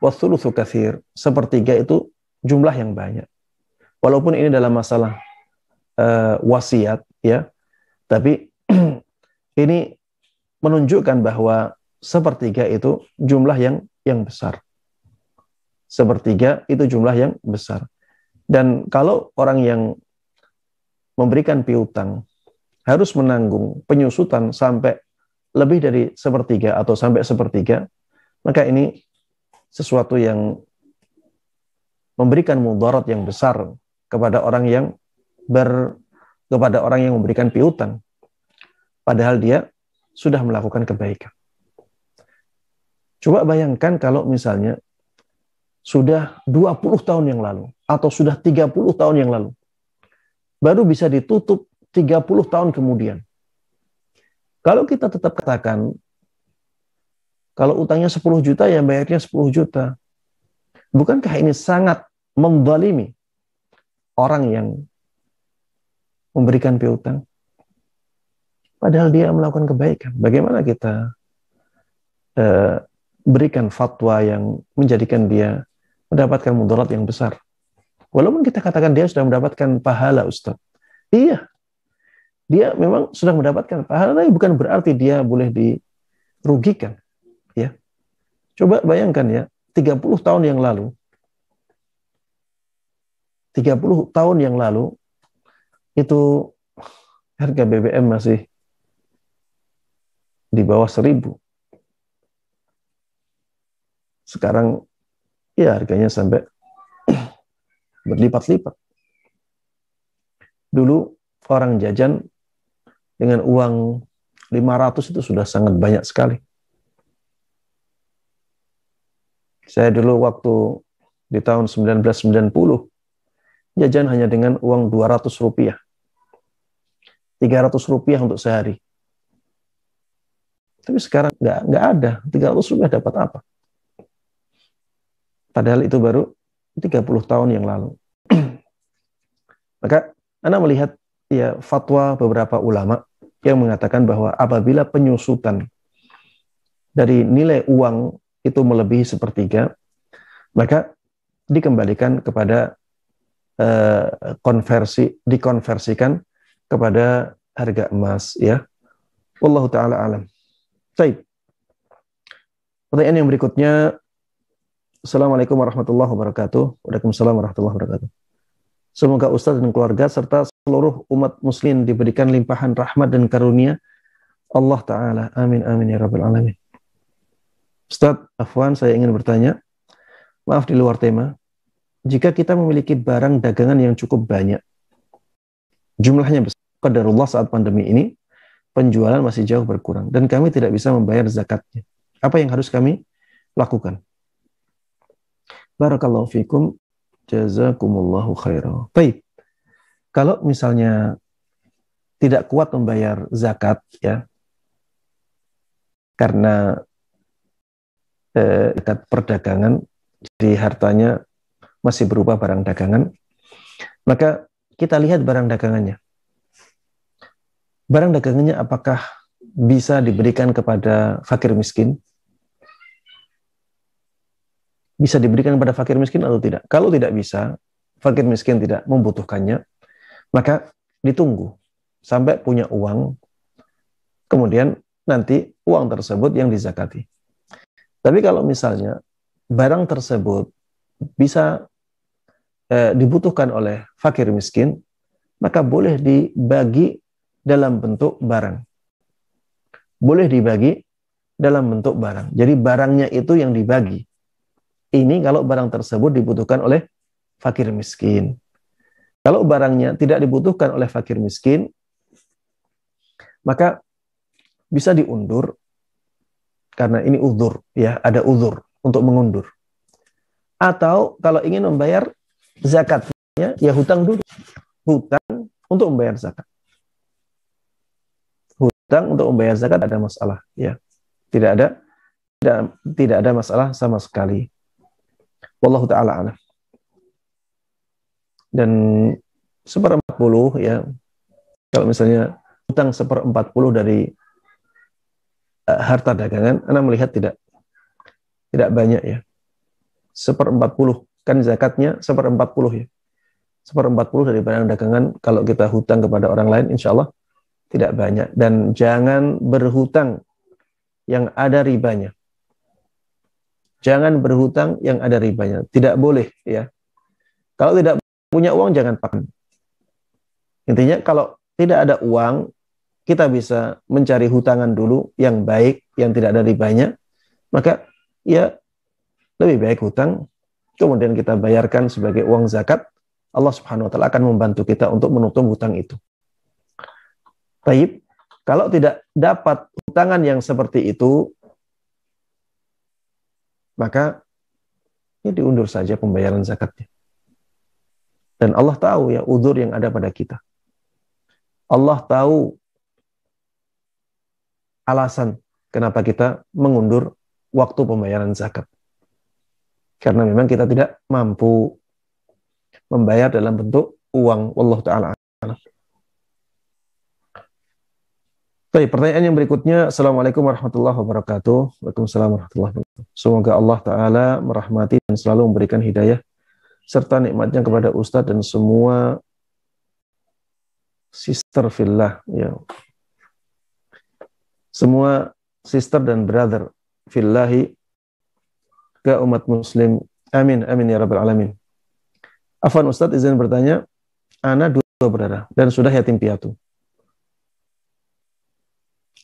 wasuluthu kasir sepertiga itu jumlah yang banyak. Walaupun ini dalam masalah uh, wasiat ya, tapi ini menunjukkan bahwa sepertiga itu jumlah yang yang besar. Sepertiga itu jumlah yang besar. Dan kalau orang yang memberikan piutang harus menanggung penyusutan sampai lebih dari sepertiga atau sampai sepertiga, maka ini sesuatu yang memberikan mudarat yang besar kepada orang yang ber kepada orang yang memberikan piutang padahal dia sudah melakukan kebaikan. Coba bayangkan kalau misalnya sudah 20 tahun yang lalu atau sudah 30 tahun yang lalu baru bisa ditutup 30 tahun kemudian. Kalau kita tetap katakan, kalau utangnya 10 juta ya bayarnya 10 juta. Bukankah ini sangat membalimi orang yang memberikan piutang? Padahal dia melakukan kebaikan. Bagaimana kita eh, berikan fatwa yang menjadikan dia mendapatkan mudarat yang besar? Walaupun kita katakan dia sudah mendapatkan pahala, Ustaz. Iya. Dia memang sudah mendapatkan pahala, tapi bukan berarti dia boleh dirugikan. Ya. Coba bayangkan ya, 30 tahun yang lalu, 30 tahun yang lalu, itu harga BBM masih di bawah seribu. Sekarang ya harganya sampai berlipat-lipat. Dulu orang jajan dengan uang 500 itu sudah sangat banyak sekali. Saya dulu waktu di tahun 1990, jajan hanya dengan uang 200 rupiah. 300 rupiah untuk sehari. Tapi sekarang nggak nggak ada. 300 rupiah dapat apa? Padahal itu baru 30 tahun yang lalu. Maka Anda melihat ya fatwa beberapa ulama yang mengatakan bahwa apabila penyusutan dari nilai uang itu melebihi sepertiga, maka dikembalikan kepada eh, konversi, dikonversikan kepada harga emas ya. Wallahu taala alam. Baik. Pertanyaan yang berikutnya Assalamualaikum warahmatullahi wabarakatuh. Waalaikumsalam warahmatullahi wabarakatuh. Semoga Ustadz dan keluarga serta seluruh umat muslim diberikan limpahan rahmat dan karunia Allah Ta'ala. Amin, amin, ya Rabbal Alamin. Ustadz, Afwan, saya ingin bertanya. Maaf di luar tema. Jika kita memiliki barang dagangan yang cukup banyak, jumlahnya besar. Kedarullah saat pandemi ini, penjualan masih jauh berkurang. Dan kami tidak bisa membayar zakatnya. Apa yang harus kami lakukan? Barakallahu fikum. Jazakumullahu khairan. Baik. Kalau misalnya tidak kuat membayar zakat ya karena eh, perdagangan jadi hartanya masih berupa barang dagangan maka kita lihat barang dagangannya barang dagangannya apakah bisa diberikan kepada fakir miskin bisa diberikan kepada fakir miskin atau tidak. Kalau tidak bisa, fakir miskin tidak membutuhkannya, maka ditunggu sampai punya uang, kemudian nanti uang tersebut yang dizakati. Tapi kalau misalnya barang tersebut bisa e, dibutuhkan oleh fakir miskin, maka boleh dibagi dalam bentuk barang. Boleh dibagi dalam bentuk barang. Jadi barangnya itu yang dibagi ini kalau barang tersebut dibutuhkan oleh fakir miskin. Kalau barangnya tidak dibutuhkan oleh fakir miskin, maka bisa diundur karena ini uzur ya, ada uzur untuk mengundur. Atau kalau ingin membayar zakatnya ya hutang dulu. Hutang untuk membayar zakat. Hutang untuk membayar zakat ada masalah ya. Tidak ada tidak tidak ada masalah sama sekali. Wallahu taala alam. Dan seperempat puluh ya kalau misalnya utang seperempat puluh dari uh, harta dagangan, Anda melihat tidak tidak banyak ya. Seperempat puluh kan zakatnya seperempat puluh ya. Seperempat puluh dari barang dagangan kalau kita hutang kepada orang lain, insya Allah tidak banyak. Dan jangan berhutang yang ada ribanya. Jangan berhutang yang ada ribanya. Tidak boleh ya. Kalau tidak punya uang jangan pakai. Intinya kalau tidak ada uang, kita bisa mencari hutangan dulu yang baik, yang tidak ada ribanya. Maka ya lebih baik hutang kemudian kita bayarkan sebagai uang zakat. Allah Subhanahu wa taala akan membantu kita untuk menutup hutang itu. Taib, kalau tidak dapat hutangan yang seperti itu, maka ya diundur saja pembayaran zakatnya. Dan Allah tahu ya udur yang ada pada kita. Allah tahu alasan kenapa kita mengundur waktu pembayaran zakat. Karena memang kita tidak mampu membayar dalam bentuk uang. Allah Ta'ala. Baik, pertanyaan yang berikutnya. Assalamualaikum warahmatullahi wabarakatuh. Waalaikumsalam warahmatullahi wabarakatuh. Semoga Allah Ta'ala merahmati dan selalu memberikan hidayah serta nikmatnya kepada Ustadz dan semua sister fillah. Ya. Semua sister dan brother fillahi ke umat muslim. Amin, amin ya rabbal alamin. Afan Ustadz izin bertanya, Ana dua berada dan sudah yatim piatu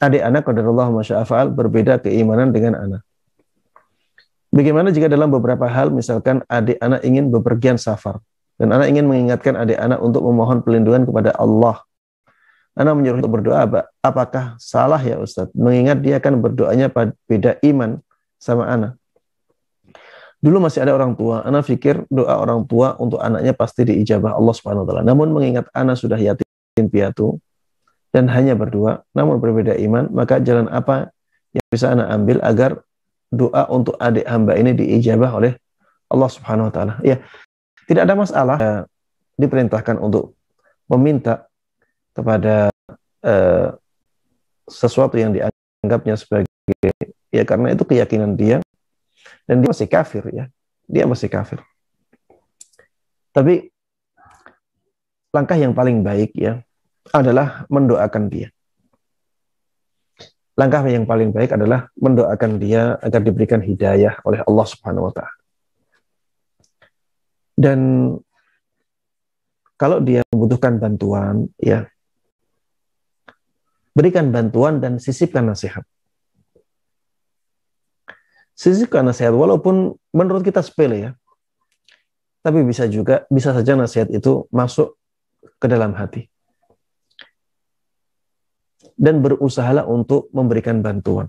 adik anak qadarullah masya'afal berbeda keimanan dengan anak. Bagaimana jika dalam beberapa hal misalkan adik anak ingin bepergian safar dan anak ingin mengingatkan adik anak untuk memohon pelindungan kepada Allah. Anak menyuruh untuk berdoa, apakah salah ya Ustaz? Mengingat dia akan berdoanya pada beda iman sama anak. Dulu masih ada orang tua, anak pikir doa orang tua untuk anaknya pasti diijabah Allah Subhanahu wa taala. Namun mengingat anak sudah yatim piatu, dan hanya berdua, namun berbeda iman, maka jalan apa yang bisa anak ambil agar doa untuk adik hamba ini diijabah oleh Allah Subhanahu wa taala. Ya. Tidak ada masalah ya, diperintahkan untuk meminta kepada eh, sesuatu yang dianggapnya sebagai ya karena itu keyakinan dia dan dia masih kafir ya. Dia masih kafir. Tapi langkah yang paling baik ya adalah mendoakan dia. Langkah yang paling baik adalah mendoakan dia agar diberikan hidayah oleh Allah Subhanahu wa taala. Dan kalau dia membutuhkan bantuan, ya berikan bantuan dan sisipkan nasihat. Sisipkan nasihat walaupun menurut kita sepele ya. Tapi bisa juga bisa saja nasihat itu masuk ke dalam hati dan berusahalah untuk memberikan bantuan.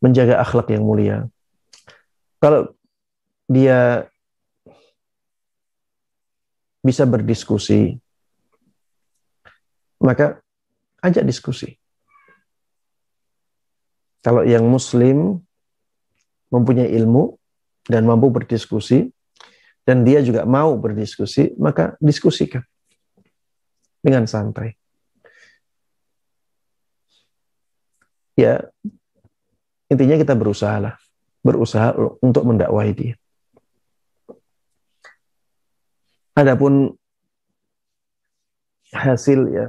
Menjaga akhlak yang mulia. Kalau dia bisa berdiskusi, maka ajak diskusi. Kalau yang muslim mempunyai ilmu dan mampu berdiskusi, dan dia juga mau berdiskusi, maka diskusikan dengan santai. ya intinya kita berusaha lah berusaha untuk mendakwahi dia adapun hasil ya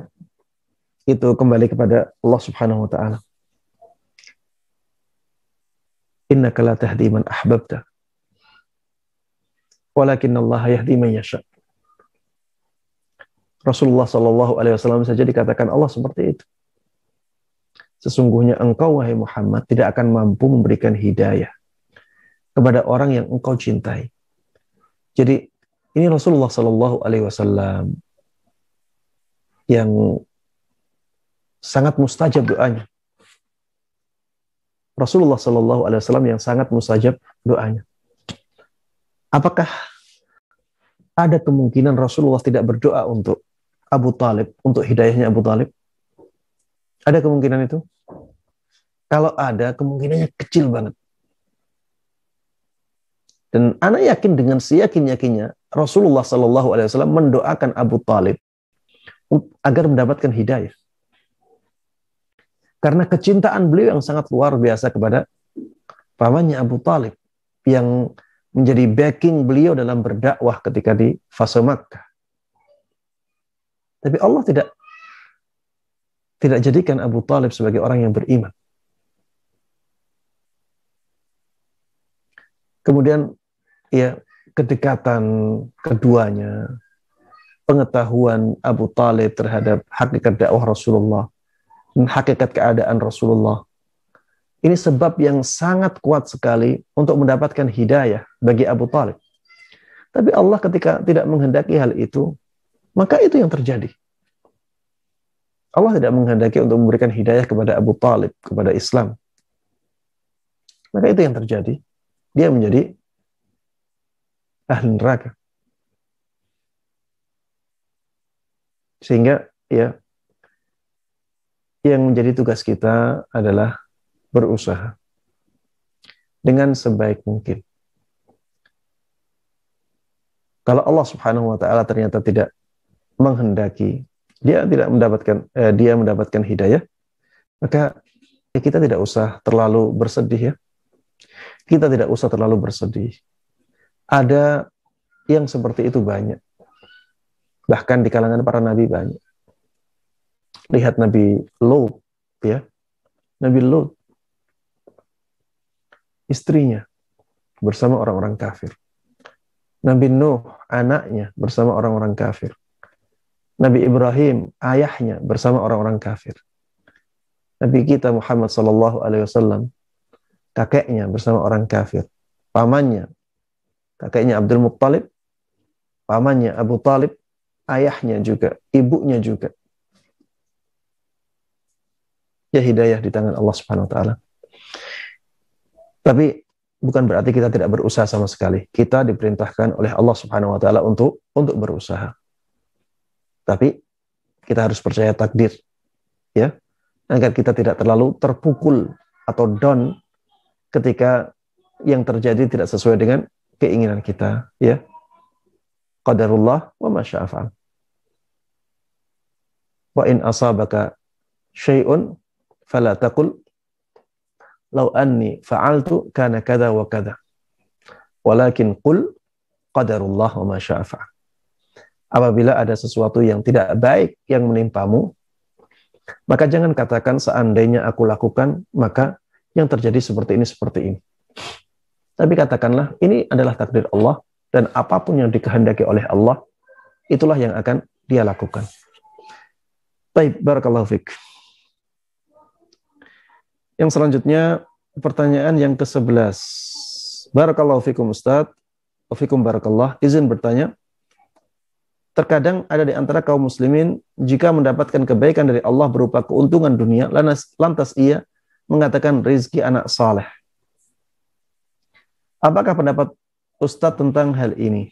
itu kembali kepada Allah Subhanahu wa taala innaka la tahdi man ahbabta walakin Allah yahdi man yasha Rasulullah Shallallahu alaihi wasallam saja dikatakan Allah seperti itu Sesungguhnya engkau, wahai Muhammad, tidak akan mampu memberikan hidayah kepada orang yang engkau cintai. Jadi ini Rasulullah Shallallahu Alaihi Wasallam yang sangat mustajab doanya. Rasulullah Shallallahu Alaihi Wasallam yang sangat mustajab doanya. Apakah ada kemungkinan Rasulullah tidak berdoa untuk Abu Talib, untuk hidayahnya Abu Talib? Ada kemungkinan itu? Kalau ada, kemungkinannya kecil banget. Dan anak yakin dengan seyakin-yakinnya Rasulullah Shallallahu Alaihi Wasallam mendoakan Abu Talib agar mendapatkan hidayah. Karena kecintaan beliau yang sangat luar biasa kepada pamannya Abu Talib yang menjadi backing beliau dalam berdakwah ketika di fase Makkah. Tapi Allah tidak tidak jadikan Abu Talib sebagai orang yang beriman. Kemudian ya kedekatan keduanya, pengetahuan Abu Talib terhadap hakikat dakwah Rasulullah dan hakikat keadaan Rasulullah. Ini sebab yang sangat kuat sekali untuk mendapatkan hidayah bagi Abu Talib. Tapi Allah ketika tidak menghendaki hal itu, maka itu yang terjadi. Allah tidak menghendaki untuk memberikan hidayah kepada Abu Talib, kepada Islam. Maka itu yang terjadi. Dia menjadi ahli neraka. Sehingga ya yang menjadi tugas kita adalah berusaha dengan sebaik mungkin. Kalau Allah Subhanahu wa taala ternyata tidak menghendaki dia tidak mendapatkan eh, dia mendapatkan hidayah, maka ya kita tidak usah terlalu bersedih ya. Kita tidak usah terlalu bersedih. Ada yang seperti itu banyak. Bahkan di kalangan para nabi banyak. Lihat Nabi Lut ya. Nabi Lut istrinya bersama orang-orang kafir. Nabi Nuh anaknya bersama orang-orang kafir. Nabi Ibrahim ayahnya bersama orang-orang kafir. Nabi kita Muhammad Shallallahu Alaihi Wasallam kakeknya bersama orang kafir, pamannya, kakeknya Abdul Muttalib, pamannya Abu Talib, ayahnya juga, ibunya juga. Ya hidayah di tangan Allah Subhanahu Wa Taala. Tapi bukan berarti kita tidak berusaha sama sekali. Kita diperintahkan oleh Allah Subhanahu wa taala untuk untuk berusaha. Tapi kita harus percaya takdir. Ya. Agar kita tidak terlalu terpukul atau down ketika yang terjadi tidak sesuai dengan keinginan kita, ya. Qadarullah wa masya'afal. Wa in asabaka syai'un fala taqul law anni fa'altu kana kada wa kada. Walakin qul qadarullah wa masya'afal apabila ada sesuatu yang tidak baik yang menimpamu, maka jangan katakan seandainya aku lakukan, maka yang terjadi seperti ini, seperti ini. Tapi katakanlah, ini adalah takdir Allah, dan apapun yang dikehendaki oleh Allah, itulah yang akan dia lakukan. Baik, Barakallahu Fik. Yang selanjutnya, pertanyaan yang ke-11. Barakallahu Fikum Ustaz, Fikum Barakallah, izin bertanya, terkadang ada di antara kaum muslimin jika mendapatkan kebaikan dari Allah berupa keuntungan dunia, lantas, ia mengatakan rezeki anak saleh. Apakah pendapat Ustadz tentang hal ini?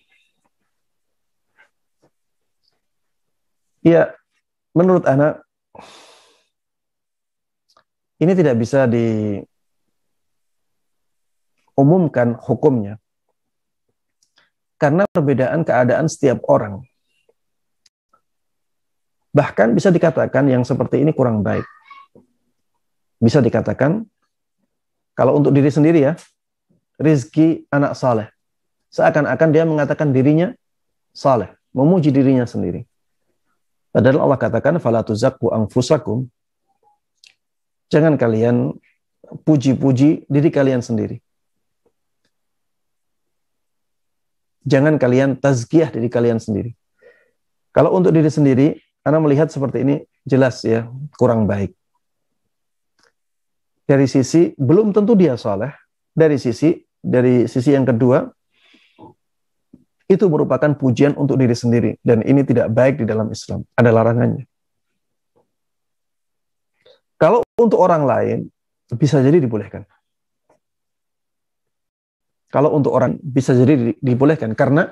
Ya, menurut anak, ini tidak bisa diumumkan hukumnya. Karena perbedaan keadaan setiap orang. Bahkan bisa dikatakan yang seperti ini kurang baik. Bisa dikatakan, kalau untuk diri sendiri ya, rizki anak saleh. Seakan-akan dia mengatakan dirinya saleh, memuji dirinya sendiri. Padahal Allah katakan, falatuzakku angfusakum. Jangan kalian puji-puji diri kalian sendiri. Jangan kalian tazkiyah diri kalian sendiri. Kalau untuk diri sendiri, karena melihat seperti ini jelas ya kurang baik. Dari sisi belum tentu dia soleh. Dari sisi dari sisi yang kedua itu merupakan pujian untuk diri sendiri dan ini tidak baik di dalam Islam. Ada larangannya. Kalau untuk orang lain bisa jadi dibolehkan. Kalau untuk orang bisa jadi dibolehkan karena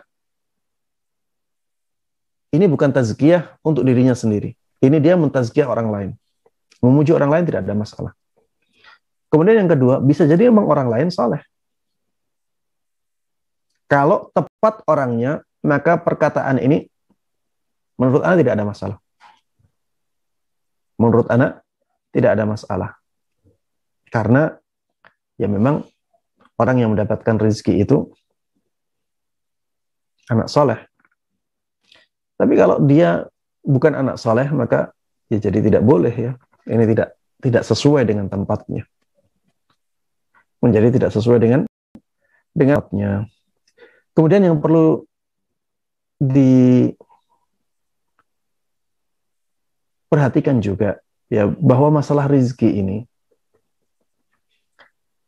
ini bukan tazkiyah untuk dirinya sendiri. Ini dia mentazkiyah orang lain. Memuji orang lain tidak ada masalah. Kemudian yang kedua, bisa jadi memang orang lain soleh. Kalau tepat orangnya, maka perkataan ini menurut anak tidak ada masalah. Menurut anak tidak ada masalah. Karena ya memang orang yang mendapatkan rezeki itu anak soleh. Tapi kalau dia bukan anak saleh maka ya jadi tidak boleh ya. Ini tidak tidak sesuai dengan tempatnya. Menjadi tidak sesuai dengan dengan tempatnya. Kemudian yang perlu diperhatikan juga ya bahwa masalah rizki ini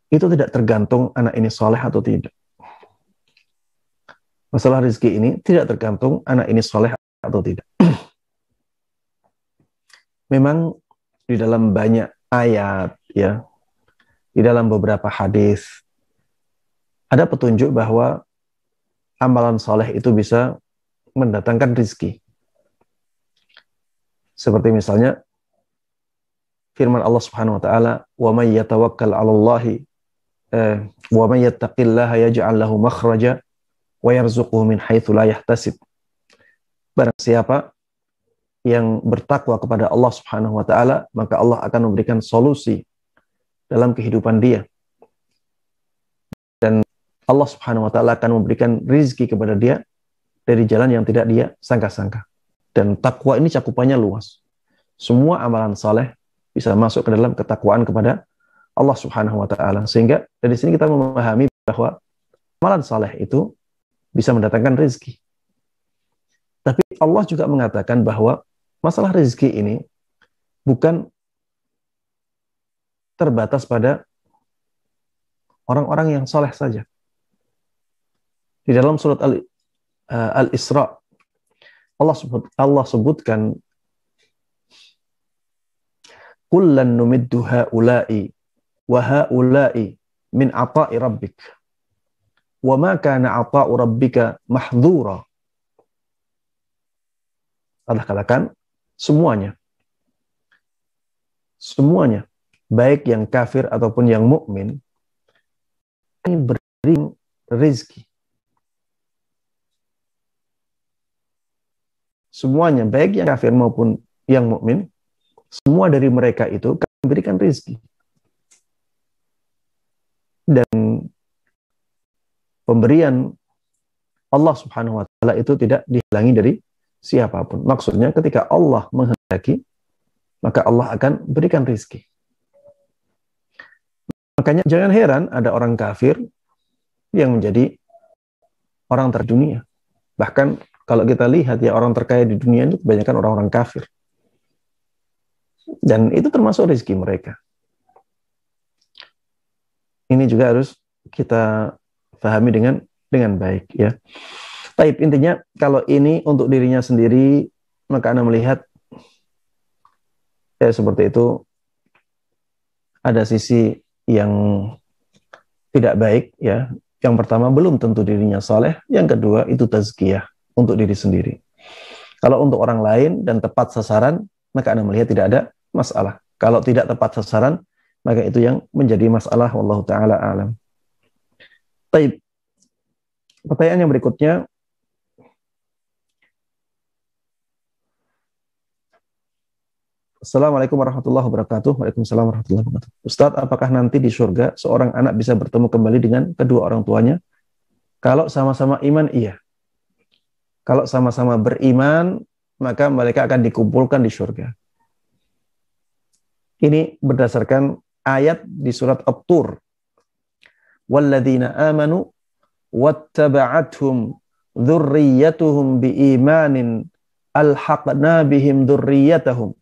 itu tidak tergantung anak ini soleh atau tidak. Masalah rizki ini tidak tergantung anak ini soleh atau tidak. Memang di dalam banyak ayat ya, di dalam beberapa hadis ada petunjuk bahwa amalan soleh itu bisa mendatangkan rizki. Seperti misalnya firman Allah Subhanahu wa taala, "Wa may yatawakkal 'alallahi eh, wa may yattaqillaha yaj'al lahu makhraja wa yarzuquhu min haitsu la yahtasib." Barang siapa yang bertakwa kepada Allah Subhanahu wa taala, maka Allah akan memberikan solusi dalam kehidupan dia. Dan Allah Subhanahu wa taala akan memberikan rizki kepada dia dari jalan yang tidak dia sangka-sangka. Dan takwa ini cakupannya luas. Semua amalan saleh bisa masuk ke dalam ketakwaan kepada Allah Subhanahu wa taala. Sehingga dari sini kita memahami bahwa amalan saleh itu bisa mendatangkan rezeki tapi Allah juga mengatakan bahwa masalah rezeki ini bukan terbatas pada orang-orang yang soleh saja. Di dalam surat Al, eh, Isra Allah sebut, Allah sebutkan kullan numiddu haula'i wa haula'i min ata'i rabbik wa ma kana ata'u rabbika mahdura." Allah katakan semuanya. Semuanya, baik yang kafir ataupun yang mukmin, ini beri rezeki. Semuanya, baik yang kafir maupun yang mukmin, semua dari mereka itu kami berikan rezeki. Dan pemberian Allah Subhanahu wa taala itu tidak dihalangi dari siapapun. Maksudnya ketika Allah menghendaki, maka Allah akan berikan rizki. Makanya jangan heran ada orang kafir yang menjadi orang terdunia. Bahkan kalau kita lihat ya orang terkaya di dunia itu kebanyakan orang-orang kafir. Dan itu termasuk rezeki mereka. Ini juga harus kita pahami dengan dengan baik ya. Tapi intinya kalau ini untuk dirinya sendiri, maka Anda melihat ya seperti itu ada sisi yang tidak baik ya. Yang pertama belum tentu dirinya soleh, yang kedua itu tazkiyah untuk diri sendiri. Kalau untuk orang lain dan tepat sasaran, maka Anda melihat tidak ada masalah. Kalau tidak tepat sasaran, maka itu yang menjadi masalah wallahu taala alam. Baik. Pertanyaan yang berikutnya Assalamualaikum warahmatullahi wabarakatuh. Waalaikumsalam warahmatullahi wabarakatuh. Ustaz, apakah nanti di surga seorang anak bisa bertemu kembali dengan kedua orang tuanya? Kalau sama-sama iman, iya. Kalau sama-sama beriman, maka mereka akan dikumpulkan di surga. Ini berdasarkan ayat di surat At-Tur. Walladzina amanu wattaba'athum dzurriyyatuhum biimanin alhaqna bihim dzurriyyatahum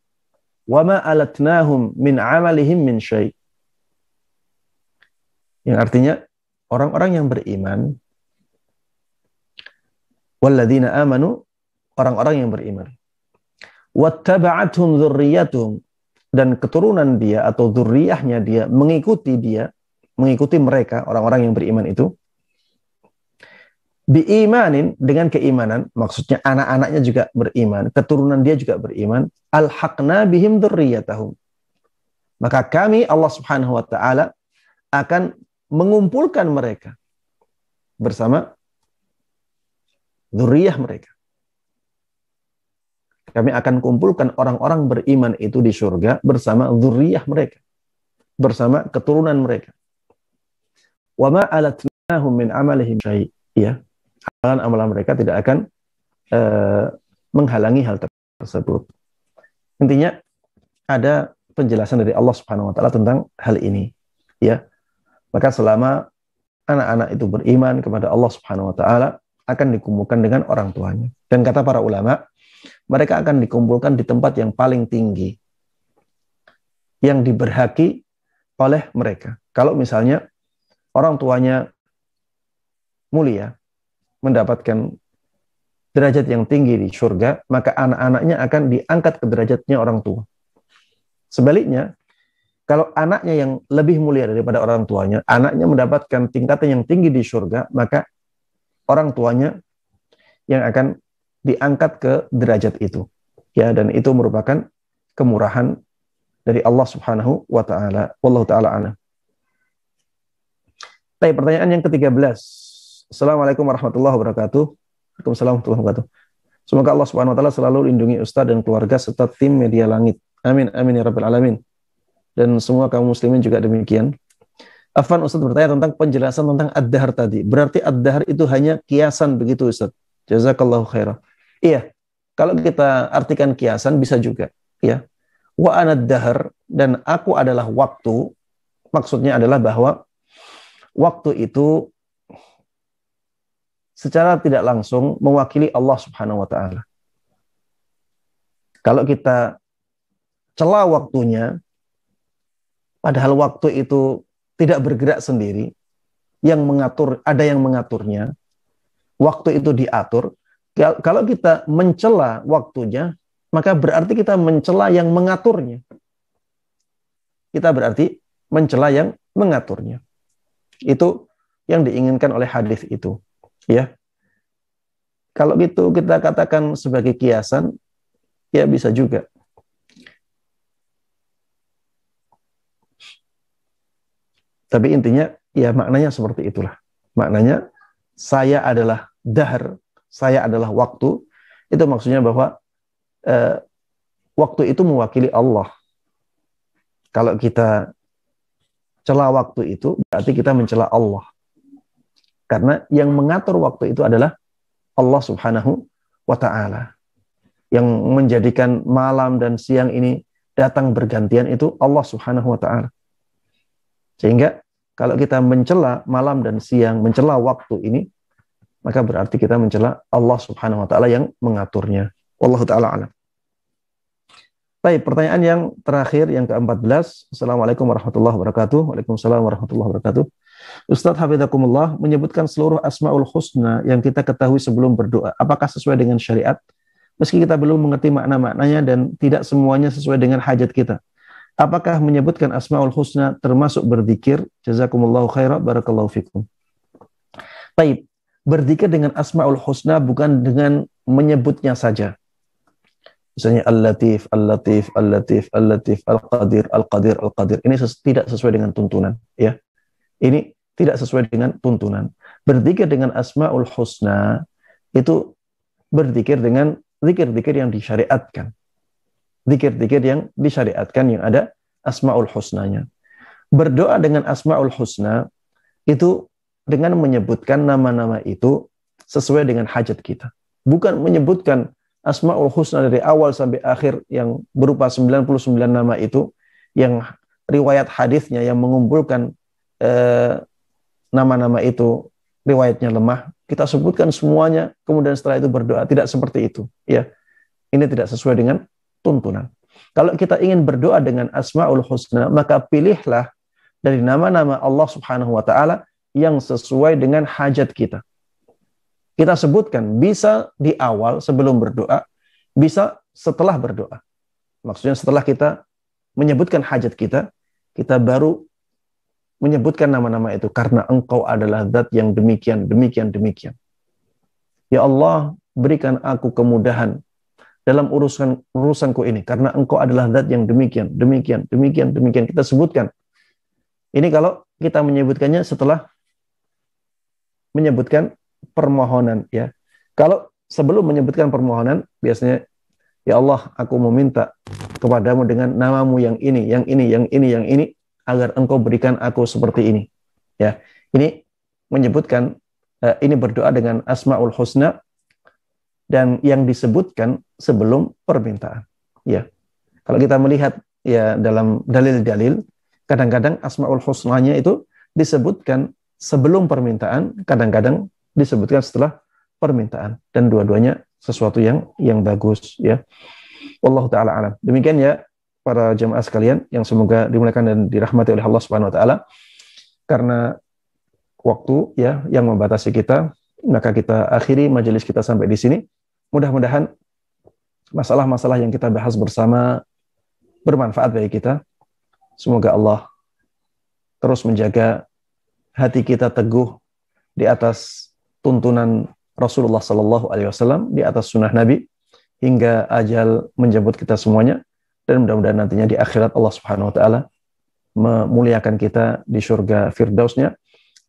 wama alatnahum min amalihim min syai. Yang artinya orang-orang yang beriman walladzina amanu orang-orang yang beriman. Wattaba'athum dzurriyyatuhum dan keturunan dia atau dzurriyahnya dia mengikuti dia, mengikuti mereka orang-orang yang beriman itu biimanin dengan keimanan maksudnya anak-anaknya juga beriman keturunan dia juga beriman alhaqna bihim dzurriyyatahum maka kami Allah Subhanahu wa taala akan mengumpulkan mereka bersama dzurriyah mereka kami akan kumpulkan orang-orang beriman itu di surga bersama dzurriyah mereka bersama keturunan mereka wa ma alatnahum min amalihim syai' ya amalan-amalan mereka tidak akan uh, menghalangi hal tersebut. Intinya ada penjelasan dari Allah Subhanahu wa taala tentang hal ini, ya. Maka selama anak-anak itu beriman kepada Allah Subhanahu wa taala akan dikumpulkan dengan orang tuanya. Dan kata para ulama, mereka akan dikumpulkan di tempat yang paling tinggi yang diberhaki oleh mereka. Kalau misalnya orang tuanya mulia, mendapatkan derajat yang tinggi di surga, maka anak-anaknya akan diangkat ke derajatnya orang tua. Sebaliknya, kalau anaknya yang lebih mulia daripada orang tuanya, anaknya mendapatkan tingkatan yang tinggi di surga, maka orang tuanya yang akan diangkat ke derajat itu. Ya, dan itu merupakan kemurahan dari Allah Subhanahu wa taala. Wallahu taala ana. Tapi pertanyaan yang ke-13. Assalamualaikum warahmatullahi wabarakatuh. Waalaikumsalam warahmatullahi wabarakatuh. Semoga Allah Subhanahu wa taala selalu lindungi Ustaz dan keluarga serta tim media langit. Amin amin ya rabbal alamin. Dan semua kaum muslimin juga demikian. Afan Ustaz bertanya tentang penjelasan tentang ad-dahar tadi. Berarti ad-dahar itu hanya kiasan begitu Ustaz? Jazakallahu khairan. Iya. Kalau kita artikan kiasan bisa juga, ya. Wa anad dahar dan aku adalah waktu. Maksudnya adalah bahwa waktu itu secara tidak langsung mewakili Allah Subhanahu wa taala. Kalau kita celah waktunya padahal waktu itu tidak bergerak sendiri, yang mengatur ada yang mengaturnya. Waktu itu diatur. Kalau kita mencela waktunya, maka berarti kita mencela yang mengaturnya. Kita berarti mencela yang mengaturnya. Itu yang diinginkan oleh hadis itu. Ya. Kalau gitu kita katakan sebagai kiasan, ya bisa juga. Tapi intinya ya maknanya seperti itulah. Maknanya saya adalah dahar, saya adalah waktu. Itu maksudnya bahwa eh, waktu itu mewakili Allah. Kalau kita celah waktu itu berarti kita mencela Allah. Karena yang mengatur waktu itu adalah Allah Subhanahu wa taala. Yang menjadikan malam dan siang ini datang bergantian itu Allah Subhanahu wa taala. Sehingga kalau kita mencela malam dan siang, mencela waktu ini, maka berarti kita mencela Allah Subhanahu wa taala yang mengaturnya. Allah taala alam. Baik, pertanyaan yang terakhir yang ke-14. Assalamualaikum warahmatullahi wabarakatuh. Waalaikumsalam warahmatullahi wabarakatuh. Ustadz Hafidhakumullah menyebutkan seluruh asmaul husna yang kita ketahui sebelum berdoa. Apakah sesuai dengan syariat? Meski kita belum mengerti makna-maknanya dan tidak semuanya sesuai dengan hajat kita. Apakah menyebutkan asmaul husna termasuk berzikir? Jazakumullahu khairah, barakallahu fikum. Baik, berzikir dengan asmaul husna bukan dengan menyebutnya saja misalnya Al-Latif, Al-Latif, Al-Latif, Al-Latif, Al-Qadir, Al-Qadir, Al-Qadir. Ini ses tidak sesuai dengan tuntunan, ya. Ini tidak sesuai dengan tuntunan. Berdikir dengan Asmaul Husna itu berdikir dengan zikir-zikir yang disyariatkan. Zikir-zikir yang disyariatkan yang ada Asmaul Husnanya. Berdoa dengan Asmaul Husna itu dengan menyebutkan nama-nama itu sesuai dengan hajat kita. Bukan menyebutkan Asmaul Husna dari awal sampai akhir yang berupa 99 nama itu yang riwayat hadisnya yang mengumpulkan eh, nama-nama eh, itu riwayatnya lemah kita sebutkan semuanya kemudian setelah itu berdoa tidak seperti itu ya ini tidak sesuai dengan tuntunan kalau kita ingin berdoa dengan asmaul husna maka pilihlah dari nama-nama Allah Subhanahu wa taala yang sesuai dengan hajat kita kita sebutkan bisa di awal sebelum berdoa, bisa setelah berdoa. Maksudnya setelah kita menyebutkan hajat kita, kita baru menyebutkan nama-nama itu karena engkau adalah zat yang demikian, demikian, demikian. Ya Allah, berikan aku kemudahan dalam urusan urusanku ini karena engkau adalah zat yang demikian, demikian, demikian, demikian. Kita sebutkan. Ini kalau kita menyebutkannya setelah menyebutkan permohonan ya. Kalau sebelum menyebutkan permohonan biasanya ya Allah aku meminta kepadamu dengan namamu yang ini, yang ini, yang ini, yang ini agar engkau berikan aku seperti ini. Ya. Ini menyebutkan eh, ini berdoa dengan Asmaul Husna dan yang disebutkan sebelum permintaan. Ya. Kalau kita melihat ya dalam dalil-dalil kadang-kadang Asmaul Husnanya itu disebutkan sebelum permintaan, kadang-kadang disebutkan setelah permintaan dan dua-duanya sesuatu yang yang bagus ya. Allah taala alam. Demikian ya para jemaah sekalian yang semoga dimuliakan dan dirahmati oleh Allah Subhanahu wa taala. Karena waktu ya yang membatasi kita, maka kita akhiri majelis kita sampai di sini. Mudah-mudahan masalah-masalah yang kita bahas bersama bermanfaat bagi kita. Semoga Allah terus menjaga hati kita teguh di atas tuntunan Rasulullah Sallallahu Alaihi Wasallam di atas sunnah Nabi hingga ajal menjemput kita semuanya dan mudah-mudahan nantinya di akhirat Allah Subhanahu Wa Taala memuliakan kita di surga firdausnya.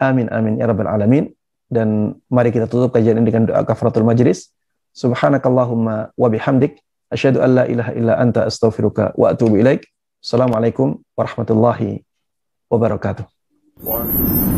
Amin amin ya rabbal alamin. Dan mari kita tutup kajian ini dengan doa kafaratul majlis. Subhanakallahumma wa bihamdik asyhadu an ilaha illa anta astaghfiruka wa atubu ilaik. Assalamualaikum warahmatullahi wabarakatuh. One.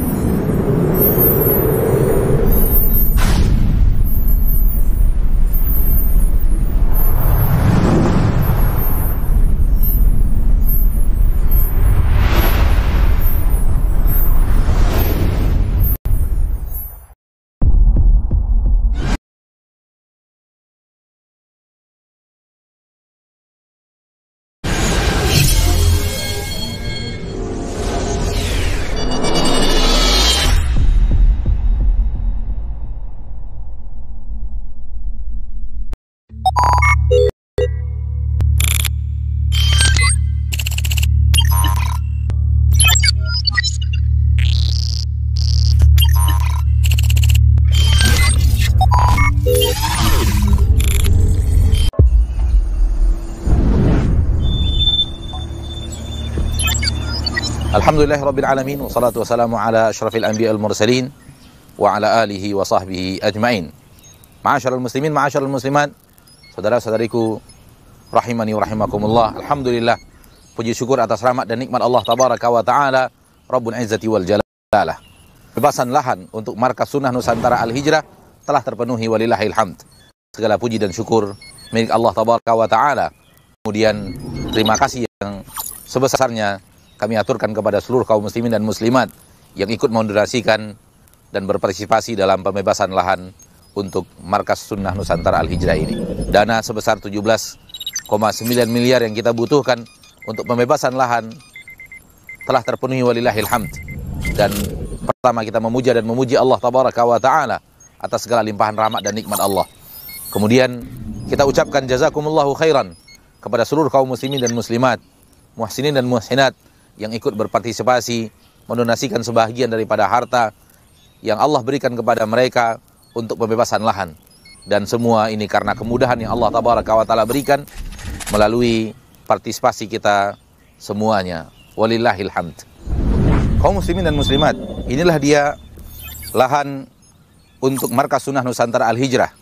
Alhamdulillah Rabbil Alamin Wassalatu wassalamu ala ashrafil anbiya al mursalin Wa ala alihi wa sahbihi ajma'in Ma'asyarul muslimin, ma'asyarul muslimat Saudara-saudariku Rahimani wa rahimakumullah Alhamdulillah Puji syukur atas rahmat dan nikmat Allah Tabaraka wa ta'ala Rabbun Izzati wal Jalalah Bebasan lahan untuk markas sunnah Nusantara Al-Hijrah Telah terpenuhi walillahil hamd Segala puji dan syukur milik Allah Tabaraka wa ta'ala Kemudian terima kasih yang sebesarnya kami aturkan kepada seluruh kaum muslimin dan muslimat yang ikut moderasikan dan berpartisipasi dalam pembebasan lahan untuk markas sunnah Nusantara Al-Hijrah ini. Dana sebesar 17,9 miliar yang kita butuhkan untuk pembebasan lahan telah terpenuhi walillahil hamd. Dan pertama kita memuja dan memuji Allah tabaraka wa ta'ala atas segala limpahan rahmat dan nikmat Allah. Kemudian kita ucapkan jazakumullahu khairan kepada seluruh kaum muslimin dan muslimat, muhsinin dan muhsinat, yang ikut berpartisipasi mendonasikan sebahagian daripada harta yang Allah berikan kepada mereka untuk pembebasan lahan dan semua ini karena kemudahan yang Allah tabaraka wa taala berikan melalui partisipasi kita semuanya walillahil hamd kaum muslimin dan muslimat inilah dia lahan untuk markas sunnah Nusantara Al-Hijrah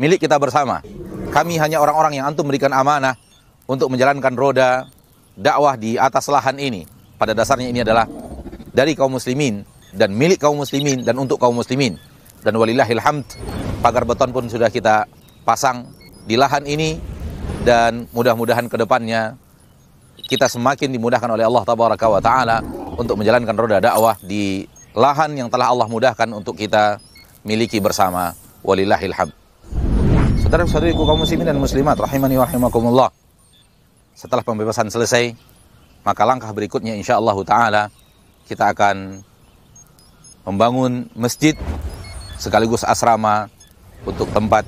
milik kita bersama kami hanya orang-orang yang antum berikan amanah untuk menjalankan roda dakwah di atas lahan ini pada dasarnya ini adalah dari kaum muslimin dan milik kaum muslimin dan untuk kaum muslimin. Dan walillahilhamd, hamd, pagar beton pun sudah kita pasang di lahan ini dan mudah-mudahan ke depannya kita semakin dimudahkan oleh Allah tabaraka wa taala untuk menjalankan roda dakwah di lahan yang telah Allah mudahkan untuk kita miliki bersama. Walillahilhamd. hamd. Saudara-saudariku kaum muslimin dan muslimat rahimani wa rahimakumullah. Setelah pembebasan selesai, maka langkah berikutnya insya Allah Ta'ala kita akan membangun masjid sekaligus asrama untuk tempat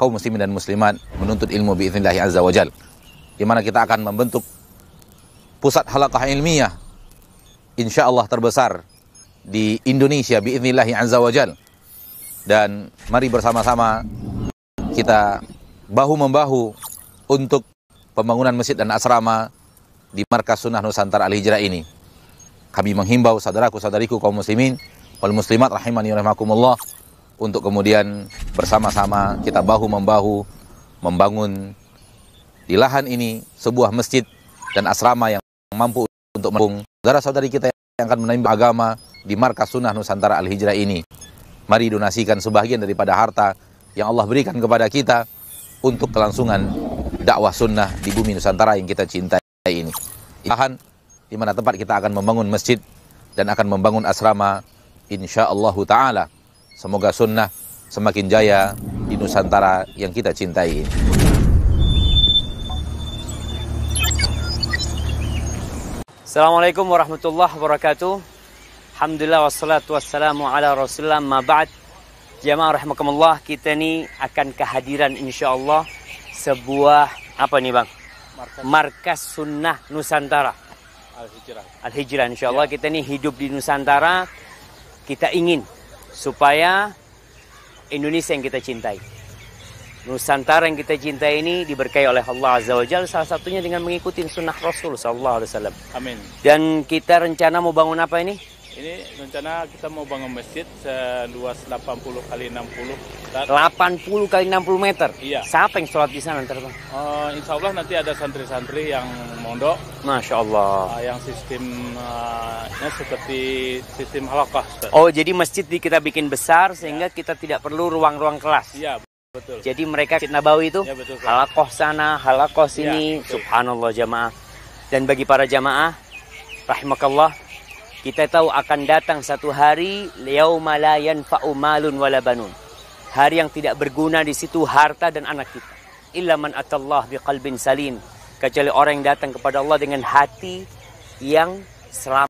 kaum muslimin dan muslimat menuntut ilmu biiznillahi azza wa jal di mana kita akan membentuk pusat halakah ilmiah insya Allah terbesar di Indonesia biiznillahi azza wa jal dan mari bersama-sama kita bahu-membahu untuk pembangunan masjid dan asrama di markas sunnah Nusantara Al-Hijrah ini. Kami menghimbau saudaraku-saudariku kaum muslimin wal muslimat rahimani rahimakumullah untuk kemudian bersama-sama kita bahu-membahu membangun di lahan ini sebuah masjid dan asrama yang mampu untuk mendukung saudara-saudari kita yang akan menimba agama di markas sunnah Nusantara Al-Hijrah ini. Mari donasikan sebagian daripada harta yang Allah berikan kepada kita untuk kelangsungan dakwah sunnah di bumi Nusantara yang kita cintai ini. Lahan di mana tempat kita akan membangun masjid dan akan membangun asrama insyaallah taala. Semoga sunnah semakin jaya di Nusantara yang kita cintai ini. Assalamualaikum warahmatullahi wabarakatuh. Alhamdulillah wassalatu wassalamu ala rasulullah ma ba'd. Jamaah rahimakumullah, kita ni akan kehadiran insyaallah sebuah apa nih bang? Markas Sunnah Nusantara. Al-Hijrah. Al-Hijrah insyaallah ya. kita ini hidup di Nusantara kita ingin supaya Indonesia yang kita cintai. Nusantara yang kita cintai ini diberkahi oleh Allah Azza wa Jal salah satunya dengan mengikuti sunnah Rasul sallallahu alaihi wasallam. Amin. Dan kita rencana mau bangun apa ini? Ini rencana kita mau bangun masjid seluas 80 kali 60 meter. 80 kali 60 meter. Iya. Siapa yang sholat di sana nanti? Uh, insya Allah nanti ada santri-santri yang mondok. Masya Allah. Uh, yang sistemnya uh, eh, seperti sistem halakah. Oh jadi masjid di kita bikin besar sehingga ya. kita tidak perlu ruang-ruang kelas. Iya. Betul. Jadi mereka Nabawi itu ya, betul, halakoh sana, halakoh iya, sini, ya, subhanallah jamaah. Dan bagi para jamaah, rahimakallah, Kita tahu akan datang satu hari yauma Malayan, Faumalun, Walabanun, Hari yang tidak berguna di situ harta dan anak kita. Illa man atallah biqalbin salim. Kecuali orang yang datang kepada Allah dengan hati yang selamat.